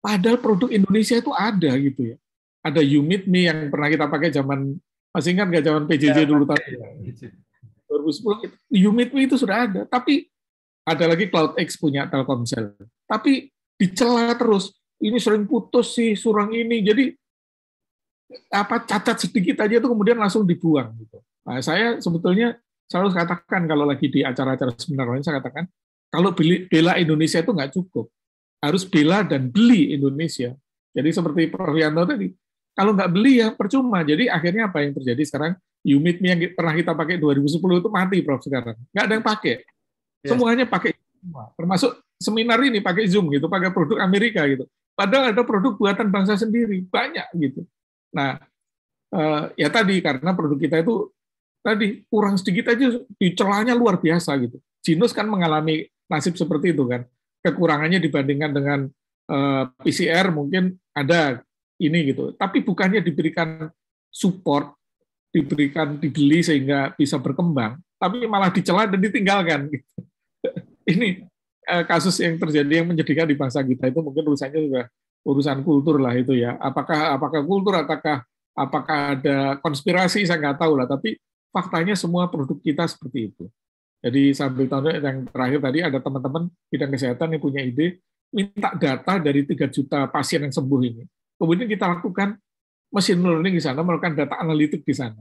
Padahal produk Indonesia itu ada gitu ya. Ada You Meet yang pernah kita pakai zaman masih ingat nggak zaman PJJ ya, dulu tadi? Ya, 2010 itu Umitwi itu sudah ada, tapi ada lagi Cloud X punya Telkomsel. Tapi dicela terus, ini sering putus sih surang ini. Jadi apa cacat sedikit aja itu kemudian langsung dibuang gitu. Nah, saya sebetulnya selalu katakan kalau lagi di acara-acara seminar lain saya katakan kalau beli, bela Indonesia itu nggak cukup, harus bela dan beli Indonesia. Jadi seperti Prof. Yanto tadi, kalau nggak beli ya percuma. Jadi akhirnya apa yang terjadi sekarang? Umidmi yang pernah kita pakai 2010 itu mati, Prof. Sekarang. Nggak ada yang pakai. Yeah. Semuanya pakai semua. Termasuk seminar ini pakai Zoom gitu, pakai produk Amerika gitu. Padahal ada produk buatan bangsa sendiri, banyak gitu. Nah, eh, ya tadi karena produk kita itu tadi kurang sedikit aja di celahnya luar biasa gitu. Sinus kan mengalami nasib seperti itu kan. Kekurangannya dibandingkan dengan eh, PCR mungkin ada ini gitu. Tapi bukannya diberikan support diberikan dibeli sehingga bisa berkembang, tapi malah dicela dan ditinggalkan. *laughs* Ini eh, kasus yang terjadi yang menjadikan di bangsa kita itu mungkin urusannya juga urusan kultur lah itu ya. Apakah apakah kultur, apakah apakah ada konspirasi saya nggak tahu lah. Tapi faktanya semua produk kita seperti itu. Jadi sambil tahun yang terakhir tadi ada teman-teman bidang kesehatan yang punya ide minta data dari 3 juta pasien yang sembuh ini. Kemudian kita lakukan Mesin learning di sana, melakukan data analitik di sana.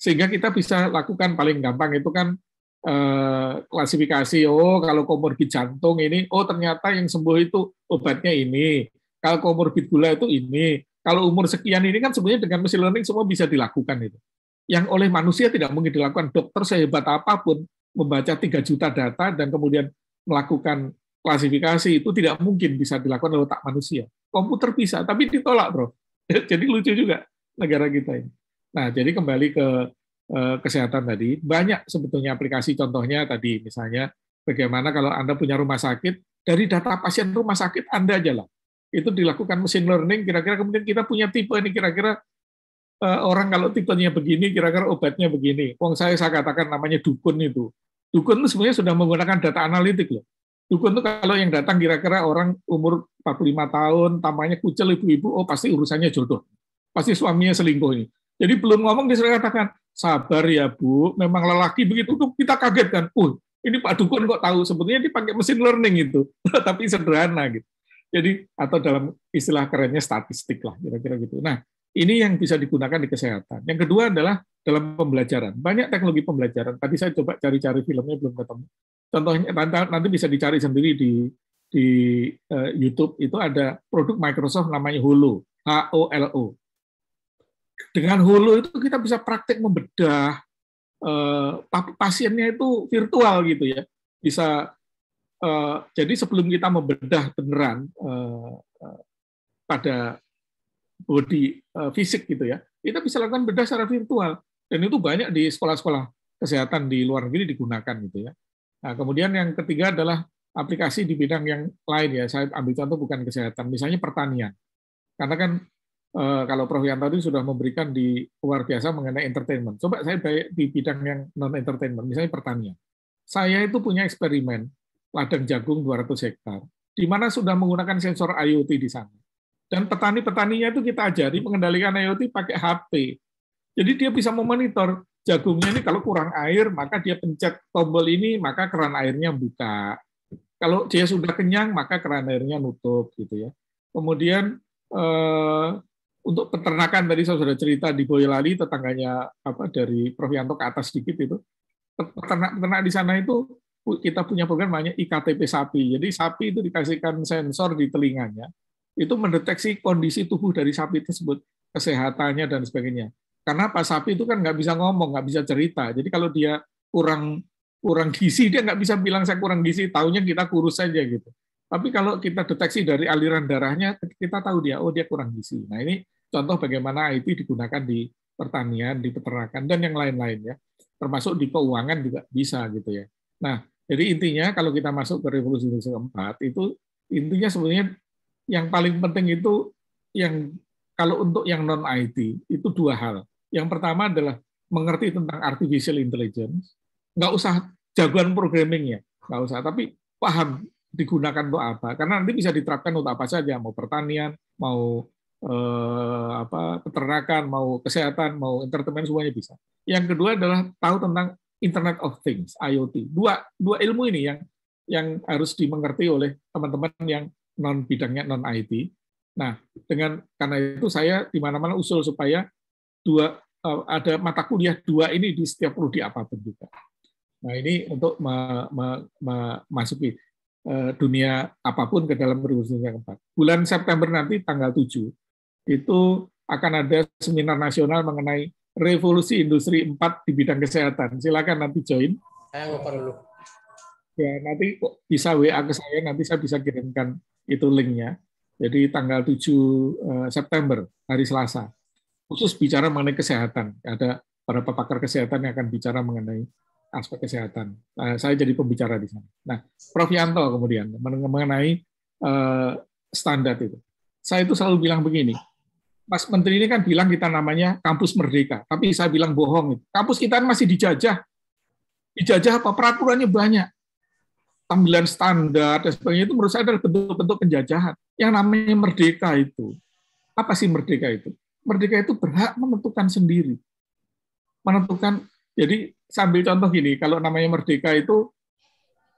Sehingga kita bisa lakukan paling gampang itu kan eh, klasifikasi, oh kalau komorbid jantung ini, oh ternyata yang sembuh itu obatnya ini, kalau komorbid gula itu ini, kalau umur sekian ini kan sebenarnya dengan mesin learning semua bisa dilakukan itu. Yang oleh manusia tidak mungkin dilakukan. Dokter sehebat apapun membaca 3 juta data dan kemudian melakukan klasifikasi itu tidak mungkin bisa dilakukan oleh otak manusia. Komputer bisa, tapi ditolak, bro. *laughs* jadi lucu juga negara kita ini. Nah, jadi kembali ke eh, kesehatan tadi, banyak sebetulnya aplikasi contohnya tadi misalnya bagaimana kalau Anda punya rumah sakit, dari data pasien rumah sakit Anda aja lah. Itu dilakukan machine learning, kira-kira kemudian kita punya tipe ini kira-kira eh, orang kalau tipenya begini, kira-kira obatnya begini. Wong saya saya katakan namanya dukun itu. Dukun itu sebenarnya sudah menggunakan data analitik loh. Dukun tuh kalau yang datang kira-kira orang umur 45 tahun, tampaknya kucel ibu-ibu, oh pasti urusannya jodoh. Pasti suaminya selingkuh ini. Jadi belum ngomong dia sudah katakan, sabar ya Bu, memang lelaki begitu tuh kita kaget kan. Uh, ini Pak Dukun kok tahu sebetulnya dia pakai mesin learning itu, *laughs* tapi sederhana gitu. Jadi atau dalam istilah kerennya statistik lah kira-kira gitu. Nah, ini yang bisa digunakan di kesehatan. Yang kedua adalah dalam pembelajaran. Banyak teknologi pembelajaran. Tadi saya coba cari-cari filmnya belum ketemu. Contohnya nanti bisa dicari sendiri di di uh, YouTube itu ada produk Microsoft namanya Hulu, H O L O. Dengan Hulu itu kita bisa praktek membedah uh, pasiennya itu virtual gitu ya. Bisa uh, jadi sebelum kita membedah beneran uh, pada body eh, fisik gitu ya, kita bisa lakukan bedah secara virtual dan itu banyak di sekolah-sekolah kesehatan di luar negeri digunakan gitu ya. Nah, kemudian yang ketiga adalah aplikasi di bidang yang lain ya. Saya ambil contoh bukan kesehatan, misalnya pertanian. Karena kan eh, kalau Prof Yanto tadi sudah memberikan di luar biasa mengenai entertainment. Coba saya di bidang yang non entertainment, misalnya pertanian. Saya itu punya eksperimen ladang jagung 200 hektar, di mana sudah menggunakan sensor IoT di sana. Dan petani-petaninya itu kita ajari mengendalikan IoT pakai HP. Jadi dia bisa memonitor jagungnya ini kalau kurang air, maka dia pencet tombol ini, maka keran airnya buka. Kalau dia sudah kenyang, maka keran airnya nutup gitu ya. Kemudian eh, untuk peternakan tadi saya sudah cerita di Boyolali tetangganya apa dari Prof Yanto ke atas sedikit itu peternak-peternak di sana itu kita punya program namanya IKTP sapi. Jadi sapi itu dikasihkan sensor di telinganya itu mendeteksi kondisi tubuh dari sapi tersebut, kesehatannya dan sebagainya. Karena apa? Sapi itu kan nggak bisa ngomong, nggak bisa cerita. Jadi kalau dia kurang kurang gizi, dia nggak bisa bilang saya kurang gizi. Tahunya kita kurus saja gitu. Tapi kalau kita deteksi dari aliran darahnya, kita tahu dia, oh dia kurang gizi. Nah ini contoh bagaimana IT digunakan di pertanian, di peternakan, dan yang lain-lain ya. Termasuk di keuangan juga bisa gitu ya. Nah, jadi intinya kalau kita masuk ke revolusi industri keempat, itu intinya sebenarnya yang paling penting itu yang kalau untuk yang non IT itu dua hal. Yang pertama adalah mengerti tentang artificial intelligence, nggak usah jagoan programming ya, nggak usah, tapi paham digunakan untuk apa. Karena nanti bisa diterapkan untuk apa saja, mau pertanian, mau eh, apa peternakan, mau kesehatan, mau entertainment semuanya bisa. Yang kedua adalah tahu tentang Internet of Things, IoT. Dua dua ilmu ini yang yang harus dimengerti oleh teman-teman yang non bidangnya non IT. Nah, dengan karena itu saya di mana-mana usul supaya dua eh, ada mata kuliah dua ini di setiap prodi apapun juga. Nah, ini untuk memasuki eh, dunia apapun ke dalam perguruan yang keempat. Bulan September nanti tanggal 7 itu akan ada seminar nasional mengenai revolusi industri 4 di bidang kesehatan. Silakan nanti join. Saya mau perlu. Ya, nanti bisa WA ke saya, nanti saya bisa kirimkan itu linknya. Jadi tanggal 7 eh, September, hari Selasa. Khusus bicara mengenai kesehatan. Ada para pakar kesehatan yang akan bicara mengenai aspek kesehatan. Eh, saya jadi pembicara di sana. Nah, Prof. Yanto kemudian mengenai eh, standar itu. Saya itu selalu bilang begini, Mas Menteri ini kan bilang kita namanya kampus merdeka, tapi saya bilang bohong. Kampus kita kan masih dijajah. Dijajah apa? Peraturannya banyak tampilan standar dan sebagainya itu menurut saya adalah bentuk-bentuk penjajahan. Yang namanya merdeka itu. Apa sih merdeka itu? Merdeka itu berhak menentukan sendiri. Menentukan, jadi sambil contoh gini, kalau namanya merdeka itu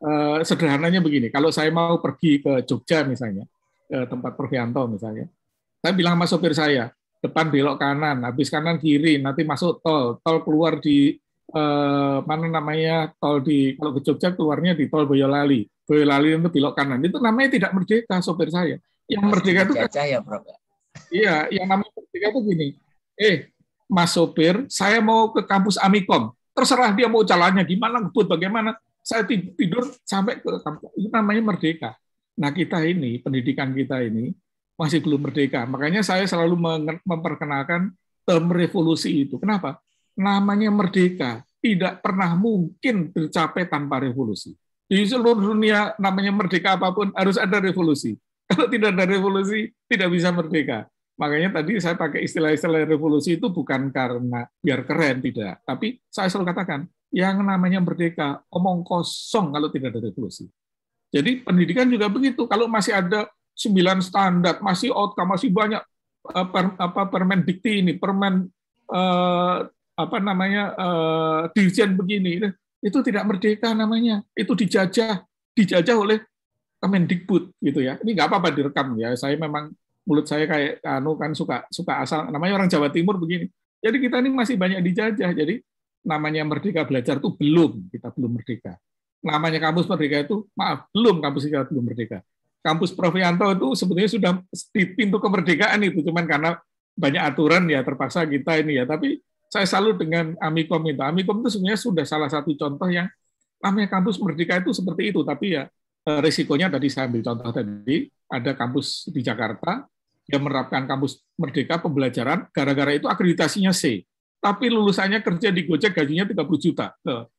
eh, sederhananya begini, kalau saya mau pergi ke Jogja misalnya, ke tempat Provianto misalnya, saya bilang sama sopir saya, depan belok kanan, habis kanan kiri, nanti masuk tol, tol keluar di eh, mana namanya tol di kalau ke Jogja keluarnya di tol Boyolali. Boyolali itu belok kanan. Itu namanya tidak merdeka sopir saya. Yang merdeka itu kan, ya, Bro. Iya, yang namanya merdeka itu gini. Eh, Mas sopir, saya mau ke kampus Amikom. Terserah dia mau jalannya gimana, ngebut bagaimana. Saya tidur sampai ke kampus. Itu namanya merdeka. Nah, kita ini, pendidikan kita ini masih belum merdeka. Makanya saya selalu memperkenalkan term revolusi itu. Kenapa? namanya merdeka tidak pernah mungkin tercapai tanpa revolusi. Di seluruh dunia namanya merdeka apapun harus ada revolusi. *laughs* Kalau tidak ada revolusi, tidak bisa merdeka. Makanya tadi saya pakai istilah-istilah revolusi itu bukan karena biar keren, tidak. Tapi saya selalu katakan, yang namanya merdeka, omong kosong kalau tidak ada revolusi. Jadi pendidikan juga begitu. Kalau masih ada sembilan standar, masih outcome, masih banyak eh, per, apa permen dikti ini, permen eh, apa namanya uh, dirjen begini itu tidak merdeka namanya itu dijajah dijajah oleh Kemendikbud gitu ya ini nggak apa-apa direkam ya saya memang mulut saya kayak anu kan suka suka asal namanya orang Jawa Timur begini jadi kita ini masih banyak dijajah jadi namanya merdeka belajar itu belum kita belum merdeka namanya kampus merdeka itu maaf belum kampus kita belum merdeka kampus profianto itu sebetulnya sudah di pintu kemerdekaan itu cuman karena banyak aturan ya terpaksa kita ini ya tapi saya salut dengan Amikom itu. Amikom itu sebenarnya sudah salah satu contoh yang namanya kampus merdeka itu seperti itu. Tapi ya eh, risikonya tadi saya ambil contoh tadi, ada kampus di Jakarta yang menerapkan kampus merdeka pembelajaran, gara-gara itu akreditasinya C. Tapi lulusannya kerja di Gojek gajinya 30 juta.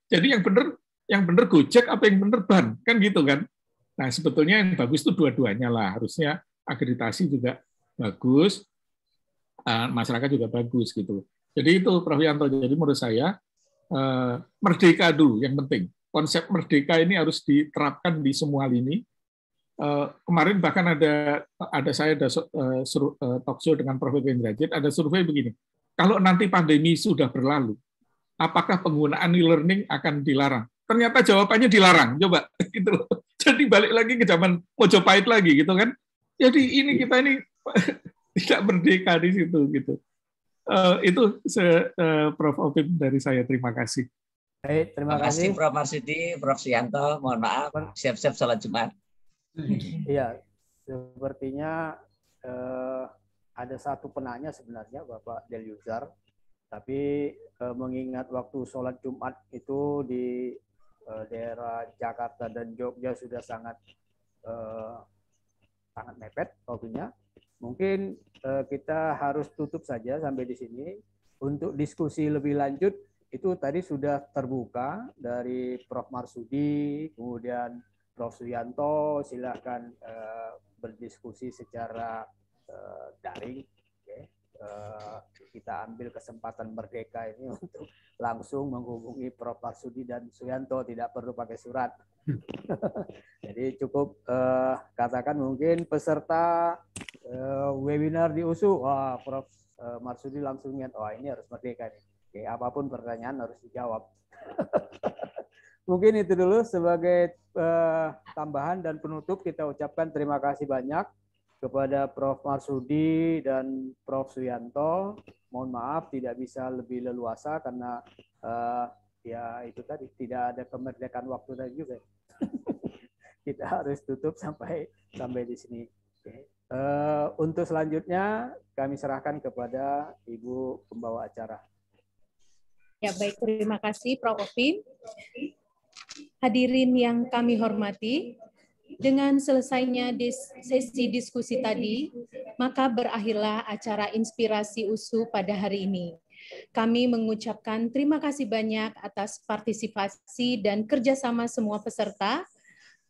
Jadi yang benar yang benar Gojek apa yang benar ban kan gitu kan nah sebetulnya yang bagus itu dua-duanya lah harusnya akreditasi juga bagus eh, masyarakat juga bagus gitu Loh. Jadi itu Prof. Yanto. Jadi menurut saya eh, merdeka dulu yang penting. Konsep merdeka ini harus diterapkan di semua lini. Eh, kemarin bahkan ada ada saya ada eh, eh talkshow dengan Prof. Indrajit, ada survei begini. Kalau nanti pandemi sudah berlalu, apakah penggunaan e-learning akan dilarang? Ternyata jawabannya dilarang. Coba *laughs* gitu Jadi balik lagi ke zaman Mojopahit lagi gitu kan. Jadi ini iya. kita ini *laughs* tidak merdeka di situ gitu. Eh, itu se, uh, Prof Opip dari saya. Terima kasih. Baik, terima, kasih. kasih Prof Marsidi, Prof Sianto. Mohon maaf, siap-siap sholat Jumat. Iya, sepertinya uh, ada satu penanya sebenarnya Bapak Deliuzar, tapi uh, mengingat waktu sholat Jumat itu di uh, daerah Jakarta dan Jogja sudah sangat eh, sangat mepet waktunya Mungkin uh, kita harus tutup saja sampai di sini. Untuk diskusi lebih lanjut itu tadi sudah terbuka dari Prof. Marsudi, kemudian Prof. Suyanto, silakan uh, berdiskusi secara uh, daring. Okay. Uh, kita ambil kesempatan merdeka ini *laughs* untuk langsung menghubungi Prof. Marsudi dan Suyanto, tidak perlu pakai surat. Hmm. *laughs* Jadi cukup uh, katakan mungkin peserta uh, webinar di USU, wah Prof uh, Marsudi langsung ingat, wah ini harus merdeka nih. Oke, apapun pertanyaan harus dijawab. *laughs* Mungkin itu dulu sebagai uh, tambahan dan penutup kita ucapkan terima kasih banyak kepada Prof. Marsudi dan Prof. Suyanto. Mohon maaf tidak bisa lebih leluasa karena uh, ya itu tadi tidak ada kemerdekaan waktu tadi juga. *laughs* kita harus tutup sampai sampai di sini. Uh, untuk selanjutnya kami serahkan kepada Ibu pembawa acara. Ya baik, terima kasih Prof. Opin. Hadirin yang kami hormati, dengan selesainya dis sesi diskusi tadi, maka berakhirlah acara inspirasi USU pada hari ini. Kami mengucapkan terima kasih banyak atas partisipasi dan kerjasama semua peserta,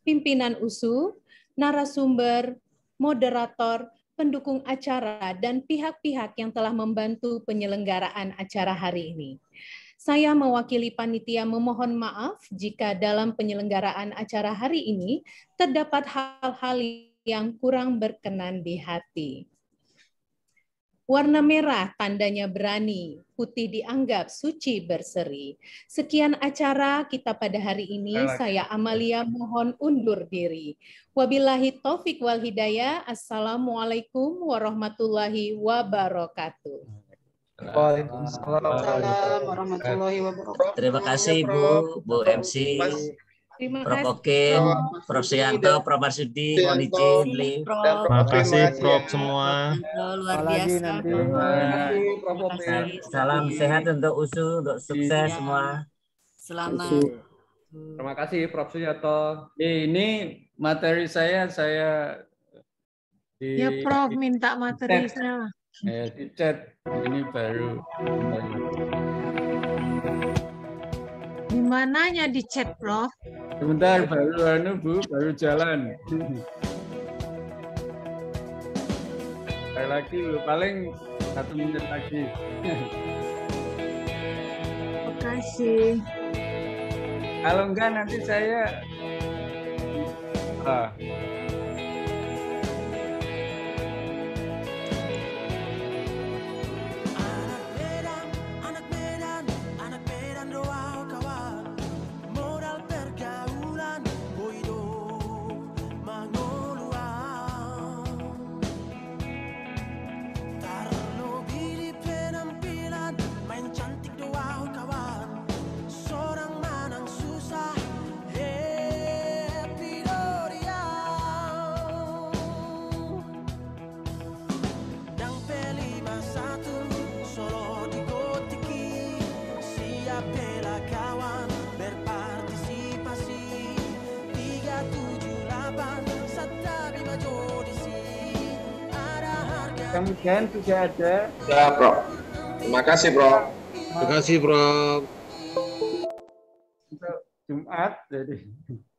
pimpinan USU, narasumber, moderator, pendukung acara, dan pihak-pihak yang telah membantu penyelenggaraan acara hari ini. Saya mewakili panitia memohon maaf jika dalam penyelenggaraan acara hari ini terdapat hal-hal yang kurang berkenan di hati. Warna merah tandanya berani, putih dianggap suci berseri. Sekian acara kita pada hari ini. Saya Amalia mohon undur diri. Wabillahi taufik wal hidayah. Assalamualaikum warahmatullahi wabarakatuh. Waalaikumsalam warahmatullahi wabarakatuh. Terima kasih Bu Bu MC. Mas. Prof. Prof. Sianto, Prof. Marsudi, mohon izin, Terima kasih Prof. semua. Luar biasa. Salam sehat untuk USU, untuk iya. sukses semua. Selamat. Terima kasih Prof. Sianto. Ini materi saya, saya di, ya Prof, minta materi saya. Ya, di chat. Ini baru. Di mananya di chat, Prof? Sebentar, baru anu Bu, baru jalan. Sekali lagi Bu, paling satu menit lagi. Terima kasih. Kalau enggak nanti saya ah, Gen kan sudah ada. ya Bro. Terima kasih, Bro. Terima kasih, Bro. Untuk Jumat, jadi.